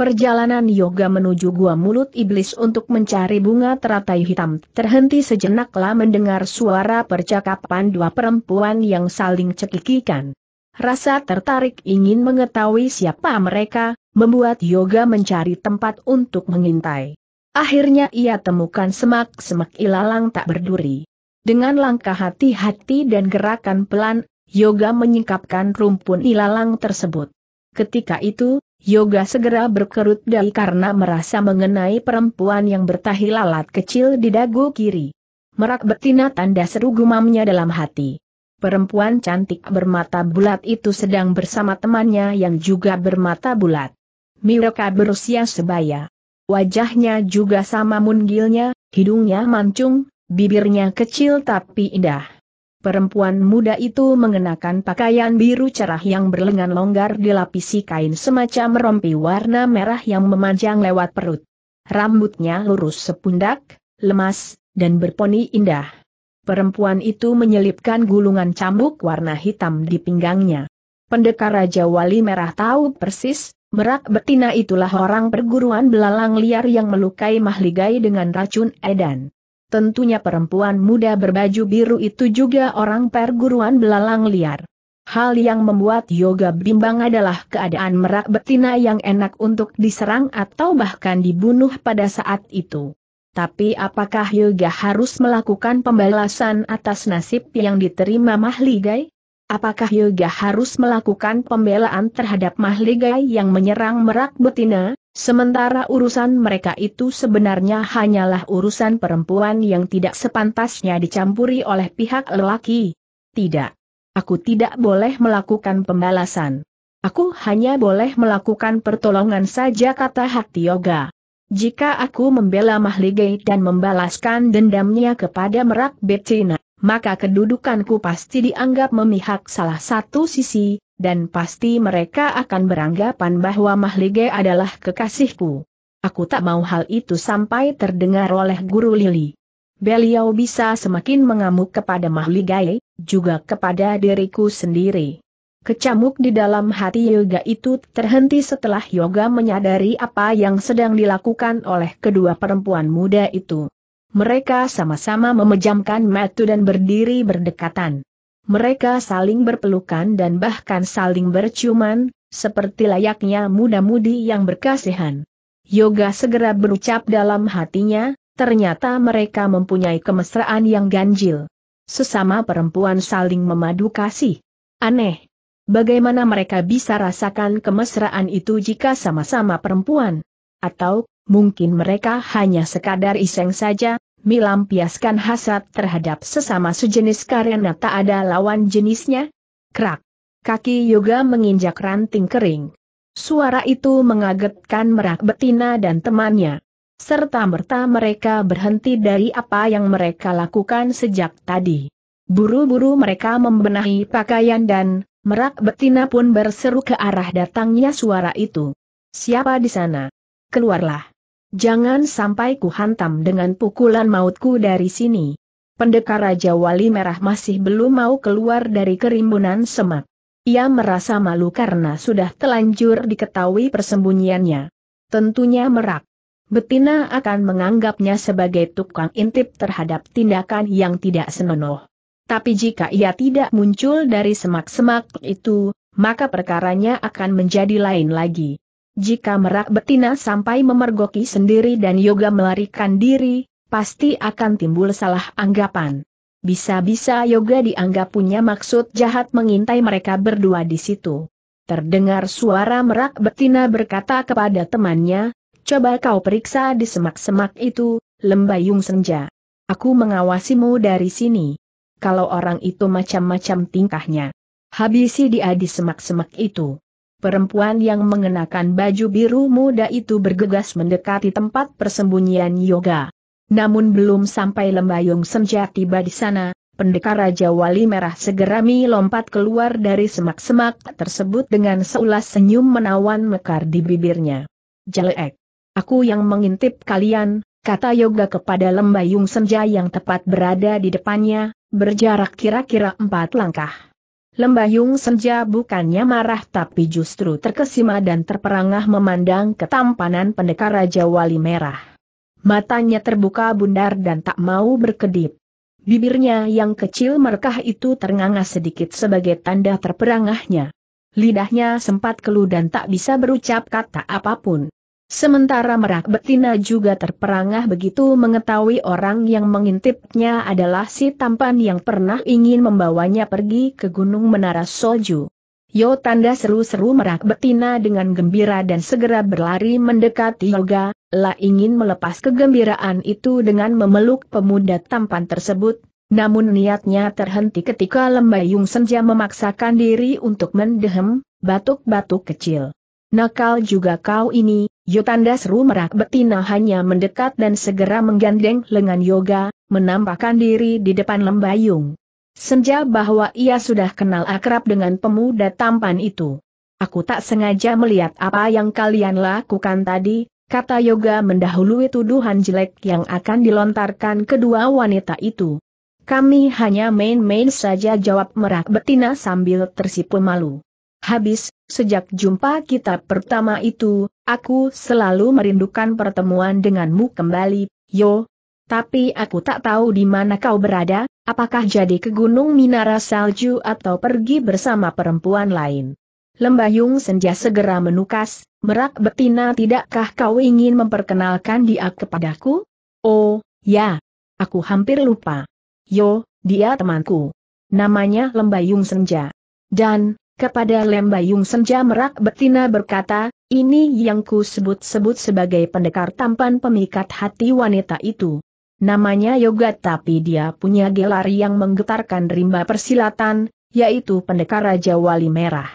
Perjalanan yoga menuju gua mulut iblis untuk mencari bunga teratai hitam terhenti sejenaklah mendengar suara percakapan dua perempuan yang saling cekikikan. Rasa tertarik ingin mengetahui siapa mereka, membuat yoga mencari tempat untuk mengintai. Akhirnya ia temukan semak-semak ilalang tak berduri. Dengan langkah hati-hati dan gerakan pelan, yoga menyingkapkan rumpun ilalang tersebut. Ketika itu, Yoga segera berkerut dahi karena merasa mengenai perempuan yang bertahi lalat kecil di dagu kiri. Merak betina tanda seru gumamnya dalam hati. Perempuan cantik bermata bulat itu sedang bersama temannya yang juga bermata bulat. Mereka berusia sebaya. Wajahnya juga sama mungilnya, hidungnya mancung, bibirnya kecil tapi indah. Perempuan muda itu mengenakan pakaian biru cerah yang berlengan longgar dilapisi kain semacam rompi warna merah yang memanjang lewat perut. Rambutnya lurus sepundak, lemas, dan berponi indah. Perempuan itu menyelipkan gulungan cambuk warna hitam di pinggangnya. Pendekar Raja Wali Merah tahu persis, merak betina itulah orang perguruan belalang liar yang melukai mahligai dengan racun edan tentunya perempuan muda berbaju biru itu juga orang perguruan belalang liar. Hal yang membuat Yoga bimbang adalah keadaan merak betina yang enak untuk diserang atau bahkan dibunuh pada saat itu. Tapi apakah Yoga harus melakukan pembalasan atas nasib yang diterima Mahligai? Apakah Yoga harus melakukan pembelaan terhadap mahligai yang menyerang merak betina, sementara urusan mereka itu sebenarnya hanyalah urusan perempuan yang tidak sepantasnya dicampuri oleh pihak lelaki? Tidak. Aku tidak boleh melakukan pembalasan. Aku hanya boleh melakukan pertolongan saja kata hati Yoga. Jika aku membela mahligai dan membalaskan dendamnya kepada merak betina, maka kedudukanku pasti dianggap memihak salah satu sisi, dan pasti mereka akan beranggapan bahwa Mahlige adalah kekasihku. Aku tak mau hal itu sampai terdengar oleh Guru Lili. Beliau bisa semakin mengamuk kepada Mahligai, juga kepada diriku sendiri. Kecamuk di dalam hati Yoga itu terhenti setelah Yoga menyadari apa yang sedang dilakukan oleh kedua perempuan muda itu. Mereka sama-sama memejamkan mata dan berdiri berdekatan. Mereka saling berpelukan dan bahkan saling berciuman, seperti layaknya muda-mudi yang berkasihan. Yoga segera berucap dalam hatinya, ternyata mereka mempunyai kemesraan yang ganjil. Sesama perempuan saling memadu kasih. Aneh. Bagaimana mereka bisa rasakan kemesraan itu jika sama-sama perempuan? Atau, mungkin mereka hanya sekadar iseng saja, melampiaskan hasad terhadap sesama sejenis karena tak ada lawan jenisnya? Krak. Kaki Yoga menginjak ranting kering. Suara itu mengagetkan merak betina dan temannya. Serta merta mereka berhenti dari apa yang mereka lakukan sejak tadi. Buru-buru mereka membenahi pakaian dan, merak betina pun berseru ke arah datangnya suara itu. Siapa di sana? Keluarlah. Jangan sampai ku hantam dengan pukulan mautku dari sini. Pendekar Raja Wali Merah masih belum mau keluar dari kerimbunan semak. Ia merasa malu karena sudah telanjur diketahui persembunyiannya. Tentunya merak. Betina akan menganggapnya sebagai tukang intip terhadap tindakan yang tidak senonoh. Tapi jika ia tidak muncul dari semak-semak itu, maka perkaranya akan menjadi lain lagi. Jika merak betina sampai memergoki sendiri dan yoga melarikan diri, pasti akan timbul salah anggapan. Bisa-bisa yoga dianggap punya maksud jahat mengintai mereka berdua di situ. Terdengar suara merak betina berkata kepada temannya, coba kau periksa di semak-semak itu, lembayung senja. Aku mengawasimu dari sini. Kalau orang itu macam-macam tingkahnya. Habisi dia di semak-semak itu. Perempuan yang mengenakan baju biru muda itu bergegas mendekati tempat persembunyian Yoga. Namun belum sampai lembayung senja tiba di sana, pendekar Raja Wali Merah segera melompat keluar dari semak-semak tersebut dengan seulas senyum menawan mekar di bibirnya. Jelek. Aku yang mengintip kalian, kata Yoga kepada lembayung senja yang tepat berada di depannya, berjarak kira-kira empat langkah. Lembayung Senja bukannya marah tapi justru terkesima dan terperangah memandang ketampanan pendekar Raja Wali Merah. Matanya terbuka bundar dan tak mau berkedip. Bibirnya yang kecil merkah itu ternganga sedikit sebagai tanda terperangahnya. Lidahnya sempat keluh dan tak bisa berucap kata apapun. Sementara merak betina juga terperangah begitu mengetahui orang yang mengintipnya adalah si tampan yang pernah ingin membawanya pergi ke Gunung Menara Soju. Yo tanda seru-seru merak betina dengan gembira dan segera berlari mendekati Yoga, La ingin melepas kegembiraan itu dengan memeluk pemuda tampan tersebut, namun niatnya terhenti ketika lembayung senja memaksakan diri untuk mendehem, batuk-batuk kecil. Nakal juga kau ini, Yotanda seru merak betina hanya mendekat dan segera menggandeng lengan Yoga, menampakkan diri di depan lembayung. Senja bahwa ia sudah kenal akrab dengan pemuda tampan itu. Aku tak sengaja melihat apa yang kalian lakukan tadi, kata Yoga mendahului tuduhan jelek yang akan dilontarkan kedua wanita itu. Kami hanya main-main saja jawab merak betina sambil tersipu malu. Habis, Sejak jumpa kita pertama itu, aku selalu merindukan pertemuan denganmu kembali, yo. Tapi aku tak tahu di mana kau berada, apakah jadi ke Gunung Minara Salju atau pergi bersama perempuan lain. Lembayung senja segera menukas, merak betina tidakkah kau ingin memperkenalkan dia kepadaku? Oh, ya. Aku hampir lupa. Yo, dia temanku. Namanya Lembayung Senja. Dan, kepada Lembayung Senja Merak Betina berkata, ini yang ku sebut-sebut sebagai pendekar tampan pemikat hati wanita itu. Namanya Yoga tapi dia punya gelar yang menggetarkan rimba persilatan, yaitu pendekar Raja Wali Merah.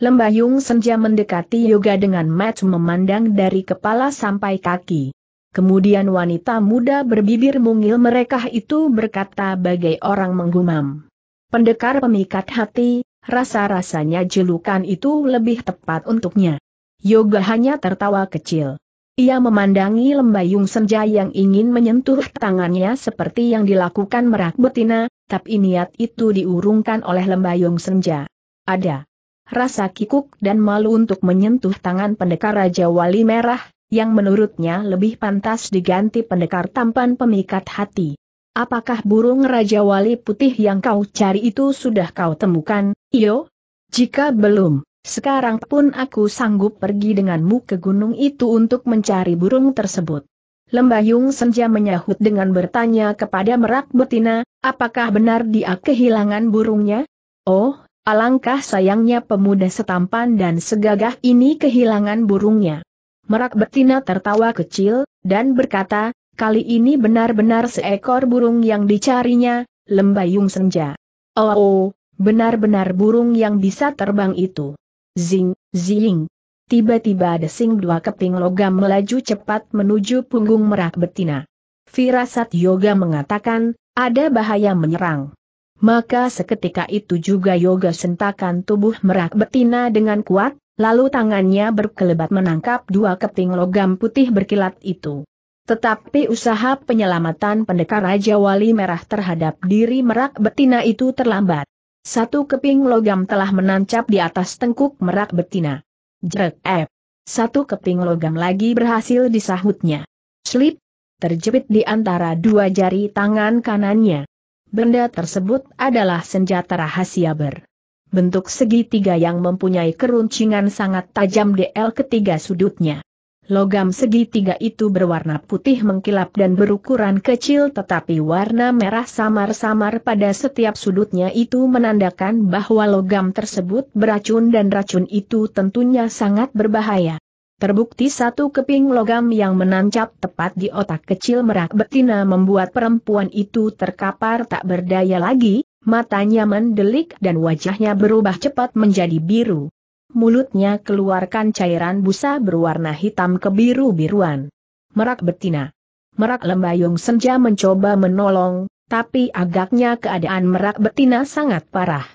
Lembayung Senja mendekati Yoga dengan match memandang dari kepala sampai kaki. Kemudian wanita muda berbibir mungil mereka itu berkata bagai orang menggumam. Pendekar pemikat hati, Rasa-rasanya julukan itu lebih tepat untuknya. Yoga hanya tertawa kecil. Ia memandangi lembayung senja yang ingin menyentuh tangannya seperti yang dilakukan merak betina, tapi niat itu diurungkan oleh lembayung senja. Ada rasa kikuk dan malu untuk menyentuh tangan pendekar Raja Wali Merah, yang menurutnya lebih pantas diganti pendekar tampan pemikat hati. Apakah burung Raja Wali Putih yang kau cari itu sudah kau temukan, Iyo? Jika belum, sekarang pun aku sanggup pergi denganmu ke gunung itu untuk mencari burung tersebut. Lembayung Senja menyahut dengan bertanya kepada merak betina, apakah benar dia kehilangan burungnya? Oh, alangkah sayangnya pemuda setampan dan segagah ini kehilangan burungnya. Merak betina tertawa kecil, dan berkata, Kali ini benar-benar seekor burung yang dicarinya, lembayung senja. Oh, benar-benar burung yang bisa terbang itu. Zing, zing. Tiba-tiba desing dua keping logam melaju cepat menuju punggung merak betina. Firasat Yoga mengatakan, ada bahaya menyerang. Maka seketika itu juga Yoga sentakan tubuh merak betina dengan kuat, lalu tangannya berkelebat menangkap dua keping logam putih berkilat itu. Tetapi usaha penyelamatan pendekar Raja Wali Merah terhadap diri merak betina itu terlambat. Satu keping logam telah menancap di atas tengkuk merak betina. Jerk F. Satu keping logam lagi berhasil disahutnya. Slip. Terjepit di antara dua jari tangan kanannya. Benda tersebut adalah senjata rahasia ber. Bentuk segitiga yang mempunyai keruncingan sangat tajam di L ketiga sudutnya. Logam segitiga itu berwarna putih mengkilap dan berukuran kecil tetapi warna merah samar-samar pada setiap sudutnya itu menandakan bahwa logam tersebut beracun dan racun itu tentunya sangat berbahaya. Terbukti satu keping logam yang menancap tepat di otak kecil merak betina membuat perempuan itu terkapar tak berdaya lagi, matanya mendelik dan wajahnya berubah cepat menjadi biru mulutnya keluarkan cairan busa berwarna hitam kebiru-biruan. Merak betina. Merak lembayung senja mencoba menolong, tapi agaknya keadaan merak betina sangat parah.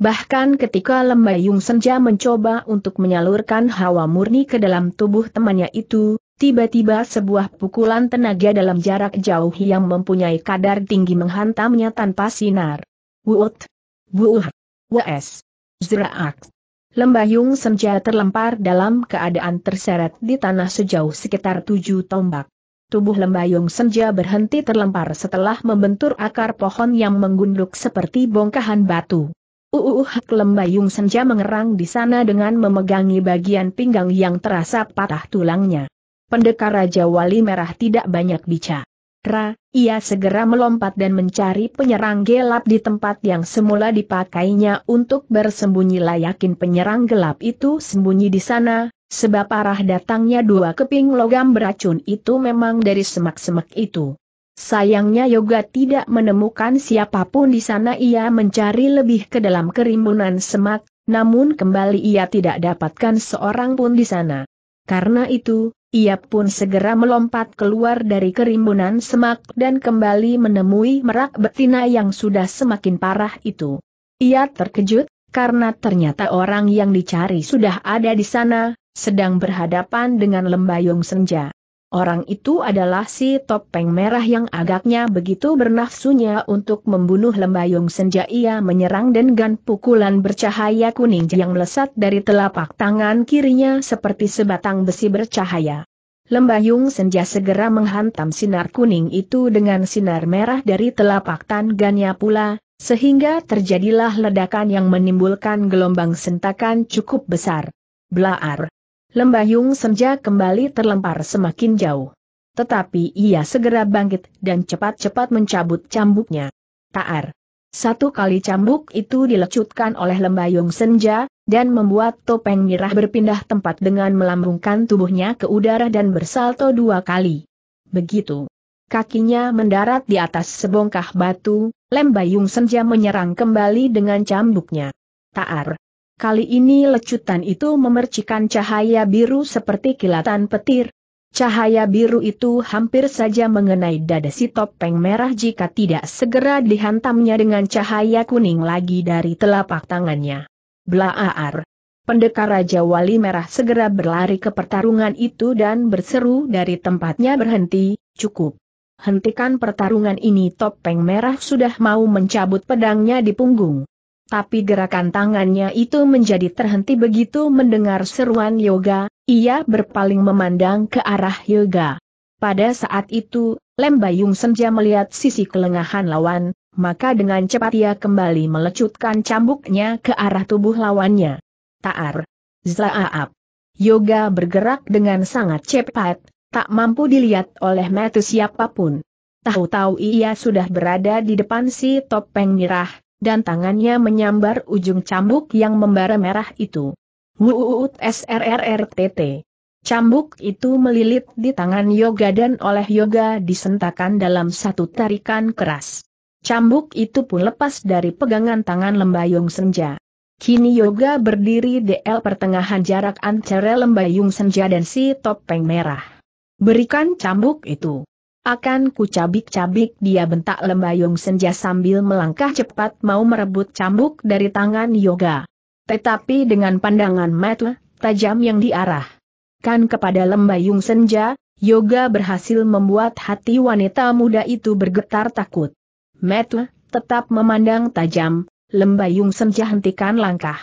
Bahkan ketika lembayung senja mencoba untuk menyalurkan hawa murni ke dalam tubuh temannya itu, tiba-tiba sebuah pukulan tenaga dalam jarak jauh yang mempunyai kadar tinggi menghantamnya tanpa sinar. Wut. Wuh. Wes! Zraak! Lembayung senja terlempar dalam keadaan terseret di tanah sejauh sekitar tujuh tombak. Tubuh lembayung senja berhenti terlempar setelah membentur akar pohon yang menggunduk seperti bongkahan batu. Uuh, lembayung senja mengerang di sana dengan memegangi bagian pinggang yang terasa patah tulangnya. Pendekar Raja Wali Merah tidak banyak bicara. Ra, ia segera melompat dan mencari penyerang gelap di tempat yang semula dipakainya untuk bersembunyi layakin penyerang gelap itu sembunyi di sana, sebab arah datangnya dua keping logam beracun itu memang dari semak-semak itu. Sayangnya Yoga tidak menemukan siapapun di sana ia mencari lebih ke dalam kerimbunan semak, namun kembali ia tidak dapatkan seorang pun di sana. Karena itu, ia pun segera melompat keluar dari kerimbunan semak dan kembali menemui merak betina yang sudah semakin parah itu. Ia terkejut, karena ternyata orang yang dicari sudah ada di sana, sedang berhadapan dengan lembayung senja. Orang itu adalah si topeng merah yang agaknya begitu bernafsunya untuk membunuh lembayung senja ia menyerang dengan pukulan bercahaya kuning yang melesat dari telapak tangan kirinya seperti sebatang besi bercahaya. Lembayung senja segera menghantam sinar kuning itu dengan sinar merah dari telapak tangannya pula, sehingga terjadilah ledakan yang menimbulkan gelombang sentakan cukup besar. Blaar! Lembayung senja kembali terlempar semakin jauh. Tetapi ia segera bangkit dan cepat-cepat mencabut cambuknya. Taar. Satu kali cambuk itu dilecutkan oleh lembayung senja, dan membuat topeng mirah berpindah tempat dengan melambungkan tubuhnya ke udara dan bersalto dua kali. Begitu. Kakinya mendarat di atas sebongkah batu, lembayung senja menyerang kembali dengan cambuknya. Taar. Kali ini lecutan itu memercikan cahaya biru seperti kilatan petir. Cahaya biru itu hampir saja mengenai dada si topeng merah jika tidak segera dihantamnya dengan cahaya kuning lagi dari telapak tangannya. Blaar! Pendekar Raja Wali Merah segera berlari ke pertarungan itu dan berseru dari tempatnya berhenti, cukup. Hentikan pertarungan ini topeng merah sudah mau mencabut pedangnya di punggung. Tapi gerakan tangannya itu menjadi terhenti begitu mendengar seruan Yoga, ia berpaling memandang ke arah Yoga. Pada saat itu, Lem Bayung Senja melihat sisi kelengahan lawan, maka dengan cepat ia kembali melecutkan cambuknya ke arah tubuh lawannya. Taar. zlaab. Yoga bergerak dengan sangat cepat, tak mampu dilihat oleh mata siapapun. Tahu-tahu ia sudah berada di depan si topeng mirah, dan tangannya menyambar ujung cambuk yang membara merah itu. Wuut SRRRTT. Cambuk itu melilit di tangan Yoga dan oleh Yoga disentakan dalam satu tarikan keras. Cambuk itu pun lepas dari pegangan tangan Lembayung Senja. Kini Yoga berdiri di L pertengahan jarak antara Lembayung Senja dan si topeng merah. Berikan cambuk itu. Akan kucabik cabik dia bentak lembayung senja sambil melangkah cepat mau merebut cambuk dari tangan yoga. Tetapi dengan pandangan mata, tajam yang diarahkan kepada lembayung senja, yoga berhasil membuat hati wanita muda itu bergetar takut. Metu tetap memandang tajam, lembayung senja hentikan langkah.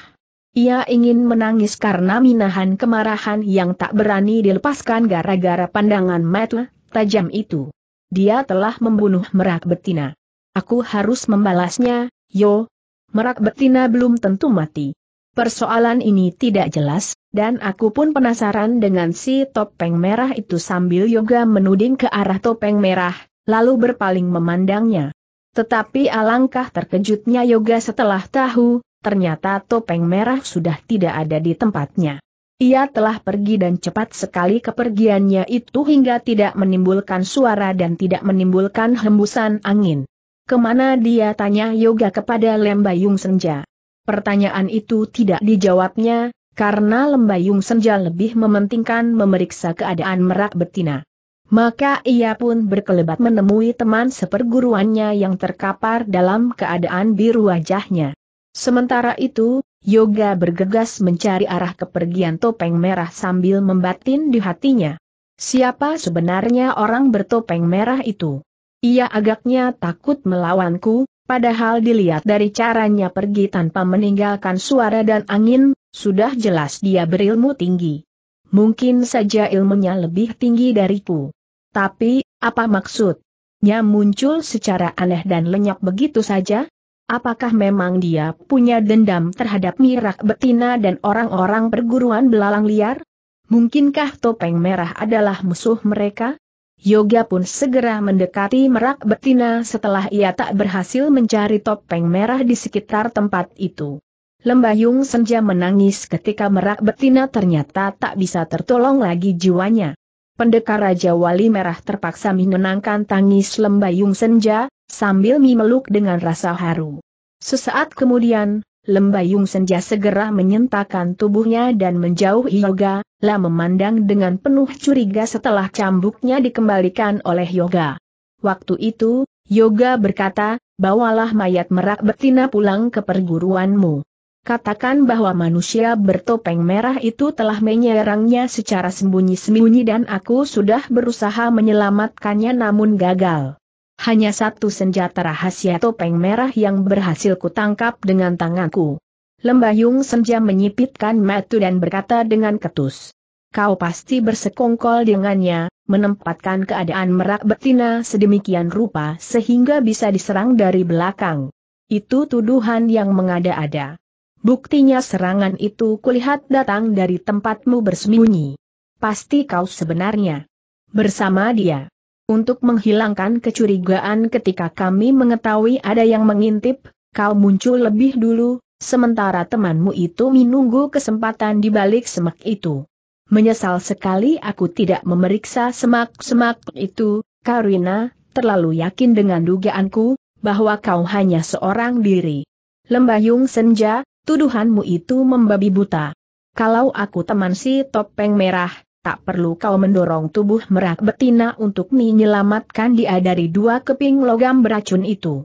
Ia ingin menangis karena minahan kemarahan yang tak berani dilepaskan gara-gara pandangan Metu tajam itu. Dia telah membunuh merak betina. Aku harus membalasnya, yo. Merak betina belum tentu mati. Persoalan ini tidak jelas, dan aku pun penasaran dengan si topeng merah itu sambil yoga menuding ke arah topeng merah, lalu berpaling memandangnya. Tetapi alangkah terkejutnya yoga setelah tahu, ternyata topeng merah sudah tidak ada di tempatnya. Ia telah pergi dan cepat sekali kepergiannya itu hingga tidak menimbulkan suara dan tidak menimbulkan hembusan angin. Kemana dia tanya Yoga kepada Lembayung Senja. Pertanyaan itu tidak dijawabnya, karena Lembayung Senja lebih mementingkan memeriksa keadaan merak betina. Maka ia pun berkelebat menemui teman seperguruannya yang terkapar dalam keadaan biru wajahnya. Sementara itu, Yoga bergegas mencari arah kepergian topeng merah sambil membatin di hatinya. Siapa sebenarnya orang bertopeng merah itu? Ia agaknya takut melawanku, padahal dilihat dari caranya pergi tanpa meninggalkan suara dan angin, sudah jelas dia berilmu tinggi. Mungkin saja ilmunya lebih tinggi dariku. Tapi, apa maksudnya muncul secara aneh dan lenyap begitu saja, Apakah memang dia punya dendam terhadap mirak betina dan orang-orang perguruan belalang liar? Mungkinkah topeng merah adalah musuh mereka? Yoga pun segera mendekati merak betina setelah ia tak berhasil mencari topeng merah di sekitar tempat itu. Lembayung Senja menangis ketika merak betina ternyata tak bisa tertolong lagi jiwanya. Pendekar Raja Wali Merah terpaksa menenangkan tangis Lembayung Senja, sambil memeluk dengan rasa haru. Sesaat kemudian, lembayung senja segera menyentakkan tubuhnya dan menjauh Yoga, lalu memandang dengan penuh curiga setelah cambuknya dikembalikan oleh Yoga. Waktu itu, Yoga berkata, bawalah mayat merak betina pulang ke perguruanmu. Katakan bahwa manusia bertopeng merah itu telah menyerangnya secara sembunyi-sembunyi dan aku sudah berusaha menyelamatkannya namun gagal hanya satu senjata rahasia topeng merah yang berhasil kutangkap dengan tanganku. Lembayung Senja menyipitkan matu dan berkata dengan ketus. Kau pasti bersekongkol dengannya, menempatkan keadaan merak betina sedemikian rupa sehingga bisa diserang dari belakang. Itu tuduhan yang mengada-ada. Buktinya serangan itu kulihat datang dari tempatmu bersembunyi. Pasti kau sebenarnya bersama dia. Untuk menghilangkan kecurigaan ketika kami mengetahui ada yang mengintip, kau muncul lebih dulu, sementara temanmu itu menunggu kesempatan di balik semak itu. Menyesal sekali aku tidak memeriksa semak-semak itu, Karina, terlalu yakin dengan dugaanku, bahwa kau hanya seorang diri. Lembayung senja, tuduhanmu itu membabi buta. Kalau aku teman si topeng merah, tak perlu kau mendorong tubuh merak betina untuk menyelamatkan dia dari dua keping logam beracun itu.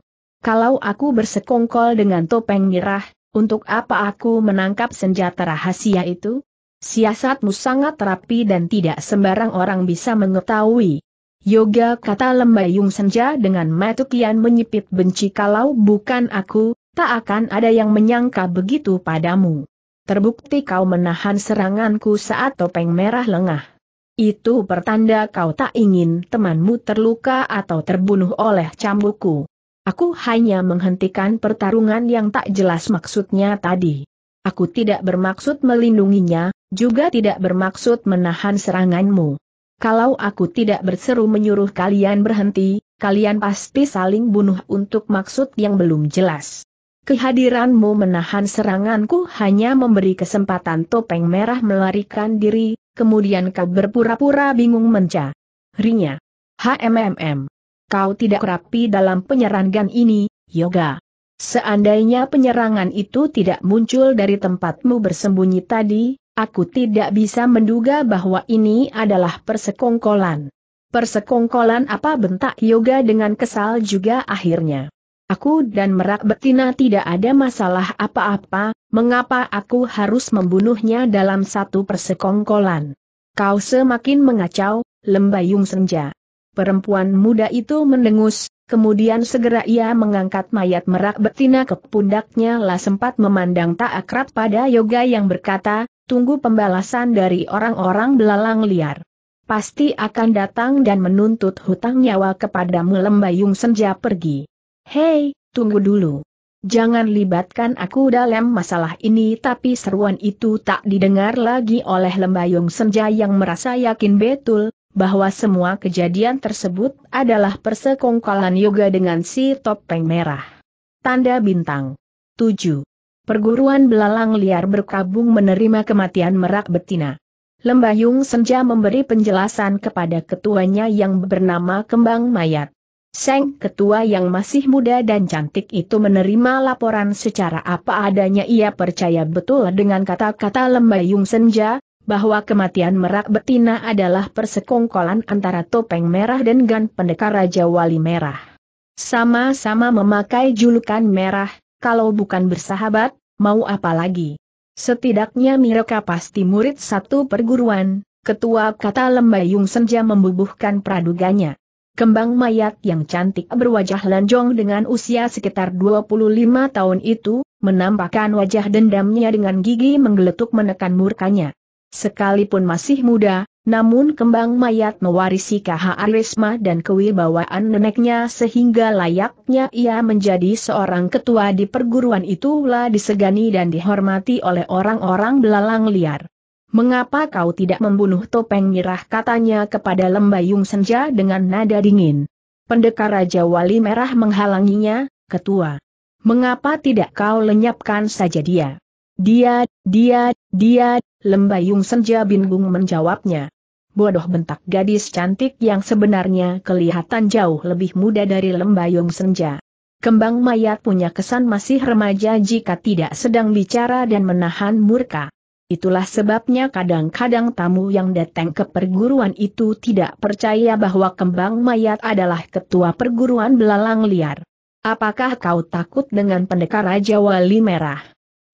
Kalau aku bersekongkol dengan topeng merah, untuk apa aku menangkap senjata rahasia itu? Siasatmu sangat rapi dan tidak sembarang orang bisa mengetahui. Yoga kata lembayung senja dengan mata menyipit benci kalau bukan aku, tak akan ada yang menyangka begitu padamu. Terbukti kau menahan seranganku saat topeng merah lengah. Itu pertanda kau tak ingin temanmu terluka atau terbunuh oleh cambukku. Aku hanya menghentikan pertarungan yang tak jelas maksudnya tadi. Aku tidak bermaksud melindunginya, juga tidak bermaksud menahan seranganmu. Kalau aku tidak berseru menyuruh kalian berhenti, kalian pasti saling bunuh untuk maksud yang belum jelas. Kehadiranmu menahan seranganku hanya memberi kesempatan topeng merah melarikan diri, kemudian kau berpura-pura bingung menca. Rinya. HMMM. Kau tidak rapi dalam penyerangan ini, Yoga. Seandainya penyerangan itu tidak muncul dari tempatmu bersembunyi tadi, aku tidak bisa menduga bahwa ini adalah persekongkolan. Persekongkolan apa bentak Yoga dengan kesal juga akhirnya. Aku dan merak betina tidak ada masalah apa-apa, mengapa aku harus membunuhnya dalam satu persekongkolan? Kau semakin mengacau, lembayung senja. Perempuan muda itu mendengus, kemudian segera ia mengangkat mayat merak betina ke pundaknya lah sempat memandang tak akrab pada yoga yang berkata, tunggu pembalasan dari orang-orang belalang liar pasti akan datang dan menuntut hutang nyawa kepadamu lembayung senja pergi. Hei, tunggu dulu. Jangan libatkan aku dalam masalah ini tapi seruan itu tak didengar lagi oleh Lembayung Senja yang merasa yakin betul, bahwa semua kejadian tersebut adalah persekongkolan yoga dengan si topeng merah. Tanda Bintang 7. Perguruan belalang liar berkabung menerima kematian merak betina. Lembayung Senja memberi penjelasan kepada ketuanya yang bernama Kembang Mayat. Seng ketua yang masih muda dan cantik itu menerima laporan secara apa adanya ia percaya betul dengan kata-kata lembayung senja, bahwa kematian merak betina adalah persekongkolan antara topeng merah dan gan pendekar Raja Wali Merah. Sama-sama memakai julukan merah, kalau bukan bersahabat, mau apa lagi? Setidaknya mereka pasti murid satu perguruan, ketua kata lembayung senja membubuhkan praduganya. Kembang mayat yang cantik berwajah lanjong dengan usia sekitar 25 tahun itu, menampakkan wajah dendamnya dengan gigi menggeletuk menekan murkanya. Sekalipun masih muda, namun kembang mayat mewarisi kaharisma dan kewibawaan neneknya sehingga layaknya ia menjadi seorang ketua di perguruan itulah disegani dan dihormati oleh orang-orang belalang liar. Mengapa kau tidak membunuh topeng mirah katanya kepada lembayung senja dengan nada dingin. Pendekar Raja Wali Merah menghalanginya, ketua. Mengapa tidak kau lenyapkan saja dia? Dia, dia, dia, lembayung senja bingung menjawabnya. Bodoh bentak gadis cantik yang sebenarnya kelihatan jauh lebih muda dari lembayung senja. Kembang mayat punya kesan masih remaja jika tidak sedang bicara dan menahan murka. Itulah sebabnya kadang-kadang tamu yang datang ke perguruan itu tidak percaya bahwa kembang mayat adalah ketua perguruan belalang liar. Apakah kau takut dengan pendekar Raja Wali Merah?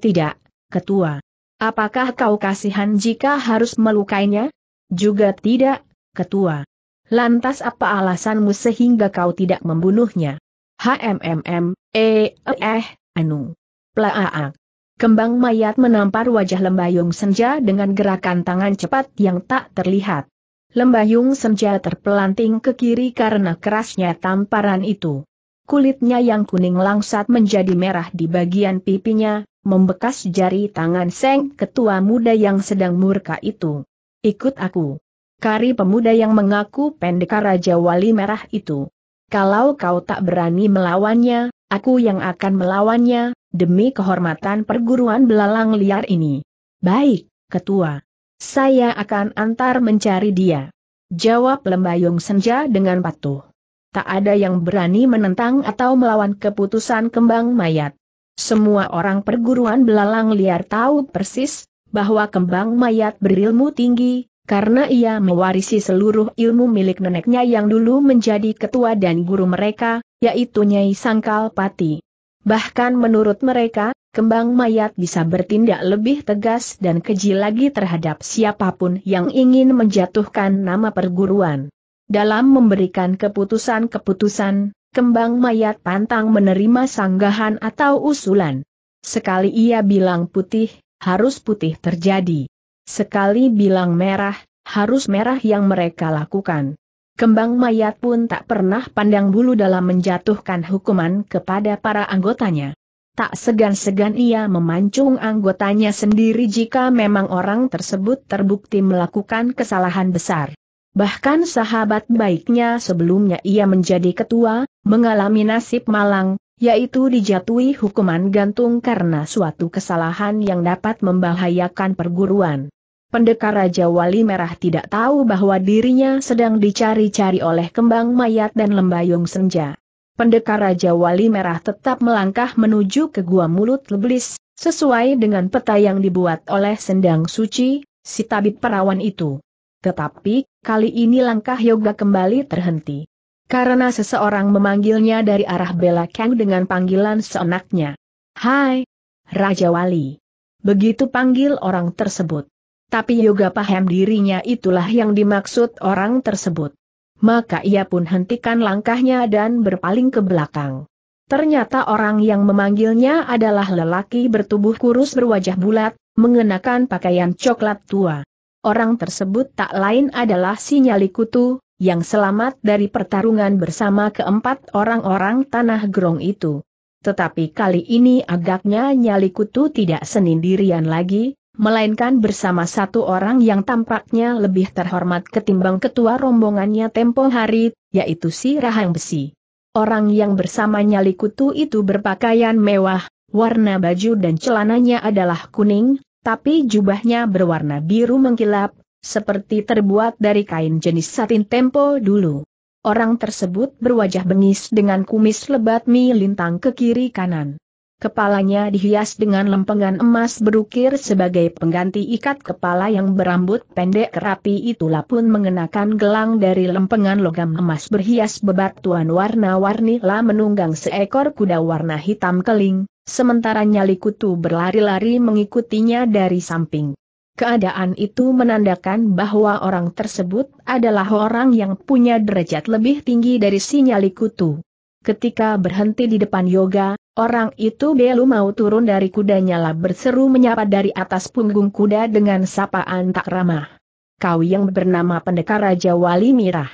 Tidak, ketua. Apakah kau kasihan jika harus melukainya? Juga tidak, ketua. Lantas apa alasanmu sehingga kau tidak membunuhnya? HMMM, eh, e, eh, anu. Plaaak. Kembang mayat menampar wajah Lembayung Senja dengan gerakan tangan cepat yang tak terlihat. Lembayung Senja terpelanting ke kiri karena kerasnya tamparan itu. Kulitnya yang kuning langsat menjadi merah di bagian pipinya, membekas jari tangan Seng ketua muda yang sedang murka itu. Ikut aku. Kari pemuda yang mengaku pendekar Raja Wali Merah itu. Kalau kau tak berani melawannya, aku yang akan melawannya, demi kehormatan perguruan belalang liar ini. Baik, Ketua. Saya akan antar mencari dia. Jawab Lembayung Senja dengan patuh. Tak ada yang berani menentang atau melawan keputusan kembang mayat. Semua orang perguruan belalang liar tahu persis, bahwa kembang mayat berilmu tinggi, karena ia mewarisi seluruh ilmu milik neneknya yang dulu menjadi ketua dan guru mereka, yaitu Nyai Sangkal Pati. Bahkan menurut mereka, kembang mayat bisa bertindak lebih tegas dan keji lagi terhadap siapapun yang ingin menjatuhkan nama perguruan. Dalam memberikan keputusan-keputusan, kembang mayat pantang menerima sanggahan atau usulan. Sekali ia bilang putih, harus putih terjadi. Sekali bilang merah, harus merah yang mereka lakukan. Kembang mayat pun tak pernah pandang bulu dalam menjatuhkan hukuman kepada para anggotanya. Tak segan-segan ia memancung anggotanya sendiri jika memang orang tersebut terbukti melakukan kesalahan besar. Bahkan sahabat baiknya sebelumnya ia menjadi ketua, mengalami nasib malang, yaitu dijatuhi hukuman gantung karena suatu kesalahan yang dapat membahayakan perguruan. Pendekar Raja Wali Merah tidak tahu bahwa dirinya sedang dicari-cari oleh kembang mayat dan lembayung senja. Pendekar Raja Wali Merah tetap melangkah menuju ke gua mulut leblis, sesuai dengan peta yang dibuat oleh sendang suci, si tabib perawan itu. Tetapi, kali ini langkah Yoga kembali terhenti. Karena seseorang memanggilnya dari arah Bela Kang dengan panggilan seenaknya. Hai, Raja Wali. Begitu panggil orang tersebut. Tapi Yoga paham dirinya itulah yang dimaksud orang tersebut. Maka ia pun hentikan langkahnya dan berpaling ke belakang. Ternyata orang yang memanggilnya adalah lelaki bertubuh kurus berwajah bulat, mengenakan pakaian coklat tua. Orang tersebut tak lain adalah si Kutu, yang selamat dari pertarungan bersama keempat orang-orang Tanah Gerong itu. Tetapi kali ini agaknya Nyali Kutu tidak senindirian lagi, melainkan bersama satu orang yang tampaknya lebih terhormat ketimbang ketua rombongannya tempo hari, yaitu si Rahang Besi. Orang yang bersamanya Likutu itu berpakaian mewah, warna baju dan celananya adalah kuning, tapi jubahnya berwarna biru mengkilap, seperti terbuat dari kain jenis satin tempo dulu. Orang tersebut berwajah bengis dengan kumis lebat melintang ke kiri kanan. Kepalanya dihias dengan lempengan emas berukir sebagai pengganti ikat kepala yang berambut pendek kerapi itulah pun mengenakan gelang dari lempengan logam emas berhias bebatuan warna-warni lah menunggang seekor kuda warna hitam keling, sementara nyali kutu berlari-lari mengikutinya dari samping. Keadaan itu menandakan bahwa orang tersebut adalah orang yang punya derajat lebih tinggi dari si nyali kutu. Ketika berhenti di depan yoga, Orang itu belum mau turun dari kudanya lah berseru menyapa dari atas punggung kuda dengan sapaan tak ramah. Kau yang bernama pendekar Raja Wali Mirah.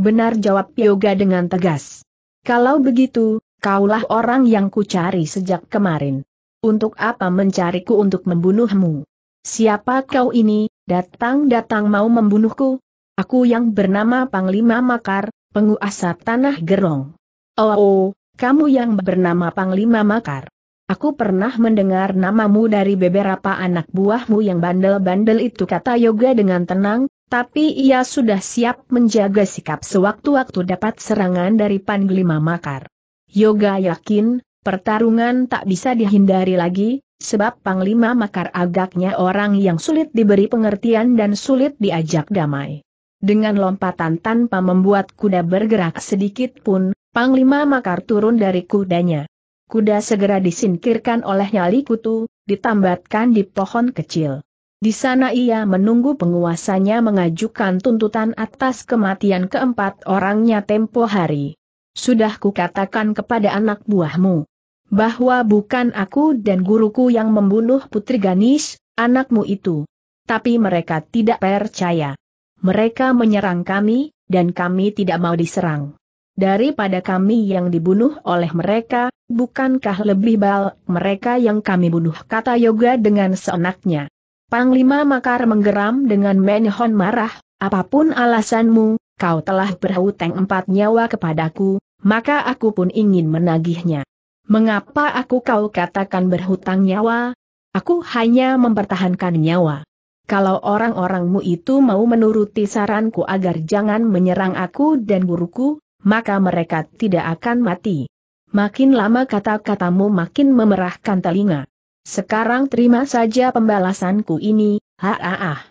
Benar jawab Yoga dengan tegas. Kalau begitu, kaulah orang yang kucari sejak kemarin. Untuk apa mencariku untuk membunuhmu? Siapa kau ini, datang-datang mau membunuhku? Aku yang bernama Panglima Makar, penguasa Tanah Gerong. Oh, oh kamu yang bernama Panglima Makar. Aku pernah mendengar namamu dari beberapa anak buahmu yang bandel-bandel itu kata Yoga dengan tenang, tapi ia sudah siap menjaga sikap sewaktu-waktu dapat serangan dari Panglima Makar. Yoga yakin, pertarungan tak bisa dihindari lagi, sebab Panglima Makar agaknya orang yang sulit diberi pengertian dan sulit diajak damai. Dengan lompatan tanpa membuat kuda bergerak sedikit pun, Panglima Makar turun dari kudanya. Kuda segera disingkirkan oleh nyali kutu, ditambatkan di pohon kecil. Di sana ia menunggu penguasanya mengajukan tuntutan atas kematian keempat orangnya tempo hari. Sudah kukatakan kepada anak buahmu bahwa bukan aku dan guruku yang membunuh Putri Ganis, anakmu itu. Tapi mereka tidak percaya. Mereka menyerang kami, dan kami tidak mau diserang daripada kami yang dibunuh oleh mereka, bukankah lebih baik mereka yang kami bunuh kata Yoga dengan seenaknya. Panglima Makar menggeram dengan menyehon marah, apapun alasanmu, kau telah berhutang empat nyawa kepadaku, maka aku pun ingin menagihnya. Mengapa aku kau katakan berhutang nyawa? Aku hanya mempertahankan nyawa. Kalau orang-orangmu itu mau menuruti saranku agar jangan menyerang aku dan guruku, maka mereka tidak akan mati. Makin lama kata-katamu makin memerahkan telinga. Sekarang terima saja pembalasanku ini, ha-ah-ah.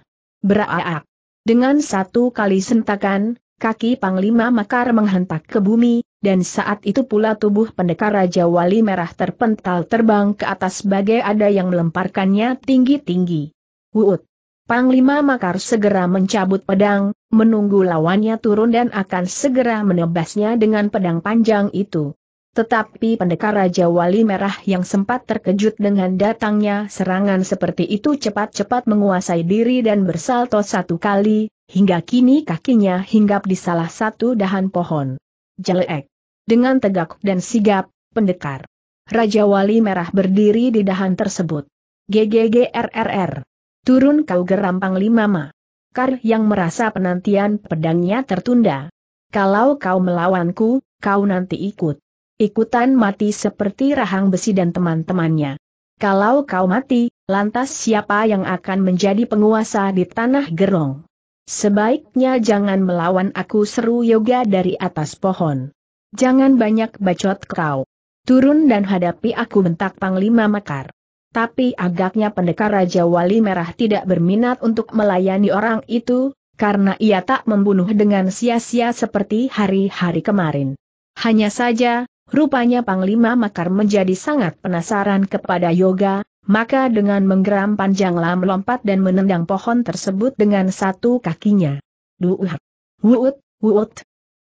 Beraak. Dengan satu kali sentakan, kaki Panglima Makar menghentak ke bumi, dan saat itu pula tubuh pendekar Raja Wali Merah terpental terbang ke atas bagai ada yang melemparkannya tinggi-tinggi. Wuut. Panglima Makar segera mencabut pedang, menunggu lawannya turun dan akan segera menebasnya dengan pedang panjang itu. Tetapi pendekar Raja Wali Merah yang sempat terkejut dengan datangnya serangan seperti itu cepat-cepat menguasai diri dan bersalto satu kali, hingga kini kakinya hinggap di salah satu dahan pohon. Jelek. Dengan tegak dan sigap, pendekar. Raja Wali Merah berdiri di dahan tersebut. GGGRRR. Turun kau geram Panglima Ma. Kar yang merasa penantian pedangnya tertunda. Kalau kau melawanku, kau nanti ikut. Ikutan mati seperti rahang besi dan teman-temannya. Kalau kau mati, lantas siapa yang akan menjadi penguasa di tanah gerong? Sebaiknya jangan melawan aku seru yoga dari atas pohon. Jangan banyak bacot kau. Turun dan hadapi aku bentak Panglima makar tapi agaknya pendekar Raja Wali Merah tidak berminat untuk melayani orang itu, karena ia tak membunuh dengan sia-sia seperti hari-hari kemarin. Hanya saja, rupanya Panglima Makar menjadi sangat penasaran kepada Yoga, maka dengan menggeram panjang lam lompat dan menendang pohon tersebut dengan satu kakinya. Duuh! Wuut, wuut!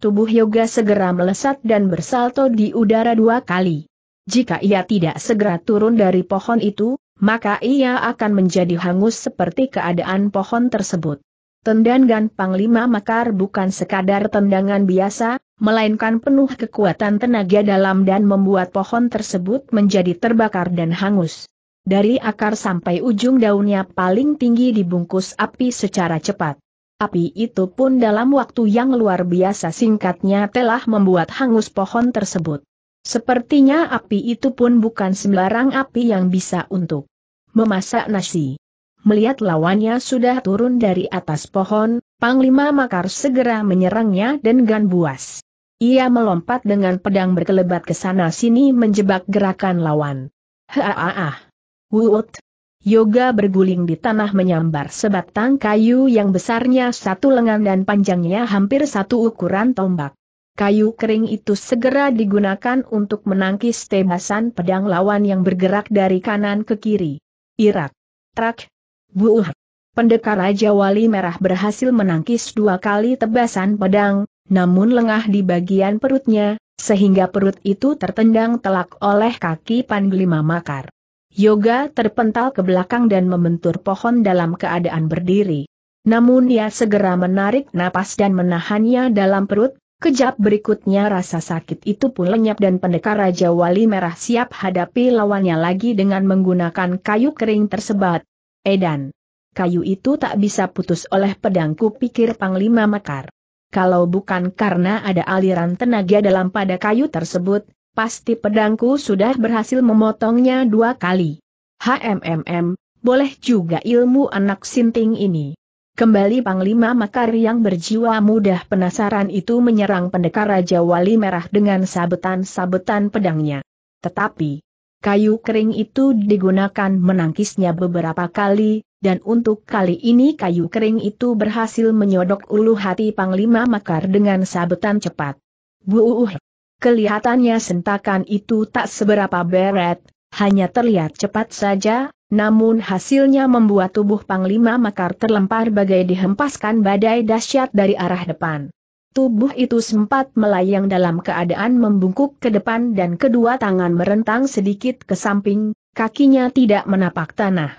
Tubuh Yoga segera melesat dan bersalto di udara dua kali. Jika ia tidak segera turun dari pohon itu, maka ia akan menjadi hangus seperti keadaan pohon tersebut. Tendangan Panglima Makar bukan sekadar tendangan biasa, melainkan penuh kekuatan tenaga dalam dan membuat pohon tersebut menjadi terbakar dan hangus. Dari akar sampai ujung daunnya paling tinggi dibungkus api secara cepat. Api itu pun dalam waktu yang luar biasa singkatnya telah membuat hangus pohon tersebut. Sepertinya api itu pun bukan sembarang api yang bisa untuk memasak nasi. Melihat lawannya sudah turun dari atas pohon, Panglima Makar segera menyerangnya dan gan buas. Ia melompat dengan pedang berkelebat ke sana-sini menjebak gerakan lawan. Haaah! Wuut! Yoga berguling di tanah menyambar sebatang kayu yang besarnya satu lengan dan panjangnya hampir satu ukuran tombak kayu kering itu segera digunakan untuk menangkis tebasan pedang lawan yang bergerak dari kanan ke kiri. Irak. Trak. Buuh. Pendekar Raja Wali Merah berhasil menangkis dua kali tebasan pedang, namun lengah di bagian perutnya, sehingga perut itu tertendang telak oleh kaki Panglima Makar. Yoga terpental ke belakang dan membentur pohon dalam keadaan berdiri. Namun ia segera menarik napas dan menahannya dalam perut Kejap berikutnya rasa sakit itu pun lenyap dan pendekar Raja Wali Merah siap hadapi lawannya lagi dengan menggunakan kayu kering tersebut. Edan. Kayu itu tak bisa putus oleh pedangku pikir Panglima Mekar. Kalau bukan karena ada aliran tenaga dalam pada kayu tersebut, pasti pedangku sudah berhasil memotongnya dua kali. HMMM, boleh juga ilmu anak sinting ini. Kembali Panglima Makar yang berjiwa mudah penasaran itu menyerang pendekar Raja Wali Merah dengan sabetan-sabetan pedangnya. Tetapi, kayu kering itu digunakan menangkisnya beberapa kali, dan untuk kali ini kayu kering itu berhasil menyodok ulu hati Panglima Makar dengan sabetan cepat. Buuh! Kelihatannya sentakan itu tak seberapa beret, hanya terlihat cepat saja, namun hasilnya membuat tubuh Panglima Makar terlempar bagai dihempaskan badai dahsyat dari arah depan. Tubuh itu sempat melayang dalam keadaan membungkuk ke depan dan kedua tangan merentang sedikit ke samping, kakinya tidak menapak tanah.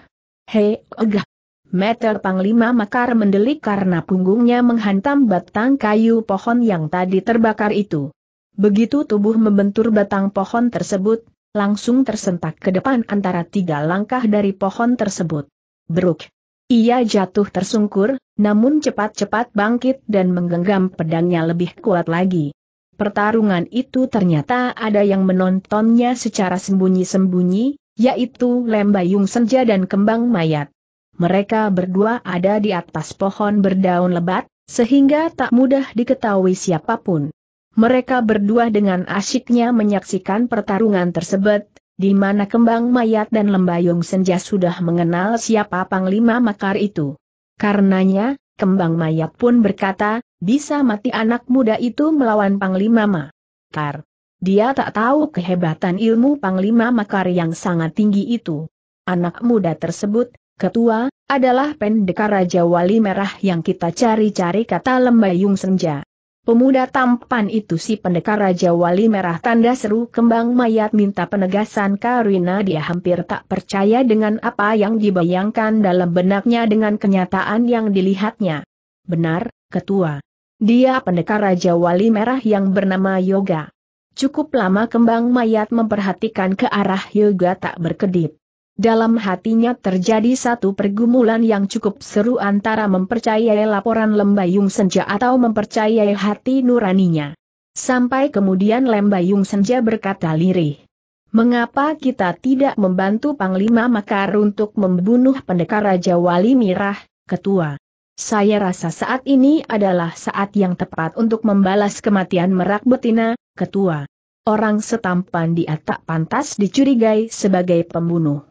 Hei, ogah! Meter Panglima Makar mendelik karena punggungnya menghantam batang kayu pohon yang tadi terbakar itu. Begitu tubuh membentur batang pohon tersebut, langsung tersentak ke depan antara tiga langkah dari pohon tersebut. Beruk. Ia jatuh tersungkur, namun cepat-cepat bangkit dan menggenggam pedangnya lebih kuat lagi. Pertarungan itu ternyata ada yang menontonnya secara sembunyi-sembunyi, yaitu Lembayung Senja dan Kembang Mayat. Mereka berdua ada di atas pohon berdaun lebat, sehingga tak mudah diketahui siapapun. Mereka berdua dengan asyiknya menyaksikan pertarungan tersebut, di mana kembang mayat dan lembayung senja sudah mengenal siapa Panglima Makar itu. Karenanya, kembang mayat pun berkata, bisa mati anak muda itu melawan Panglima Makar. Dia tak tahu kehebatan ilmu Panglima Makar yang sangat tinggi itu. Anak muda tersebut, ketua, adalah pendekar Raja Wali Merah yang kita cari-cari kata lembayung senja. Pemuda tampan itu si pendekar Raja Wali Merah tanda seru kembang mayat minta penegasan Karina dia hampir tak percaya dengan apa yang dibayangkan dalam benaknya dengan kenyataan yang dilihatnya. Benar, ketua. Dia pendekar Raja Wali Merah yang bernama Yoga. Cukup lama kembang mayat memperhatikan ke arah Yoga tak berkedip. Dalam hatinya terjadi satu pergumulan yang cukup seru antara mempercayai laporan Lembayung Senja atau mempercayai hati nuraninya. Sampai kemudian Lembayung Senja berkata lirih. Mengapa kita tidak membantu Panglima Makar untuk membunuh pendekar Raja Wali Mirah, Ketua? Saya rasa saat ini adalah saat yang tepat untuk membalas kematian merak betina, Ketua. Orang setampan dia tak pantas dicurigai sebagai pembunuh.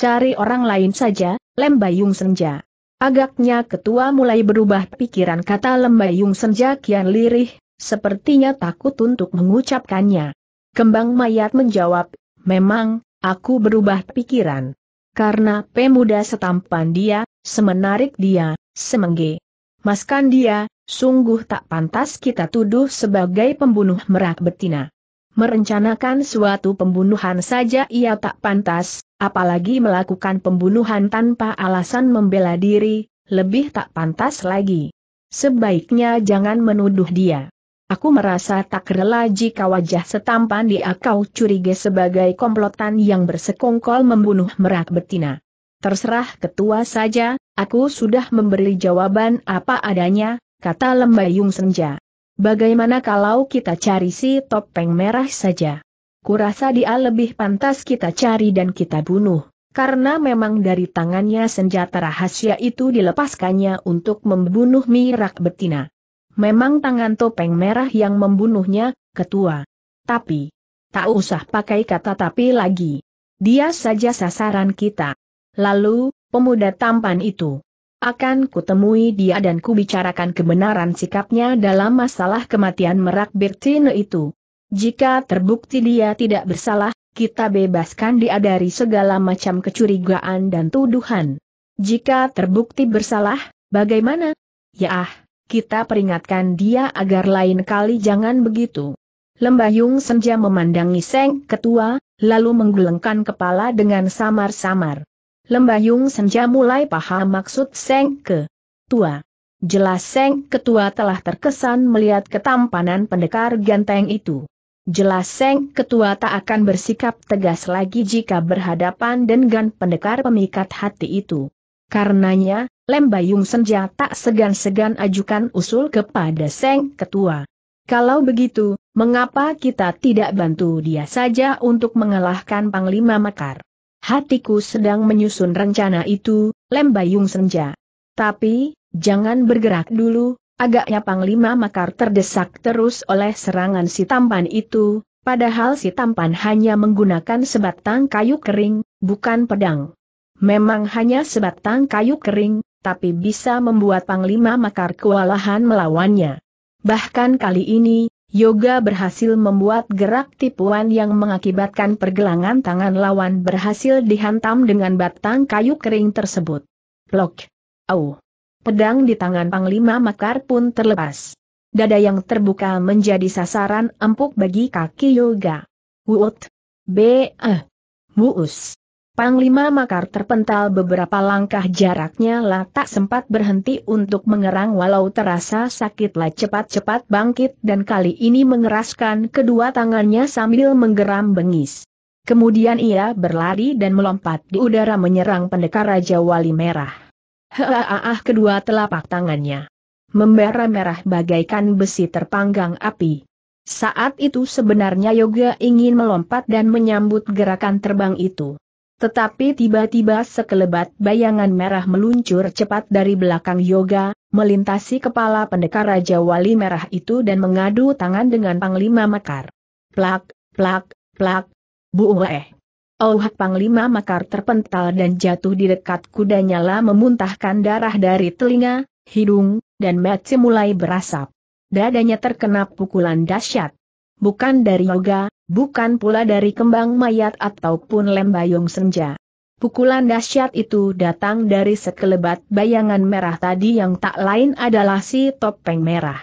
Cari orang lain saja, Lembayung Senja. Agaknya ketua mulai berubah pikiran kata Lembayung Senja kian lirih, sepertinya takut untuk mengucapkannya. Kembang mayat menjawab, memang, aku berubah pikiran. Karena pemuda setampan dia, semenarik dia, semengge. Maskan dia, sungguh tak pantas kita tuduh sebagai pembunuh merak betina. Merencanakan suatu pembunuhan saja ia tak pantas, apalagi melakukan pembunuhan tanpa alasan membela diri, lebih tak pantas lagi. Sebaiknya jangan menuduh dia. Aku merasa tak rela jika wajah setampan di akau curiga sebagai komplotan yang bersekongkol membunuh merak betina. Terserah ketua saja, aku sudah memberi jawaban apa adanya, kata lembayung senja. Bagaimana kalau kita cari si topeng merah saja? kurasa dia lebih pantas kita cari dan kita bunuh, karena memang dari tangannya senjata rahasia itu dilepaskannya untuk membunuh mirak betina. Memang tangan topeng merah yang membunuhnya, ketua. Tapi, tak usah pakai kata tapi lagi. Dia saja sasaran kita. Lalu, pemuda tampan itu. Akan kutemui dia dan kubicarakan kebenaran sikapnya dalam masalah kematian merak Bertine itu. Jika terbukti dia tidak bersalah, kita bebaskan dia dari segala macam kecurigaan dan tuduhan. Jika terbukti bersalah, bagaimana? Ya ah, kita peringatkan dia agar lain kali jangan begitu. Lembayung Senja memandangi Seng Ketua, lalu menggelengkan kepala dengan samar-samar. Lembayung Senja mulai paham maksud Seng Ketua. Jelas Seng Ketua telah terkesan melihat ketampanan pendekar ganteng itu. Jelas Seng Ketua tak akan bersikap tegas lagi jika berhadapan dengan pendekar pemikat hati itu. Karenanya, Lem Bayung Senja tak segan-segan ajukan usul kepada Seng Ketua. Kalau begitu, mengapa kita tidak bantu dia saja untuk mengalahkan Panglima Mekar? Hatiku sedang menyusun rencana itu, Lem Bayung Senja. Tapi, jangan bergerak dulu, Agaknya Panglima Makar terdesak terus oleh serangan si tampan itu, padahal si tampan hanya menggunakan sebatang kayu kering, bukan pedang. Memang hanya sebatang kayu kering, tapi bisa membuat Panglima Makar kewalahan melawannya. Bahkan kali ini, Yoga berhasil membuat gerak tipuan yang mengakibatkan pergelangan tangan lawan berhasil dihantam dengan batang kayu kering tersebut. Blok. Au pedang di tangan Panglima Makar pun terlepas. Dada yang terbuka menjadi sasaran empuk bagi kaki Yoga. Wut. B. Eh. Muus. Panglima Makar terpental beberapa langkah jaraknya lah tak sempat berhenti untuk mengerang walau terasa sakitlah cepat-cepat bangkit dan kali ini mengeraskan kedua tangannya sambil menggeram bengis. Kemudian ia berlari dan melompat di udara menyerang pendekar Raja Wali Merah ah, kedua telapak tangannya. Membara merah bagaikan besi terpanggang api. Saat itu sebenarnya Yoga ingin melompat dan menyambut gerakan terbang itu. Tetapi tiba-tiba sekelebat bayangan merah meluncur cepat dari belakang Yoga, melintasi kepala pendekar Raja Wali Merah itu dan mengadu tangan dengan Panglima Mekar. Plak, plak, plak. Bu Bueh. Auh Panglima Makar terpental dan jatuh di dekat kudanya lah memuntahkan darah dari telinga, hidung, dan mati mulai berasap. Dadanya terkena pukulan dahsyat. Bukan dari yoga, bukan pula dari kembang mayat ataupun lembayung senja. Pukulan dahsyat itu datang dari sekelebat bayangan merah tadi yang tak lain adalah si topeng merah.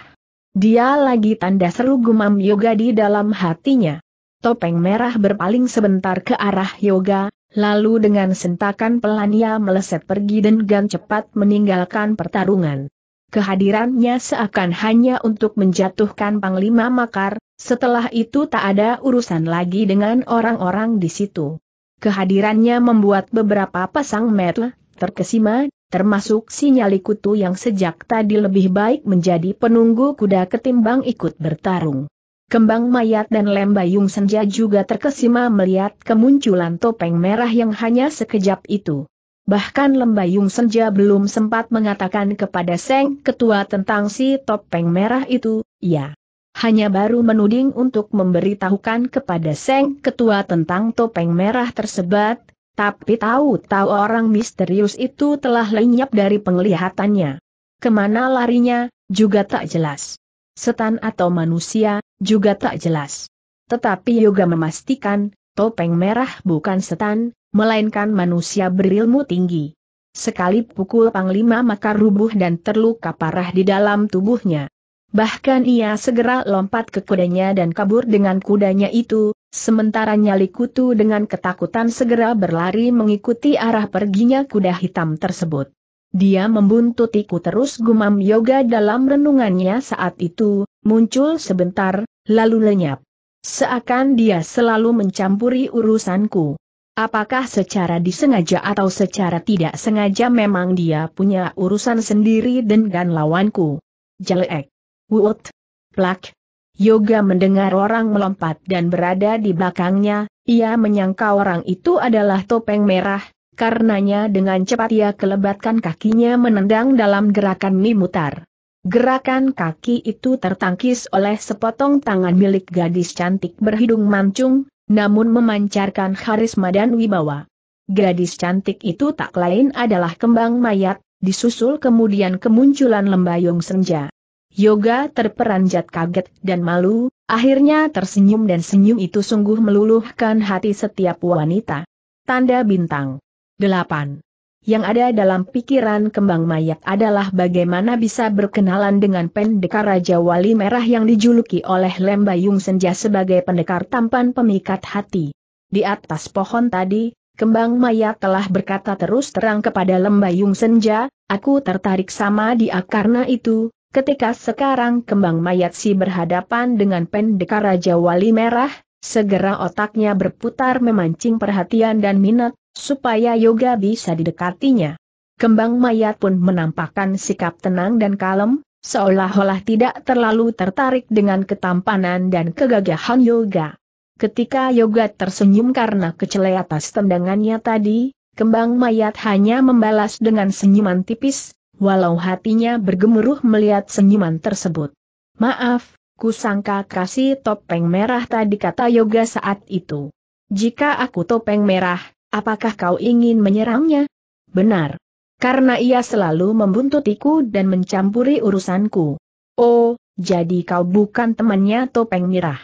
Dia lagi tanda seru gumam yoga di dalam hatinya. Topeng merah berpaling sebentar ke arah Yoga, lalu dengan sentakan pelan ia meleset pergi dan gan cepat meninggalkan pertarungan. Kehadirannya seakan hanya untuk menjatuhkan Panglima Makar, setelah itu tak ada urusan lagi dengan orang-orang di situ. Kehadirannya membuat beberapa pasang metel, terkesima, termasuk sinyali kutu yang sejak tadi lebih baik menjadi penunggu kuda ketimbang ikut bertarung. Kembang mayat dan lembayung senja juga terkesima melihat kemunculan topeng merah yang hanya sekejap itu. Bahkan lembayung senja belum sempat mengatakan kepada Seng Ketua tentang si topeng merah itu, ya. Hanya baru menuding untuk memberitahukan kepada Seng Ketua tentang topeng merah tersebut, tapi tahu-tahu orang misterius itu telah lenyap dari penglihatannya. Kemana larinya, juga tak jelas. Setan atau manusia, juga tak jelas. Tetapi Yoga memastikan, topeng merah bukan setan, melainkan manusia berilmu tinggi. Sekali pukul Panglima maka rubuh dan terluka parah di dalam tubuhnya. Bahkan ia segera lompat ke kudanya dan kabur dengan kudanya itu, sementara nyali kutu dengan ketakutan segera berlari mengikuti arah perginya kuda hitam tersebut. Dia membuntutiku terus gumam yoga dalam renungannya saat itu, muncul sebentar, lalu lenyap. Seakan dia selalu mencampuri urusanku. Apakah secara disengaja atau secara tidak sengaja memang dia punya urusan sendiri dengan lawanku? Jelek. Wut. Plak. Yoga mendengar orang melompat dan berada di belakangnya, ia menyangka orang itu adalah topeng merah, karenanya dengan cepat ia kelebatkan kakinya menendang dalam gerakan mimutar. Gerakan kaki itu tertangkis oleh sepotong tangan milik gadis cantik berhidung mancung, namun memancarkan karisma dan wibawa. Gadis cantik itu tak lain adalah kembang mayat, disusul kemudian kemunculan lembayung senja. Yoga terperanjat kaget dan malu, akhirnya tersenyum dan senyum itu sungguh meluluhkan hati setiap wanita. Tanda bintang 8 yang ada dalam pikiran kembang mayat adalah bagaimana bisa berkenalan dengan pendekar Raja Wali Merah yang dijuluki oleh Lembayung Senja sebagai pendekar tampan pemikat hati. Di atas pohon tadi, kembang mayat telah berkata terus terang kepada Lembayung Senja, aku tertarik sama dia karena itu, ketika sekarang kembang mayat si berhadapan dengan pendekar Raja Wali Merah, Segera otaknya berputar memancing perhatian dan minat, supaya yoga bisa didekatinya. Kembang mayat pun menampakkan sikap tenang dan kalem, seolah-olah tidak terlalu tertarik dengan ketampanan dan kegagahan yoga. Ketika yoga tersenyum karena kecele atas tendangannya tadi, kembang mayat hanya membalas dengan senyuman tipis, walau hatinya bergemuruh melihat senyuman tersebut. Maaf, kusangka kasih topeng merah tadi kata yoga saat itu. Jika aku topeng merah, Apakah kau ingin menyerangnya? Benar. Karena ia selalu membuntutiku dan mencampuri urusanku. Oh, jadi kau bukan temannya topeng mirah.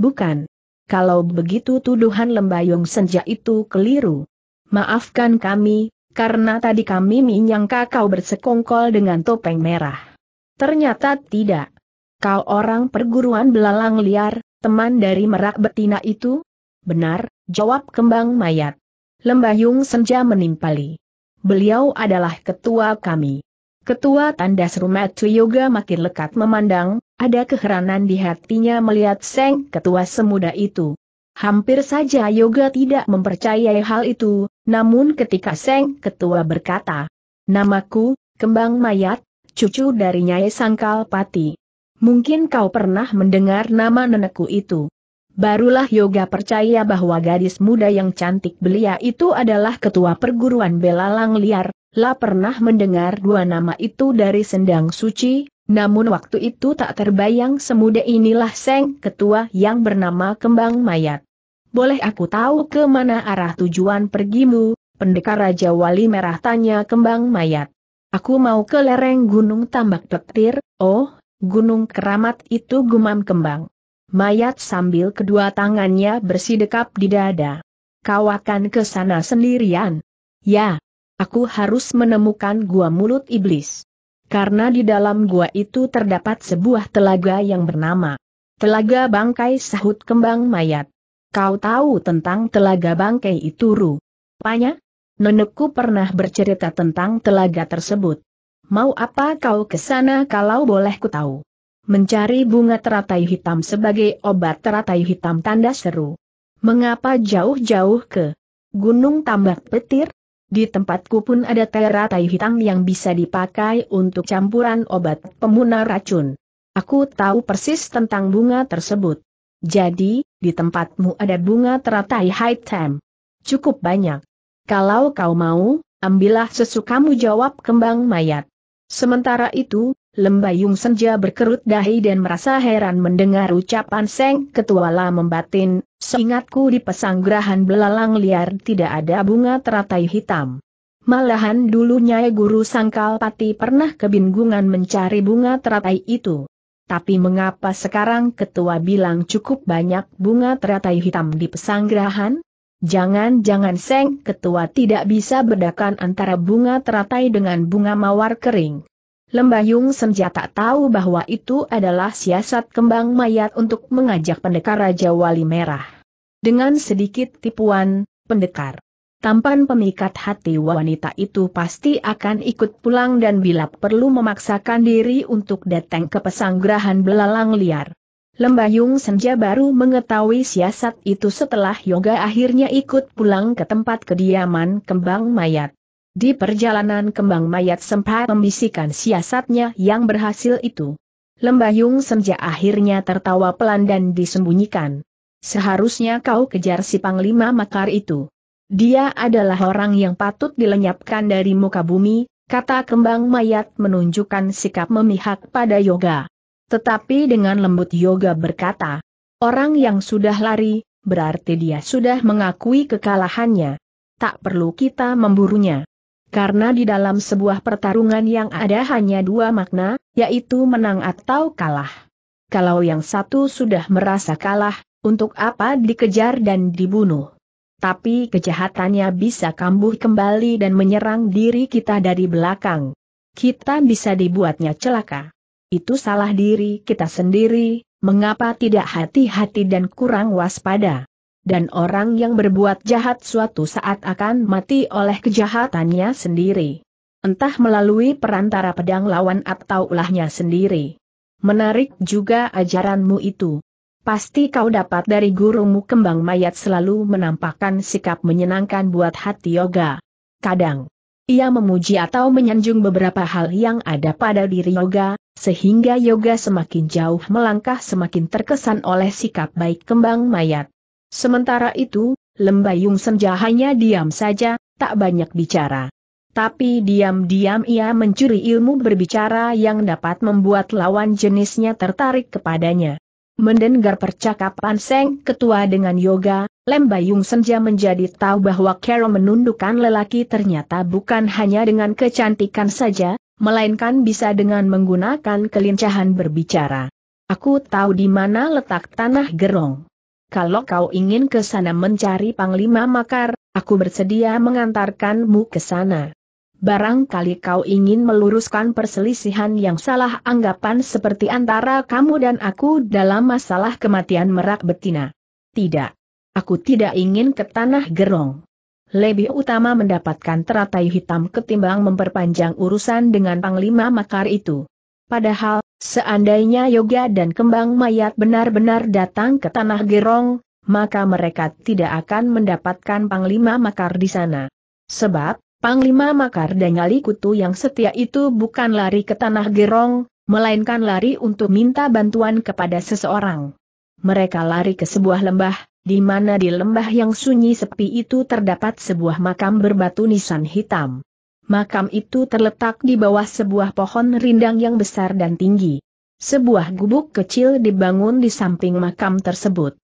Bukan. Kalau begitu tuduhan lembayung senja itu keliru. Maafkan kami, karena tadi kami menyangka kau bersekongkol dengan topeng merah. Ternyata tidak. Kau orang perguruan belalang liar, teman dari merak betina itu? Benar, jawab kembang mayat. Lembayung Senja menimpali. Beliau adalah ketua kami. Ketua Tandas Rumah Yoga makin lekat memandang, ada keheranan di hatinya melihat Seng ketua semuda itu. Hampir saja Yoga tidak mempercayai hal itu, namun ketika Seng ketua berkata, Namaku, Kembang Mayat, cucu dari Nyai Sangkal Pati. Mungkin kau pernah mendengar nama nenekku itu. Barulah Yoga percaya bahwa gadis muda yang cantik belia itu adalah ketua perguruan belalang liar, La pernah mendengar dua nama itu dari sendang suci, namun waktu itu tak terbayang semuda inilah Seng ketua yang bernama Kembang Mayat. Boleh aku tahu ke mana arah tujuan pergimu, pendekar Raja Wali Merah tanya Kembang Mayat. Aku mau ke lereng Gunung Tambak Petir, oh, Gunung Keramat itu gumam Kembang mayat sambil kedua tangannya bersidekap di dada. Kau akan ke sana sendirian. Ya, aku harus menemukan gua mulut iblis. Karena di dalam gua itu terdapat sebuah telaga yang bernama Telaga Bangkai Sahut Kembang Mayat. Kau tahu tentang telaga bangkai itu Ru? Panya? Nenekku pernah bercerita tentang telaga tersebut. Mau apa kau ke sana kalau boleh ku tahu? mencari bunga teratai hitam sebagai obat teratai hitam tanda seru. Mengapa jauh-jauh ke Gunung Tambak Petir? Di tempatku pun ada teratai hitam yang bisa dipakai untuk campuran obat pemuna racun. Aku tahu persis tentang bunga tersebut. Jadi, di tempatmu ada bunga teratai hitam. Cukup banyak. Kalau kau mau, ambillah sesukamu jawab kembang mayat. Sementara itu, Lembayung Senja berkerut dahi dan merasa heran mendengar ucapan Seng Ketua La membatin, seingatku di pesanggrahan belalang liar tidak ada bunga teratai hitam. Malahan dulunya Nyai Guru Sangkalpati pernah kebingungan mencari bunga teratai itu. Tapi mengapa sekarang ketua bilang cukup banyak bunga teratai hitam di pesanggrahan? Jangan-jangan Seng Ketua tidak bisa bedakan antara bunga teratai dengan bunga mawar kering. Lembayung Senja tak tahu bahwa itu adalah siasat kembang mayat untuk mengajak pendekar Raja Wali Merah. Dengan sedikit tipuan, pendekar tampan pemikat hati wanita itu pasti akan ikut pulang dan bila perlu memaksakan diri untuk datang ke pesanggrahan belalang liar. Lembayung Senja baru mengetahui siasat itu setelah Yoga akhirnya ikut pulang ke tempat kediaman kembang mayat. Di perjalanan kembang mayat sempat membisikkan siasatnya yang berhasil itu. Lembayung senja akhirnya tertawa pelan dan disembunyikan. Seharusnya kau kejar si Panglima Makar itu. Dia adalah orang yang patut dilenyapkan dari muka bumi, kata kembang mayat menunjukkan sikap memihak pada yoga. Tetapi dengan lembut yoga berkata, orang yang sudah lari, berarti dia sudah mengakui kekalahannya. Tak perlu kita memburunya karena di dalam sebuah pertarungan yang ada hanya dua makna, yaitu menang atau kalah. Kalau yang satu sudah merasa kalah, untuk apa dikejar dan dibunuh? Tapi kejahatannya bisa kambuh kembali dan menyerang diri kita dari belakang. Kita bisa dibuatnya celaka. Itu salah diri kita sendiri, mengapa tidak hati-hati dan kurang waspada? dan orang yang berbuat jahat suatu saat akan mati oleh kejahatannya sendiri. Entah melalui perantara pedang lawan atau ulahnya sendiri. Menarik juga ajaranmu itu. Pasti kau dapat dari gurumu kembang mayat selalu menampakkan sikap menyenangkan buat hati yoga. Kadang, ia memuji atau menyanjung beberapa hal yang ada pada diri yoga, sehingga yoga semakin jauh melangkah semakin terkesan oleh sikap baik kembang mayat. Sementara itu, lembayung senja hanya diam saja, tak banyak bicara. Tapi diam-diam ia mencuri ilmu berbicara yang dapat membuat lawan jenisnya tertarik kepadanya. Mendengar percakapan Seng Ketua dengan Yoga, Lembayung Senja menjadi tahu bahwa Kero menundukkan lelaki ternyata bukan hanya dengan kecantikan saja, melainkan bisa dengan menggunakan kelincahan berbicara. Aku tahu di mana letak tanah gerong kalau kau ingin ke sana mencari Panglima Makar, aku bersedia mengantarkanmu ke sana. Barangkali kau ingin meluruskan perselisihan yang salah anggapan seperti antara kamu dan aku dalam masalah kematian merak betina. Tidak. Aku tidak ingin ke tanah gerong. Lebih utama mendapatkan teratai hitam ketimbang memperpanjang urusan dengan Panglima Makar itu. Padahal, Seandainya Yoga dan Kembang Mayat benar-benar datang ke Tanah Gerong, maka mereka tidak akan mendapatkan Panglima Makar di sana. Sebab, Panglima Makar dan Ali Kutu yang setia itu bukan lari ke Tanah Gerong, melainkan lari untuk minta bantuan kepada seseorang. Mereka lari ke sebuah lembah, di mana di lembah yang sunyi sepi itu terdapat sebuah makam berbatu nisan hitam. Makam itu terletak di bawah sebuah pohon rindang yang besar dan tinggi. Sebuah gubuk kecil dibangun di samping makam tersebut.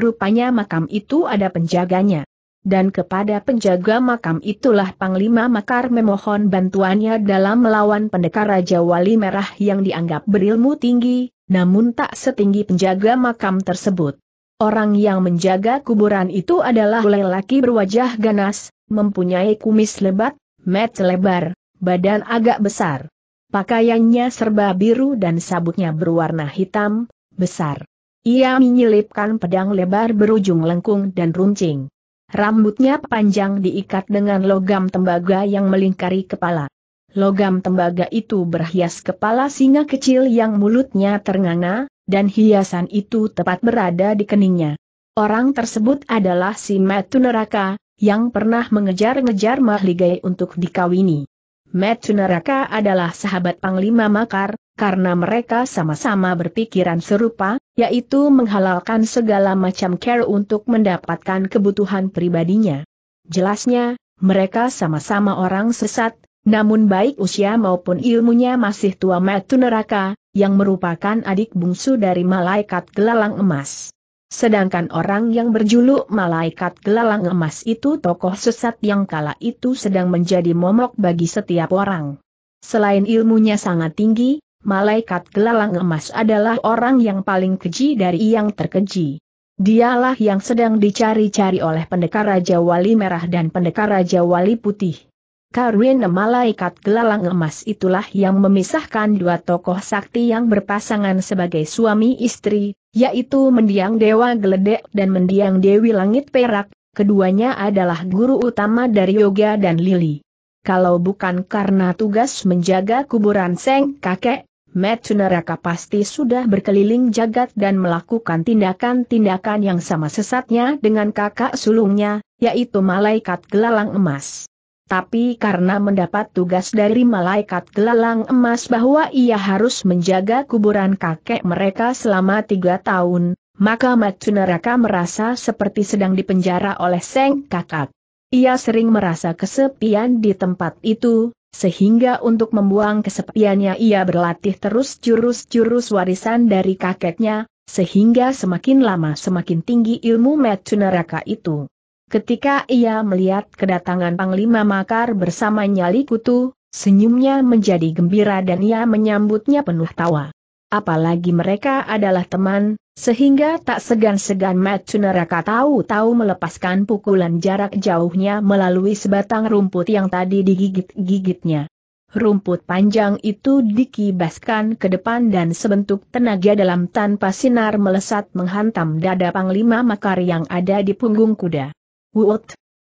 Rupanya makam itu ada penjaganya. Dan kepada penjaga makam itulah Panglima Makar memohon bantuannya dalam melawan pendekar Raja Wali Merah yang dianggap berilmu tinggi, namun tak setinggi penjaga makam tersebut. Orang yang menjaga kuburan itu adalah lelaki berwajah ganas, mempunyai kumis lebat, Met lebar, badan agak besar. Pakaiannya serba biru dan sabuknya berwarna hitam, besar. Ia menyelipkan pedang lebar berujung lengkung dan runcing. Rambutnya panjang diikat dengan logam tembaga yang melingkari kepala. Logam tembaga itu berhias kepala singa kecil yang mulutnya ternganga, dan hiasan itu tepat berada di keningnya. Orang tersebut adalah si Metu Neraka, yang pernah mengejar-ngejar Mahligai untuk dikawini. Metu Neraka adalah sahabat Panglima Makar, karena mereka sama-sama berpikiran serupa, yaitu menghalalkan segala macam care untuk mendapatkan kebutuhan pribadinya. Jelasnya, mereka sama-sama orang sesat, namun baik usia maupun ilmunya masih tua Metu Neraka, yang merupakan adik bungsu dari malaikat gelalang emas. Sedangkan orang yang berjuluk malaikat gelalang emas itu tokoh sesat yang kala itu sedang menjadi momok bagi setiap orang. Selain ilmunya sangat tinggi, malaikat gelalang emas adalah orang yang paling keji dari yang terkeji. Dialah yang sedang dicari-cari oleh pendekar Raja Wali Merah dan pendekar Raja Wali Putih. Karena malaikat gelalang emas itulah yang memisahkan dua tokoh sakti yang berpasangan sebagai suami istri, yaitu mendiang Dewa Geledek dan mendiang Dewi Langit Perak, keduanya adalah guru utama dari Yoga dan Lili. Kalau bukan karena tugas menjaga kuburan Seng kakek, Metu neraka pasti sudah berkeliling jagat dan melakukan tindakan-tindakan yang sama sesatnya dengan kakak sulungnya, yaitu malaikat gelalang emas tapi karena mendapat tugas dari malaikat gelalang emas bahwa ia harus menjaga kuburan kakek mereka selama tiga tahun, maka Matsunaraka merasa seperti sedang dipenjara oleh Seng Kakak. Ia sering merasa kesepian di tempat itu, sehingga untuk membuang kesepiannya ia berlatih terus jurus-jurus warisan dari kakeknya, sehingga semakin lama semakin tinggi ilmu Matsunaraka itu. Ketika ia melihat kedatangan Panglima Makar bersama Nyali Kutu, senyumnya menjadi gembira dan ia menyambutnya penuh tawa. Apalagi mereka adalah teman, sehingga tak segan-segan Neraka tahu-tahu melepaskan pukulan jarak jauhnya melalui sebatang rumput yang tadi digigit-gigitnya. Rumput panjang itu dikibaskan ke depan dan sebentuk tenaga dalam tanpa sinar melesat menghantam dada Panglima Makar yang ada di punggung kuda. Wuut!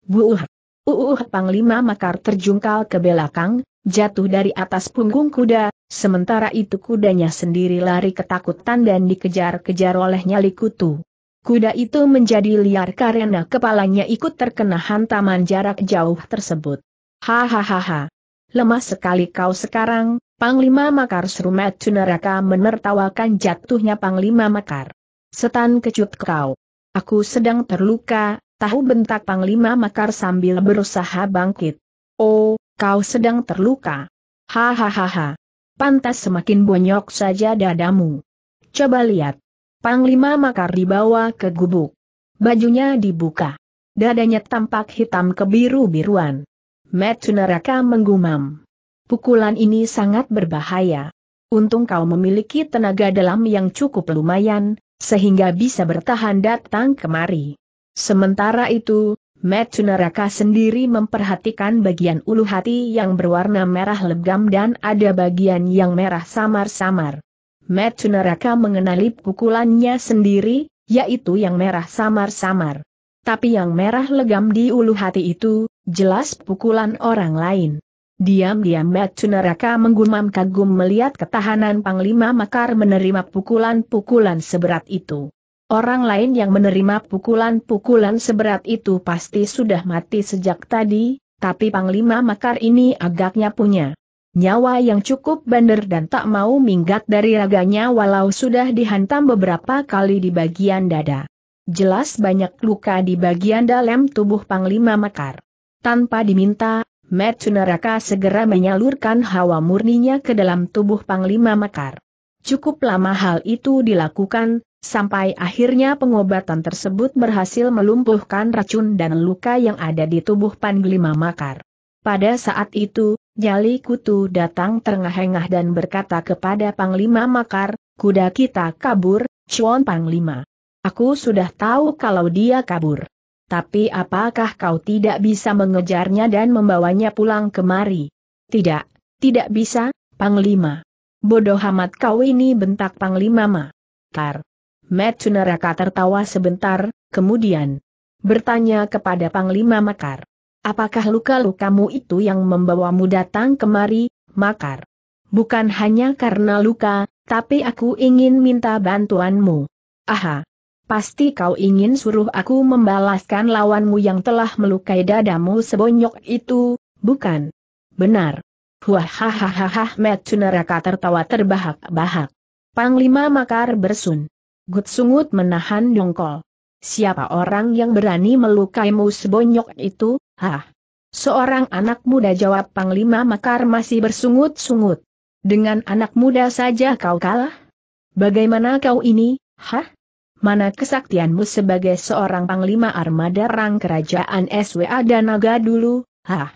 Buuh! Uuh Panglima Makar terjungkal ke belakang, jatuh dari atas punggung kuda, sementara itu kudanya sendiri lari ketakutan dan dikejar-kejar oleh nyali kutu. Kuda itu menjadi liar karena kepalanya ikut terkena hantaman jarak jauh tersebut. Hahaha. Lemah sekali kau sekarang, Panglima Makar Srumet Cunaraka menertawakan jatuhnya Panglima Makar. Setan kecut kau. Aku sedang terluka, Tahu bentak Panglima Makar sambil berusaha bangkit. Oh, kau sedang terluka. Hahaha. Pantas semakin bonyok saja dadamu. Coba lihat. Panglima Makar dibawa ke gubuk. Bajunya dibuka. Dadanya tampak hitam kebiru-biruan. Metu neraka menggumam. Pukulan ini sangat berbahaya. Untung kau memiliki tenaga dalam yang cukup lumayan, sehingga bisa bertahan datang kemari. Sementara itu, Matt Naraka sendiri memperhatikan bagian ulu hati yang berwarna merah legam dan ada bagian yang merah samar-samar. Matt Naraka mengenali pukulannya sendiri, yaitu yang merah samar-samar. Tapi yang merah legam di ulu hati itu, jelas pukulan orang lain. Diam-diam Matt Naraka menggumam kagum melihat ketahanan Panglima Makar menerima pukulan-pukulan seberat itu. Orang lain yang menerima pukulan-pukulan seberat itu pasti sudah mati sejak tadi, tapi Panglima Makar ini agaknya punya nyawa yang cukup bandar dan tak mau minggat dari raganya walau sudah dihantam beberapa kali di bagian dada. Jelas banyak luka di bagian dalam tubuh Panglima Makar. Tanpa diminta, Mercunaraka segera menyalurkan hawa murninya ke dalam tubuh Panglima Makar. Cukup lama hal itu dilakukan, sampai akhirnya pengobatan tersebut berhasil melumpuhkan racun dan luka yang ada di tubuh Panglima Makar. Pada saat itu, nyali Kutu datang terengah-engah dan berkata kepada Panglima Makar, kuda kita kabur, Chuan Panglima. Aku sudah tahu kalau dia kabur. Tapi apakah kau tidak bisa mengejarnya dan membawanya pulang kemari? Tidak, tidak bisa, Panglima. Bodoh amat kau ini bentak Panglima Makar. Metsu neraka tertawa sebentar, kemudian bertanya kepada Panglima Makar. Apakah luka-lukamu itu yang membawamu datang kemari, Makar? Bukan hanya karena luka, tapi aku ingin minta bantuanmu. Aha! Pasti kau ingin suruh aku membalaskan lawanmu yang telah melukai dadamu sebonyok itu, bukan? Benar. Huahahaha Metsu neraka tertawa terbahak-bahak. Panglima Makar bersun. Gut Sungut menahan dongkol. Siapa orang yang berani melukaimu sebonyok itu, hah? Seorang anak muda jawab Panglima Makar masih bersungut-sungut. Dengan anak muda saja kau kalah? Bagaimana kau ini, hah? Mana kesaktianmu sebagai seorang Panglima Armada Rang Kerajaan SWA dan Naga dulu, hah?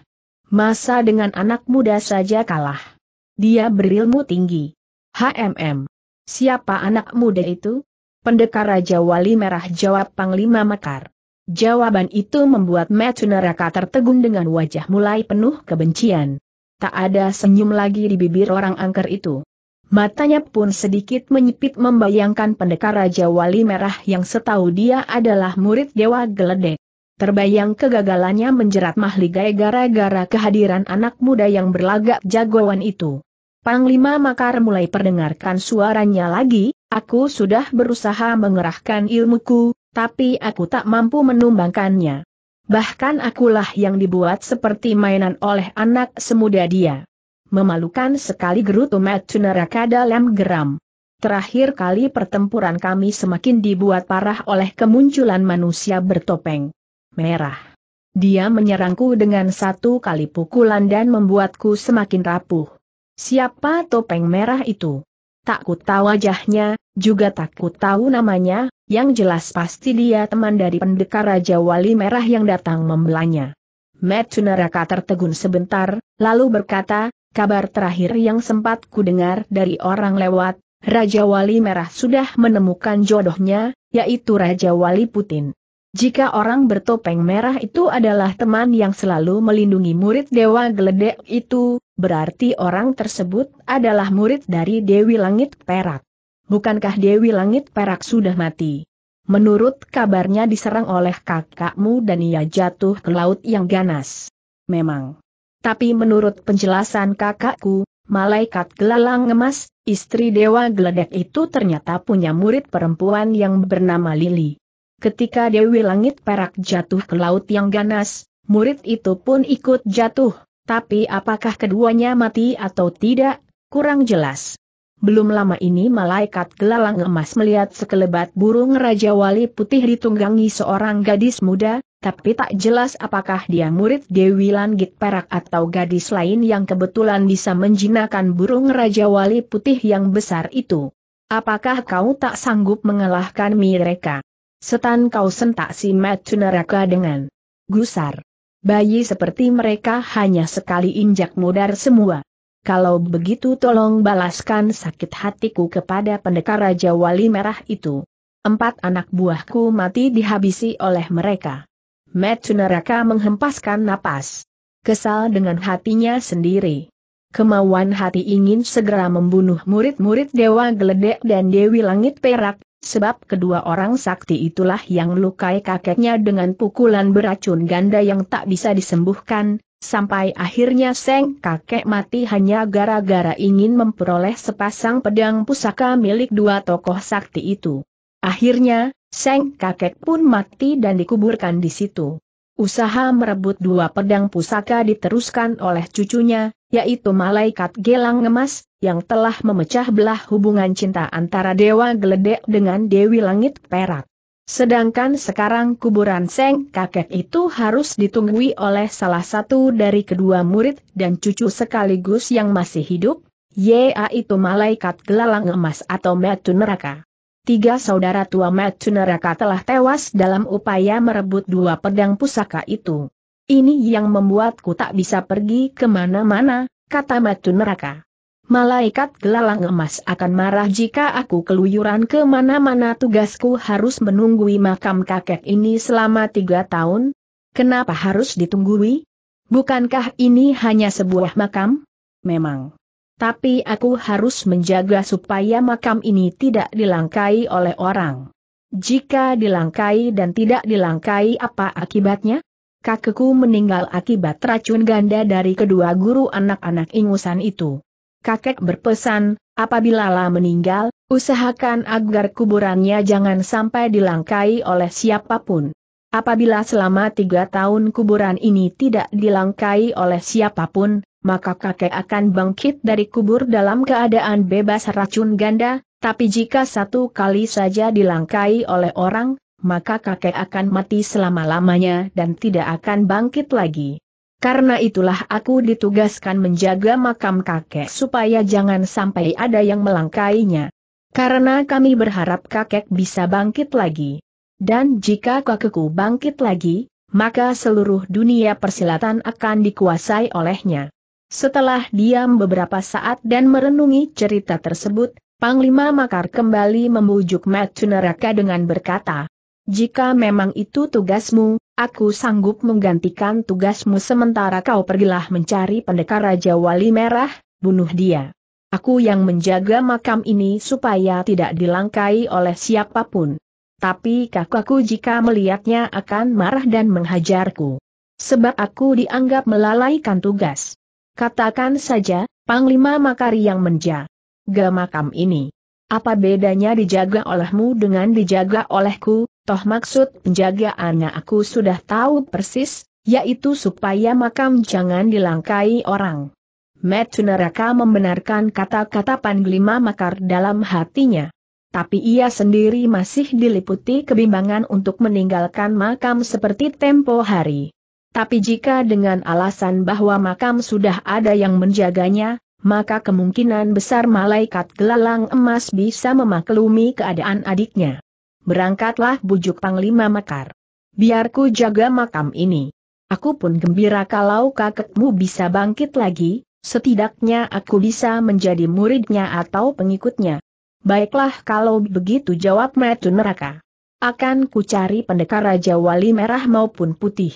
Masa dengan anak muda saja kalah? Dia berilmu tinggi. HMM. Siapa anak muda itu? Pendekar Raja Wali Merah jawab Panglima Mekar. Jawaban itu membuat Metu Neraka tertegun dengan wajah mulai penuh kebencian. Tak ada senyum lagi di bibir orang angker itu. Matanya pun sedikit menyipit membayangkan pendekar Raja Wali Merah yang setahu dia adalah murid Dewa Geledek. Terbayang kegagalannya menjerat mahligai gara-gara kehadiran anak muda yang berlagak jagoan itu. Panglima Makar mulai perdengarkan suaranya lagi, aku sudah berusaha mengerahkan ilmuku, tapi aku tak mampu menumbangkannya. Bahkan akulah yang dibuat seperti mainan oleh anak semuda dia. Memalukan sekali gerutu Matsu neraka dalam geram. Terakhir kali pertempuran kami semakin dibuat parah oleh kemunculan manusia bertopeng merah. Dia menyerangku dengan satu kali pukulan dan membuatku semakin rapuh. Siapa topeng merah itu? Tak ku tahu wajahnya, juga tak ku tahu namanya, yang jelas pasti dia teman dari pendekar Raja Wali Merah yang datang membelanya. Metsunaraka tertegun sebentar, lalu berkata, kabar terakhir yang sempat ku dengar dari orang lewat, Raja Wali Merah sudah menemukan jodohnya, yaitu Raja Wali Putin. Jika orang bertopeng merah itu adalah teman yang selalu melindungi murid Dewa Geledek itu, berarti orang tersebut adalah murid dari Dewi Langit Perak. Bukankah Dewi Langit Perak sudah mati? Menurut kabarnya diserang oleh kakakmu dan ia jatuh ke laut yang ganas. Memang. Tapi menurut penjelasan kakakku, malaikat gelalang emas, istri Dewa Geledek itu ternyata punya murid perempuan yang bernama Lili. Ketika Dewi Langit Perak jatuh ke laut yang ganas, murid itu pun ikut jatuh, tapi apakah keduanya mati atau tidak, kurang jelas. Belum lama ini malaikat gelalang emas melihat sekelebat burung Raja Wali Putih ditunggangi seorang gadis muda, tapi tak jelas apakah dia murid Dewi Langit Perak atau gadis lain yang kebetulan bisa menjinakkan burung Raja Wali Putih yang besar itu. Apakah kau tak sanggup mengalahkan mereka? Setan kau sentak si Metu neraka dengan gusar. Bayi seperti mereka hanya sekali injak mudar semua. Kalau begitu tolong balaskan sakit hatiku kepada pendekar Raja Wali Merah itu. Empat anak buahku mati dihabisi oleh mereka. Metu neraka menghempaskan napas. Kesal dengan hatinya sendiri. Kemauan hati ingin segera membunuh murid-murid Dewa Geledek dan Dewi Langit Perak, Sebab kedua orang sakti itulah yang melukai kakeknya dengan pukulan beracun ganda yang tak bisa disembuhkan, sampai akhirnya Seng kakek mati hanya gara-gara ingin memperoleh sepasang pedang pusaka milik dua tokoh sakti itu. Akhirnya, Seng kakek pun mati dan dikuburkan di situ. Usaha merebut dua pedang pusaka diteruskan oleh cucunya, yaitu malaikat gelang emas, yang telah memecah belah hubungan cinta antara Dewa Geledek dengan Dewi Langit Perak. Sedangkan sekarang kuburan Seng kakek itu harus ditunggui oleh salah satu dari kedua murid dan cucu sekaligus yang masih hidup, yaitu malaikat gelang emas atau metu neraka. Tiga saudara tua metu neraka telah tewas dalam upaya merebut dua pedang pusaka itu. Ini yang membuatku tak bisa pergi kemana-mana, kata matu neraka. Malaikat gelalang emas akan marah jika aku keluyuran kemana-mana tugasku harus menunggui makam kakek ini selama tiga tahun? Kenapa harus ditunggui? Bukankah ini hanya sebuah makam? Memang. Tapi aku harus menjaga supaya makam ini tidak dilangkai oleh orang. Jika dilangkai dan tidak dilangkai apa akibatnya? kakekku meninggal akibat racun ganda dari kedua guru anak-anak ingusan itu. Kakek berpesan, apabila lah meninggal, usahakan agar kuburannya jangan sampai dilangkai oleh siapapun. Apabila selama tiga tahun kuburan ini tidak dilangkai oleh siapapun, maka kakek akan bangkit dari kubur dalam keadaan bebas racun ganda, tapi jika satu kali saja dilangkai oleh orang, maka kakek akan mati selama-lamanya dan tidak akan bangkit lagi. Karena itulah aku ditugaskan menjaga makam kakek supaya jangan sampai ada yang melangkainya. Karena kami berharap kakek bisa bangkit lagi. Dan jika kakekku bangkit lagi, maka seluruh dunia persilatan akan dikuasai olehnya. Setelah diam beberapa saat dan merenungi cerita tersebut, Panglima Makar kembali membujuk Mat Neraka dengan berkata, jika memang itu tugasmu, aku sanggup menggantikan tugasmu sementara kau pergilah mencari pendekar Raja Wali Merah, bunuh dia. Aku yang menjaga makam ini supaya tidak dilangkai oleh siapapun. Tapi kakakku jika melihatnya akan marah dan menghajarku. Sebab aku dianggap melalaikan tugas. Katakan saja, Panglima Makari yang menjaga makam ini. Apa bedanya dijaga olehmu dengan dijaga olehku, toh maksud penjagaannya aku sudah tahu persis, yaitu supaya makam jangan dilangkai orang. Metu neraka membenarkan kata-kata Panglima Makar dalam hatinya. Tapi ia sendiri masih diliputi kebimbangan untuk meninggalkan makam seperti tempo hari. Tapi jika dengan alasan bahwa makam sudah ada yang menjaganya, maka kemungkinan besar malaikat gelalang emas bisa memaklumi keadaan adiknya berangkatlah bujuk Panglima Mekar. Biarku jaga makam ini. Aku pun gembira kalau kakekmu bisa bangkit lagi, setidaknya aku bisa menjadi muridnya atau pengikutnya. Baiklah kalau begitu jawab Metu Neraka. Akan ku cari pendekar Raja Wali Merah maupun Putih.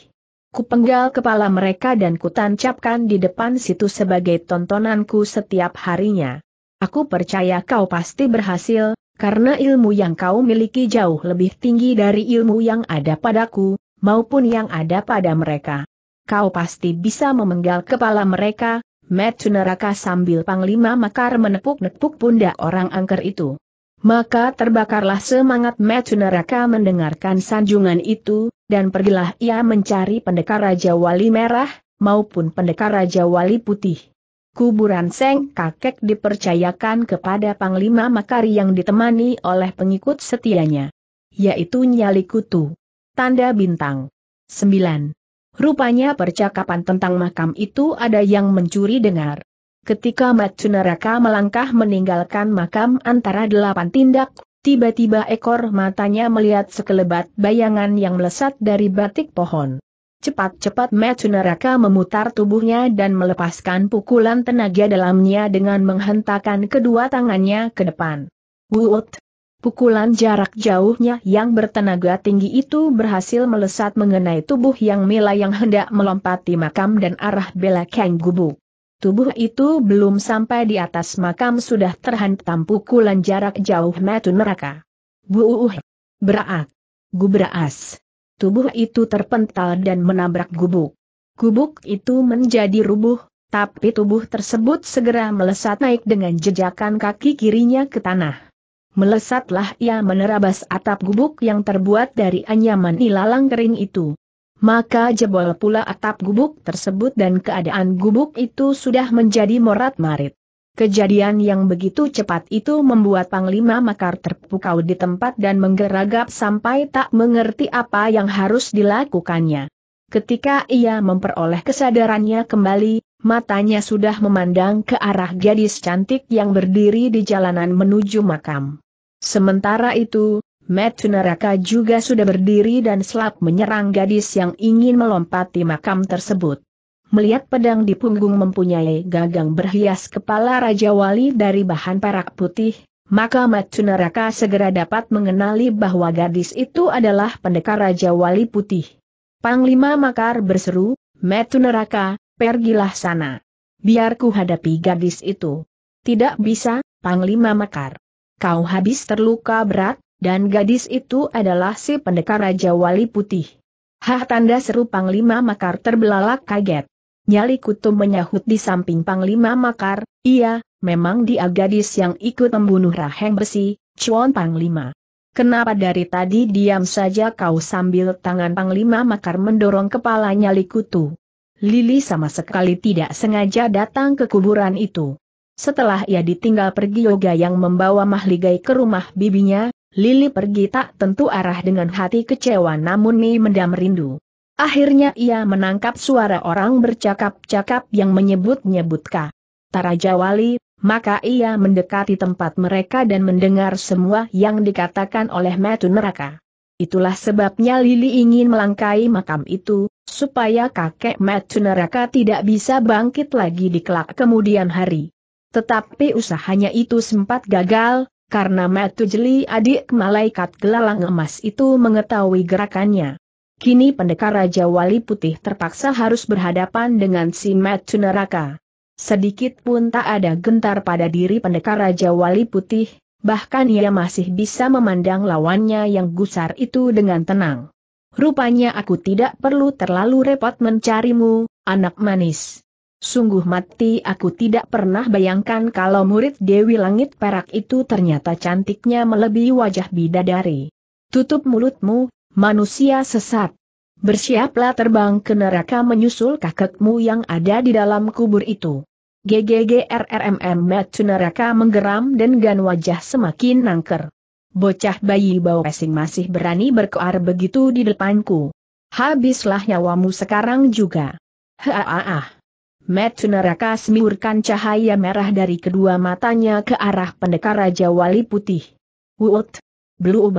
Kupenggal kepala mereka dan kutancapkan di depan situ sebagai tontonanku setiap harinya. Aku percaya kau pasti berhasil, karena ilmu yang kau miliki jauh lebih tinggi dari ilmu yang ada padaku, maupun yang ada pada mereka. Kau pasti bisa memenggal kepala mereka, metu neraka sambil Panglima Makar menepuk-nepuk pundak orang angker itu. Maka terbakarlah semangat metu neraka mendengarkan sanjungan itu, dan pergilah ia mencari pendekar Raja Wali Merah, maupun pendekar Raja Wali Putih. Kuburan Seng Kakek dipercayakan kepada Panglima Makari yang ditemani oleh pengikut setianya. Yaitu Nyali Kutu. Tanda Bintang. 9. Rupanya percakapan tentang makam itu ada yang mencuri dengar. Ketika Matsunaraka melangkah meninggalkan makam antara delapan tindak, tiba-tiba ekor matanya melihat sekelebat bayangan yang melesat dari batik pohon. Cepat-cepat Metu Neraka memutar tubuhnya dan melepaskan pukulan tenaga dalamnya dengan menghentakkan kedua tangannya ke depan. Wut! Pukulan jarak jauhnya yang bertenaga tinggi itu berhasil melesat mengenai tubuh yang mila yang hendak melompati makam dan arah bela Kang Gubu. Tubuh itu belum sampai di atas makam sudah terhantam pukulan jarak jauh Metu Neraka. Buuh! Beraak! Gubraas! tubuh itu terpental dan menabrak gubuk. Gubuk itu menjadi rubuh, tapi tubuh tersebut segera melesat naik dengan jejakan kaki kirinya ke tanah. Melesatlah ia menerabas atap gubuk yang terbuat dari anyaman ilalang kering itu. Maka jebol pula atap gubuk tersebut dan keadaan gubuk itu sudah menjadi morat-marit. Kejadian yang begitu cepat itu membuat Panglima Makar terpukau di tempat dan menggeragap sampai tak mengerti apa yang harus dilakukannya. Ketika ia memperoleh kesadarannya kembali, matanya sudah memandang ke arah gadis cantik yang berdiri di jalanan menuju makam. Sementara itu, Metu Neraka juga sudah berdiri dan selap menyerang gadis yang ingin melompati makam tersebut. Melihat pedang di punggung mempunyai gagang berhias kepala Raja Wali dari bahan perak putih, maka Matsu Neraka segera dapat mengenali bahwa gadis itu adalah pendekar Raja Wali Putih. Panglima Makar berseru, Matsu Neraka, pergilah sana. Biar ku hadapi gadis itu. Tidak bisa, Panglima Makar. Kau habis terluka berat, dan gadis itu adalah si pendekar Raja Wali Putih. Hah tanda seru Panglima Makar terbelalak kaget. Nyali Kutum menyahut di samping Panglima Makar, iya, memang dia gadis yang ikut membunuh Raheng Besi, Cuan Panglima. Kenapa dari tadi diam saja kau sambil tangan Panglima Makar mendorong kepala Nyali Kutu? Lili sama sekali tidak sengaja datang ke kuburan itu. Setelah ia ditinggal pergi Yoga yang membawa Mahligai ke rumah bibinya, Lili pergi tak tentu arah dengan hati kecewa namun Mi mendam rindu. Akhirnya ia menangkap suara orang bercakap-cakap yang menyebut nyebutka Tara Tarajawali, maka ia mendekati tempat mereka dan mendengar semua yang dikatakan oleh Metu Neraka. Itulah sebabnya Lili ingin melangkai makam itu, supaya kakek Metu Neraka tidak bisa bangkit lagi di kelak kemudian hari. Tetapi usahanya itu sempat gagal, karena Metu Jeli adik malaikat gelalang emas itu mengetahui gerakannya. Kini pendekar Raja Wali Putih terpaksa harus berhadapan dengan si Metu Neraka. Sedikit pun tak ada gentar pada diri pendekar Raja Wali Putih, bahkan ia masih bisa memandang lawannya yang gusar itu dengan tenang. Rupanya aku tidak perlu terlalu repot mencarimu, anak manis. Sungguh mati aku tidak pernah bayangkan kalau murid Dewi Langit Perak itu ternyata cantiknya melebihi wajah bidadari. Tutup mulutmu, Manusia sesat. Bersiaplah terbang ke neraka menyusul kakekmu yang ada di dalam kubur itu. GGGRRMM Metu neraka menggeram dengan wajah semakin nangker. Bocah bayi bau pesing masih berani berkoar begitu di depanku. Habislah nyawamu sekarang juga. Haaah. Metu neraka semiurkan cahaya merah dari kedua matanya ke arah pendekar Raja Wali Putih. Wut, Blue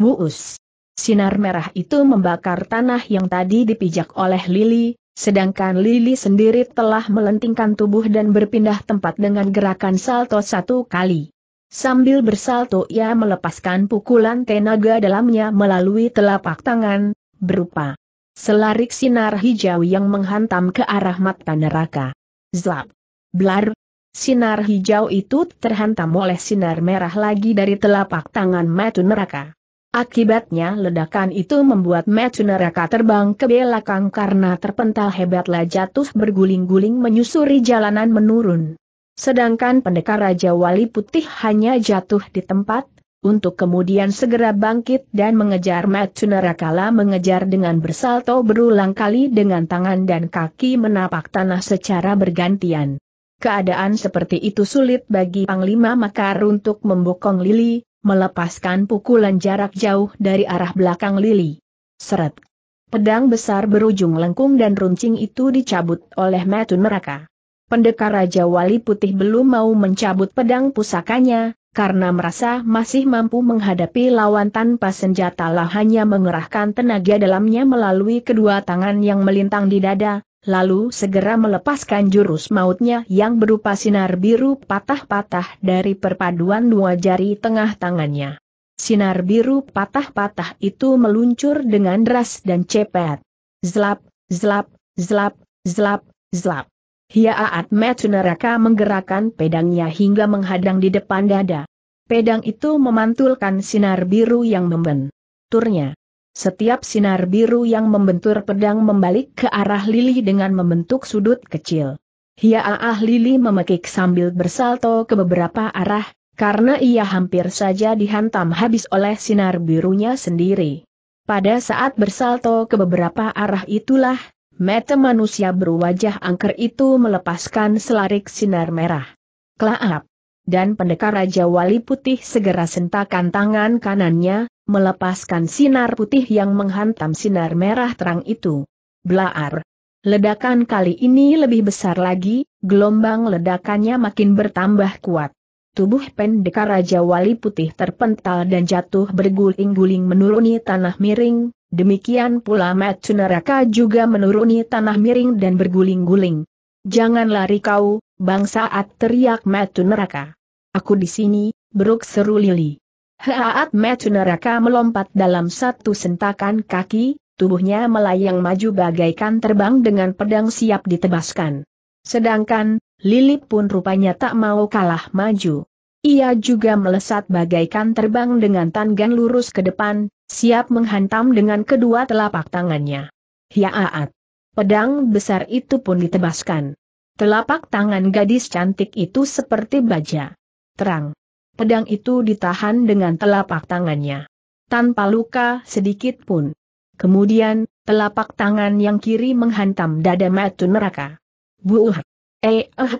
Muus. Sinar merah itu membakar tanah yang tadi dipijak oleh Lili, sedangkan Lili sendiri telah melentingkan tubuh dan berpindah tempat dengan gerakan salto satu kali. Sambil bersalto ia melepaskan pukulan tenaga dalamnya melalui telapak tangan, berupa selarik sinar hijau yang menghantam ke arah mata neraka. Zlap! Blar! Sinar hijau itu terhantam oleh sinar merah lagi dari telapak tangan mata neraka. Akibatnya ledakan itu membuat metu neraka terbang ke belakang karena terpental hebatlah jatuh berguling-guling menyusuri jalanan menurun. Sedangkan pendekar Raja Wali Putih hanya jatuh di tempat, untuk kemudian segera bangkit dan mengejar metu nerakala mengejar dengan bersalto berulang kali dengan tangan dan kaki menapak tanah secara bergantian. Keadaan seperti itu sulit bagi Panglima Makar untuk membokong Lili, melepaskan pukulan jarak jauh dari arah belakang Lili. Seret. Pedang besar berujung lengkung dan runcing itu dicabut oleh Metu Neraka. Pendekar Raja Wali Putih belum mau mencabut pedang pusakanya, karena merasa masih mampu menghadapi lawan tanpa senjata lah hanya mengerahkan tenaga dalamnya melalui kedua tangan yang melintang di dada, lalu segera melepaskan jurus mautnya yang berupa sinar biru patah-patah dari perpaduan dua jari tengah tangannya. Sinar biru patah-patah itu meluncur dengan deras dan cepat. Zlap, zlap, zlap, zlap, zlap. Hiaat neraka menggerakkan pedangnya hingga menghadang di depan dada. Pedang itu memantulkan sinar biru yang membenturnya. Setiap sinar biru yang membentur pedang membalik ke arah Lili dengan membentuk sudut kecil. Hiaah Lili memekik sambil bersalto ke beberapa arah, karena ia hampir saja dihantam habis oleh sinar birunya sendiri. Pada saat bersalto ke beberapa arah itulah, mata manusia berwajah angker itu melepaskan selarik sinar merah. Klaap! Dan pendekar Raja Wali Putih segera sentakan tangan kanannya, melepaskan sinar putih yang menghantam sinar merah terang itu. Blaar! Ledakan kali ini lebih besar lagi, gelombang ledakannya makin bertambah kuat. Tubuh pendekar Raja Wali Putih terpental dan jatuh berguling-guling menuruni tanah miring, demikian pula Matsunaraka juga menuruni tanah miring dan berguling-guling. Jangan lari kau, bangsaat teriak Matsu neraka. Aku di sini, beruk seru Lili. Haat Metu neraka melompat dalam satu sentakan kaki, tubuhnya melayang maju bagaikan terbang dengan pedang siap ditebaskan. Sedangkan, Lilip pun rupanya tak mau kalah maju. Ia juga melesat bagaikan terbang dengan tanggan lurus ke depan, siap menghantam dengan kedua telapak tangannya. Hiaat! Pedang besar itu pun ditebaskan. Telapak tangan gadis cantik itu seperti baja. Terang pedang itu ditahan dengan telapak tangannya. Tanpa luka sedikit pun. Kemudian, telapak tangan yang kiri menghantam dada metu Neraka. Buuh! Eh, eh,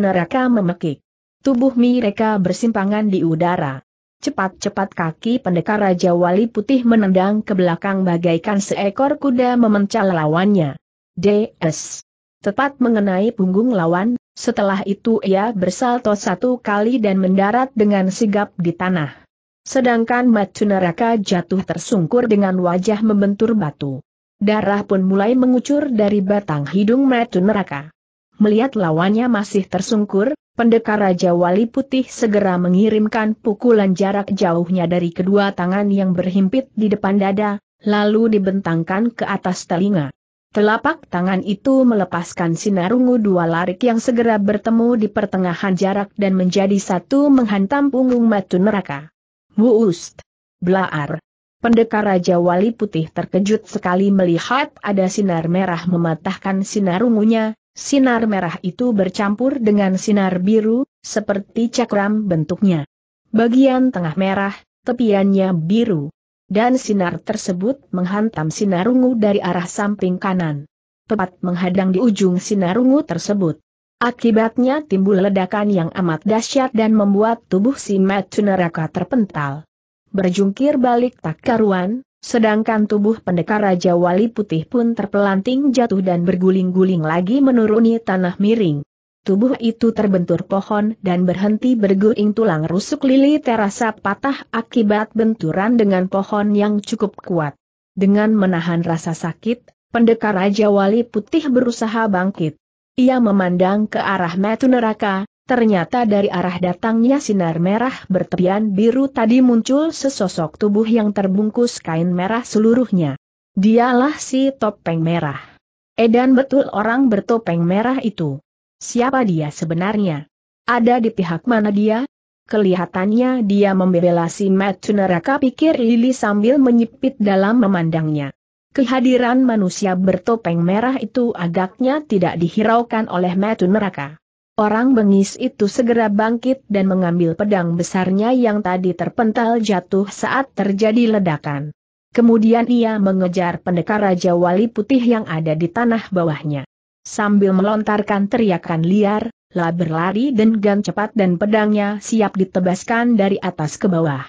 Neraka memekik. Tubuh mereka bersimpangan di udara. Cepat-cepat kaki pendekar Raja Wali Putih menendang ke belakang bagaikan seekor kuda memencal lawannya. DS tepat mengenai punggung lawan, setelah itu ia bersalto satu kali dan mendarat dengan sigap di tanah. Sedangkan Matsu Naraka jatuh tersungkur dengan wajah membentur batu. Darah pun mulai mengucur dari batang hidung Matsu Naraka. Melihat lawannya masih tersungkur, pendekar Raja Wali Putih segera mengirimkan pukulan jarak jauhnya dari kedua tangan yang berhimpit di depan dada, lalu dibentangkan ke atas telinga. Telapak tangan itu melepaskan sinar ungu dua larik yang segera bertemu di pertengahan jarak dan menjadi satu menghantam punggung matu neraka. Wust! Blaar! Pendekar Raja Wali Putih terkejut sekali melihat ada sinar merah mematahkan sinar ungunya, sinar merah itu bercampur dengan sinar biru, seperti cakram bentuknya. Bagian tengah merah, tepiannya biru dan sinar tersebut menghantam sinar ungu dari arah samping kanan. tepat menghadang di ujung sinar ungu tersebut. Akibatnya timbul ledakan yang amat dahsyat dan membuat tubuh si Matsu neraka terpental. Berjungkir balik tak karuan, sedangkan tubuh pendekar Raja Wali Putih pun terpelanting jatuh dan berguling-guling lagi menuruni tanah miring. Tubuh itu terbentur pohon dan berhenti berguling tulang rusuk Lili terasa patah akibat benturan dengan pohon yang cukup kuat. Dengan menahan rasa sakit, pendekar Raja Wali Putih berusaha bangkit. Ia memandang ke arah metu neraka, ternyata dari arah datangnya sinar merah bertepian biru tadi muncul sesosok tubuh yang terbungkus kain merah seluruhnya. Dialah si topeng merah. Edan betul orang bertopeng merah itu. Siapa dia sebenarnya? Ada di pihak mana dia? Kelihatannya dia membela si Matu neraka pikir Lily sambil menyipit dalam memandangnya. Kehadiran manusia bertopeng merah itu agaknya tidak dihiraukan oleh Matu neraka. Orang bengis itu segera bangkit dan mengambil pedang besarnya yang tadi terpental jatuh saat terjadi ledakan. Kemudian ia mengejar pendekar Raja Wali Putih yang ada di tanah bawahnya. Sambil melontarkan teriakan liar, La berlari dengan cepat dan pedangnya siap ditebaskan dari atas ke bawah.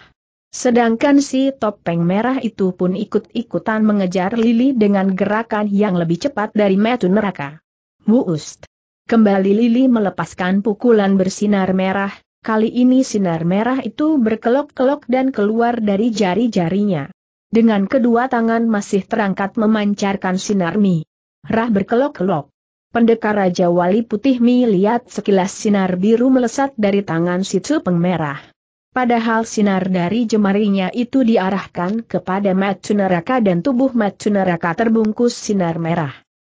Sedangkan si topeng merah itu pun ikut-ikutan mengejar Lili dengan gerakan yang lebih cepat dari metu neraka. Wuust! Kembali Lili melepaskan pukulan bersinar merah, kali ini sinar merah itu berkelok-kelok dan keluar dari jari-jarinya. Dengan kedua tangan masih terangkat memancarkan sinar mi. Rah berkelok-kelok. Pendekar Raja Wali Putih melihat sekilas sinar biru melesat dari tangan si Cupeng Merah. Padahal sinar dari jemarinya itu diarahkan kepada Matsu Neraka dan tubuh Matsu Neraka terbungkus sinar merah.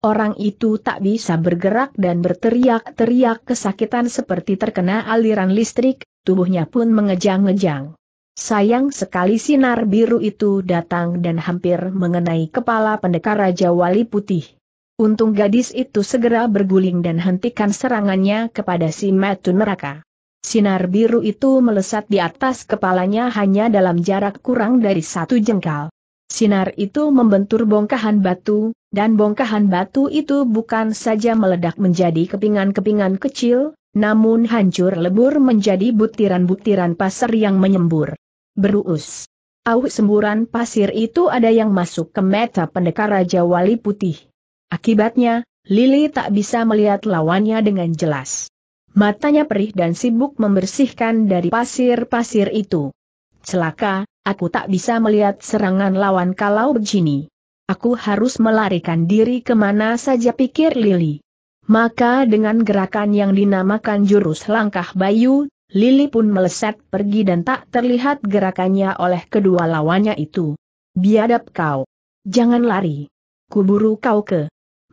Orang itu tak bisa bergerak dan berteriak-teriak kesakitan seperti terkena aliran listrik, tubuhnya pun mengejang-ngejang. Sayang sekali sinar biru itu datang dan hampir mengenai kepala pendekar Raja Wali Putih. Untung gadis itu segera berguling dan hentikan serangannya kepada si Matu neraka. Sinar biru itu melesat di atas kepalanya hanya dalam jarak kurang dari satu jengkal. Sinar itu membentur bongkahan batu, dan bongkahan batu itu bukan saja meledak menjadi kepingan-kepingan kecil, namun hancur lebur menjadi butiran-butiran pasir yang menyembur. Berus, Auh semburan pasir itu ada yang masuk ke meta pendekar Raja Wali Putih. Akibatnya, Lili tak bisa melihat lawannya dengan jelas. Matanya perih dan sibuk membersihkan dari pasir-pasir itu. Celaka, aku tak bisa melihat serangan lawan kalau begini. Aku harus melarikan diri kemana saja pikir Lili. Maka dengan gerakan yang dinamakan jurus langkah bayu, Lili pun meleset pergi dan tak terlihat gerakannya oleh kedua lawannya itu. Biadab kau. Jangan lari. Kuburu kau ke.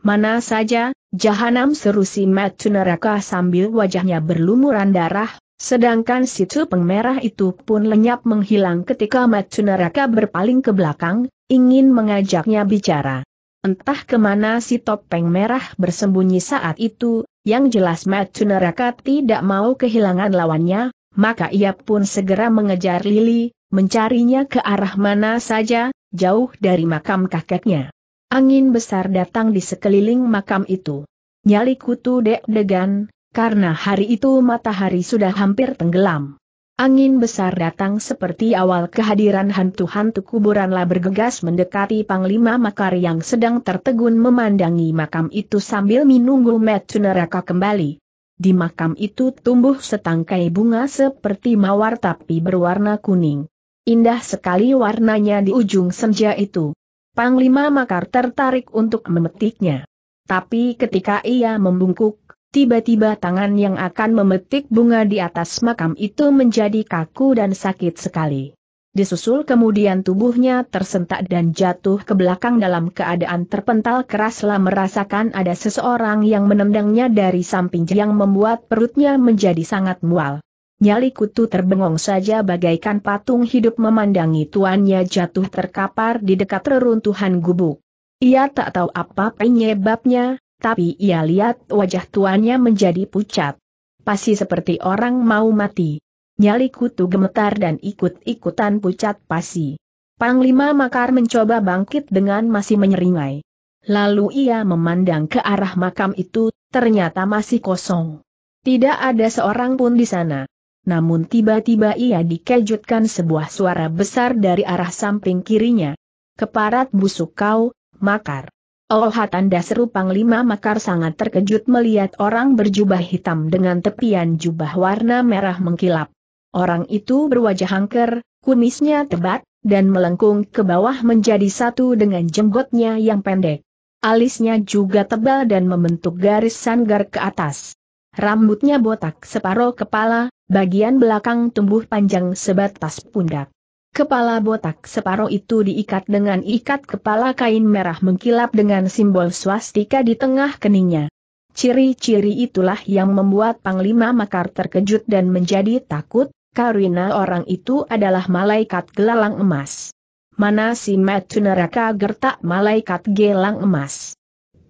Mana saja, jahanam seru si Matu neraka sambil wajahnya berlumuran darah, sedangkan si Tupeng Merah itu pun lenyap menghilang ketika Matu neraka berpaling ke belakang, ingin mengajaknya bicara. Entah kemana si topeng merah bersembunyi saat itu, yang jelas Matu neraka tidak mau kehilangan lawannya, maka ia pun segera mengejar Lili, mencarinya ke arah mana saja, jauh dari makam kakeknya. Angin besar datang di sekeliling makam itu. Nyali kutu deg-degan, karena hari itu matahari sudah hampir tenggelam. Angin besar datang seperti awal kehadiran hantu-hantu kuburanlah bergegas mendekati Panglima Makar yang sedang tertegun memandangi makam itu sambil menunggu metu neraka kembali. Di makam itu tumbuh setangkai bunga seperti mawar tapi berwarna kuning. Indah sekali warnanya di ujung senja itu. Panglima Makar tertarik untuk memetiknya. Tapi ketika ia membungkuk, tiba-tiba tangan yang akan memetik bunga di atas makam itu menjadi kaku dan sakit sekali. Disusul kemudian tubuhnya tersentak dan jatuh ke belakang dalam keadaan terpental keraslah merasakan ada seseorang yang menendangnya dari samping yang membuat perutnya menjadi sangat mual. Nyali kutu terbengong saja bagaikan patung hidup memandangi tuannya jatuh terkapar di dekat reruntuhan gubuk. Ia tak tahu apa penyebabnya, tapi ia lihat wajah tuannya menjadi pucat. Pasti seperti orang mau mati. Nyali kutu gemetar dan ikut-ikutan pucat pasti. Panglima Makar mencoba bangkit dengan masih menyeringai. Lalu ia memandang ke arah makam itu, ternyata masih kosong. Tidak ada seorang pun di sana namun tiba-tiba ia dikejutkan sebuah suara besar dari arah samping kirinya. Keparat busuk kau, makar. Oh tanda seru Panglima Makar sangat terkejut melihat orang berjubah hitam dengan tepian jubah warna merah mengkilap. Orang itu berwajah angker, kumisnya tebat, dan melengkung ke bawah menjadi satu dengan jenggotnya yang pendek. Alisnya juga tebal dan membentuk garis sanggar ke atas. Rambutnya botak separuh kepala, bagian belakang tumbuh panjang sebatas pundak. Kepala botak separuh itu diikat dengan ikat kepala kain merah mengkilap dengan simbol swastika di tengah keningnya. Ciri-ciri itulah yang membuat Panglima Makar terkejut dan menjadi takut, karena orang itu adalah malaikat gelalang emas. Mana si Matu neraka gertak malaikat gelang emas?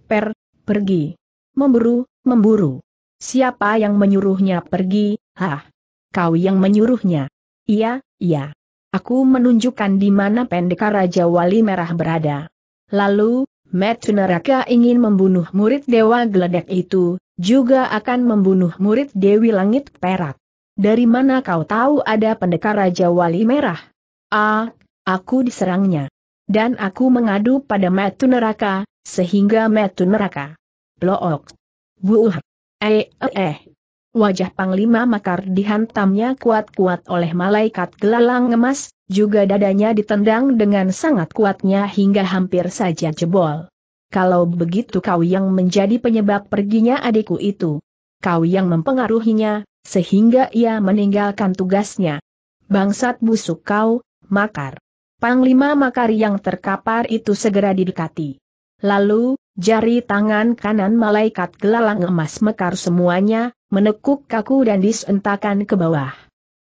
Per, pergi. Memburu, memburu. Siapa yang menyuruhnya pergi, hah? Kau yang menyuruhnya. Iya, iya. Aku menunjukkan di mana pendekar Raja Wali Merah berada. Lalu, Metu Neraka ingin membunuh murid Dewa Geledek itu, juga akan membunuh murid Dewi Langit Perak. Dari mana kau tahu ada pendekar Raja Wali Merah? Ah, aku diserangnya. Dan aku mengadu pada Metu Neraka, sehingga Metu Neraka. Blook. Buuh. Eh, eh, eh, Wajah Panglima Makar dihantamnya kuat-kuat oleh malaikat gelalang emas, juga dadanya ditendang dengan sangat kuatnya hingga hampir saja jebol. Kalau begitu kau yang menjadi penyebab perginya adikku itu. Kau yang mempengaruhinya, sehingga ia meninggalkan tugasnya. Bangsat busuk kau, Makar. Panglima Makar yang terkapar itu segera didekati. Lalu, jari tangan kanan malaikat gelalang emas mekar semuanya, menekuk kaku dan disentakan ke bawah.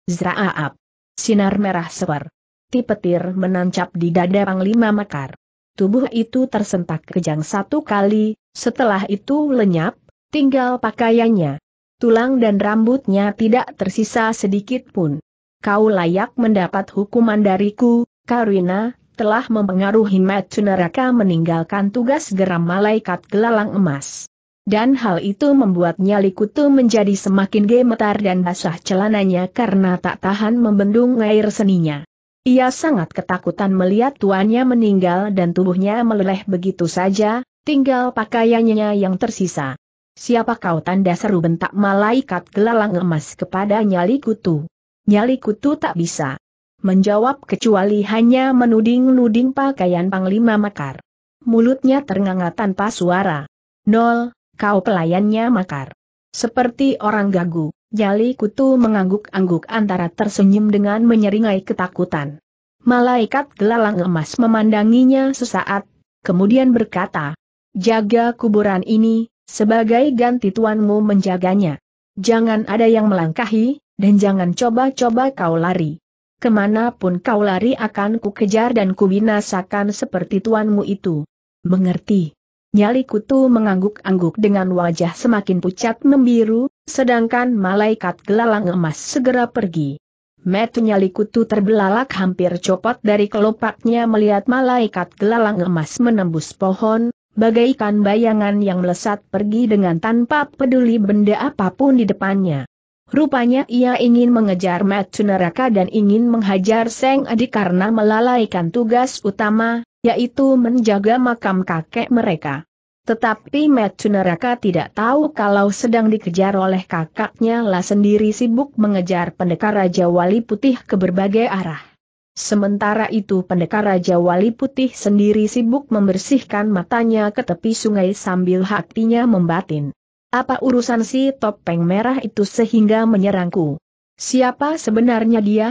Zraaap. Sinar merah seper. Tipetir menancap di dada Panglima Mekar. Tubuh itu tersentak kejang satu kali, setelah itu lenyap, tinggal pakaiannya. Tulang dan rambutnya tidak tersisa sedikit pun. Kau layak mendapat hukuman dariku, Karina, telah mempengaruhi Matt neraka meninggalkan tugas geram malaikat gelalang emas. Dan hal itu membuat Nyali Kutu menjadi semakin gemetar dan basah celananya karena tak tahan membendung air seninya. Ia sangat ketakutan melihat tuannya meninggal dan tubuhnya meleleh begitu saja, tinggal pakaiannya yang tersisa. Siapa kau tanda seru bentak malaikat gelalang emas kepada Nyali Kutu. Nyali Kutu tak bisa menjawab kecuali hanya menuding-nuding pakaian Panglima Makar. Mulutnya ternganga tanpa suara. Nol, kau pelayannya Makar. Seperti orang gagu, Jali Kutu mengangguk-angguk antara tersenyum dengan menyeringai ketakutan. Malaikat gelalang emas memandanginya sesaat, kemudian berkata, Jaga kuburan ini, sebagai ganti tuanmu menjaganya. Jangan ada yang melangkahi, dan jangan coba-coba kau lari. Kemanapun kau lari akan ku kejar dan ku binasakan seperti tuanmu itu. Mengerti. Nyali kutu mengangguk-angguk dengan wajah semakin pucat membiru, sedangkan malaikat gelalang emas segera pergi. Metu nyali kutu terbelalak hampir copot dari kelopaknya melihat malaikat gelalang emas menembus pohon, bagaikan bayangan yang melesat pergi dengan tanpa peduli benda apapun di depannya. Rupanya ia ingin mengejar Matsu neraka dan ingin menghajar Seng Adi karena melalaikan tugas utama, yaitu menjaga makam kakek mereka. Tetapi Matsu neraka tidak tahu kalau sedang dikejar oleh kakaknya lah sendiri sibuk mengejar pendekar Raja Wali Putih ke berbagai arah. Sementara itu pendekar Raja Wali Putih sendiri sibuk membersihkan matanya ke tepi sungai sambil hatinya membatin. Apa urusan si topeng merah itu sehingga menyerangku? Siapa sebenarnya dia?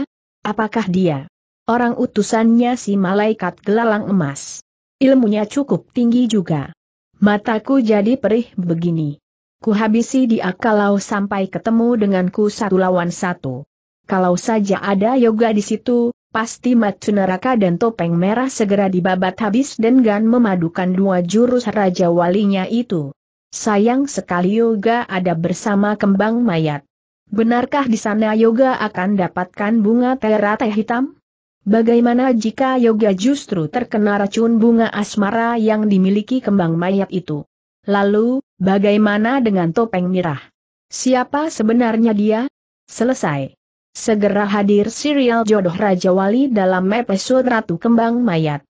Apakah dia? Orang utusannya si malaikat gelalang emas. Ilmunya cukup tinggi juga. Mataku jadi perih begini. Kuhabisi dia kalau sampai ketemu denganku satu lawan satu. Kalau saja ada yoga di situ, pasti matu Neraka dan Topeng Merah segera dibabat habis dan Gan memadukan dua jurus Raja Walinya itu. Sayang sekali Yoga ada bersama kembang mayat. Benarkah di sana Yoga akan dapatkan bunga teratai hitam? Bagaimana jika Yoga justru terkena racun bunga asmara yang dimiliki kembang mayat itu? Lalu, bagaimana dengan topeng mirah? Siapa sebenarnya dia? Selesai. Segera hadir serial Jodoh Raja Wali dalam episode Ratu Kembang Mayat.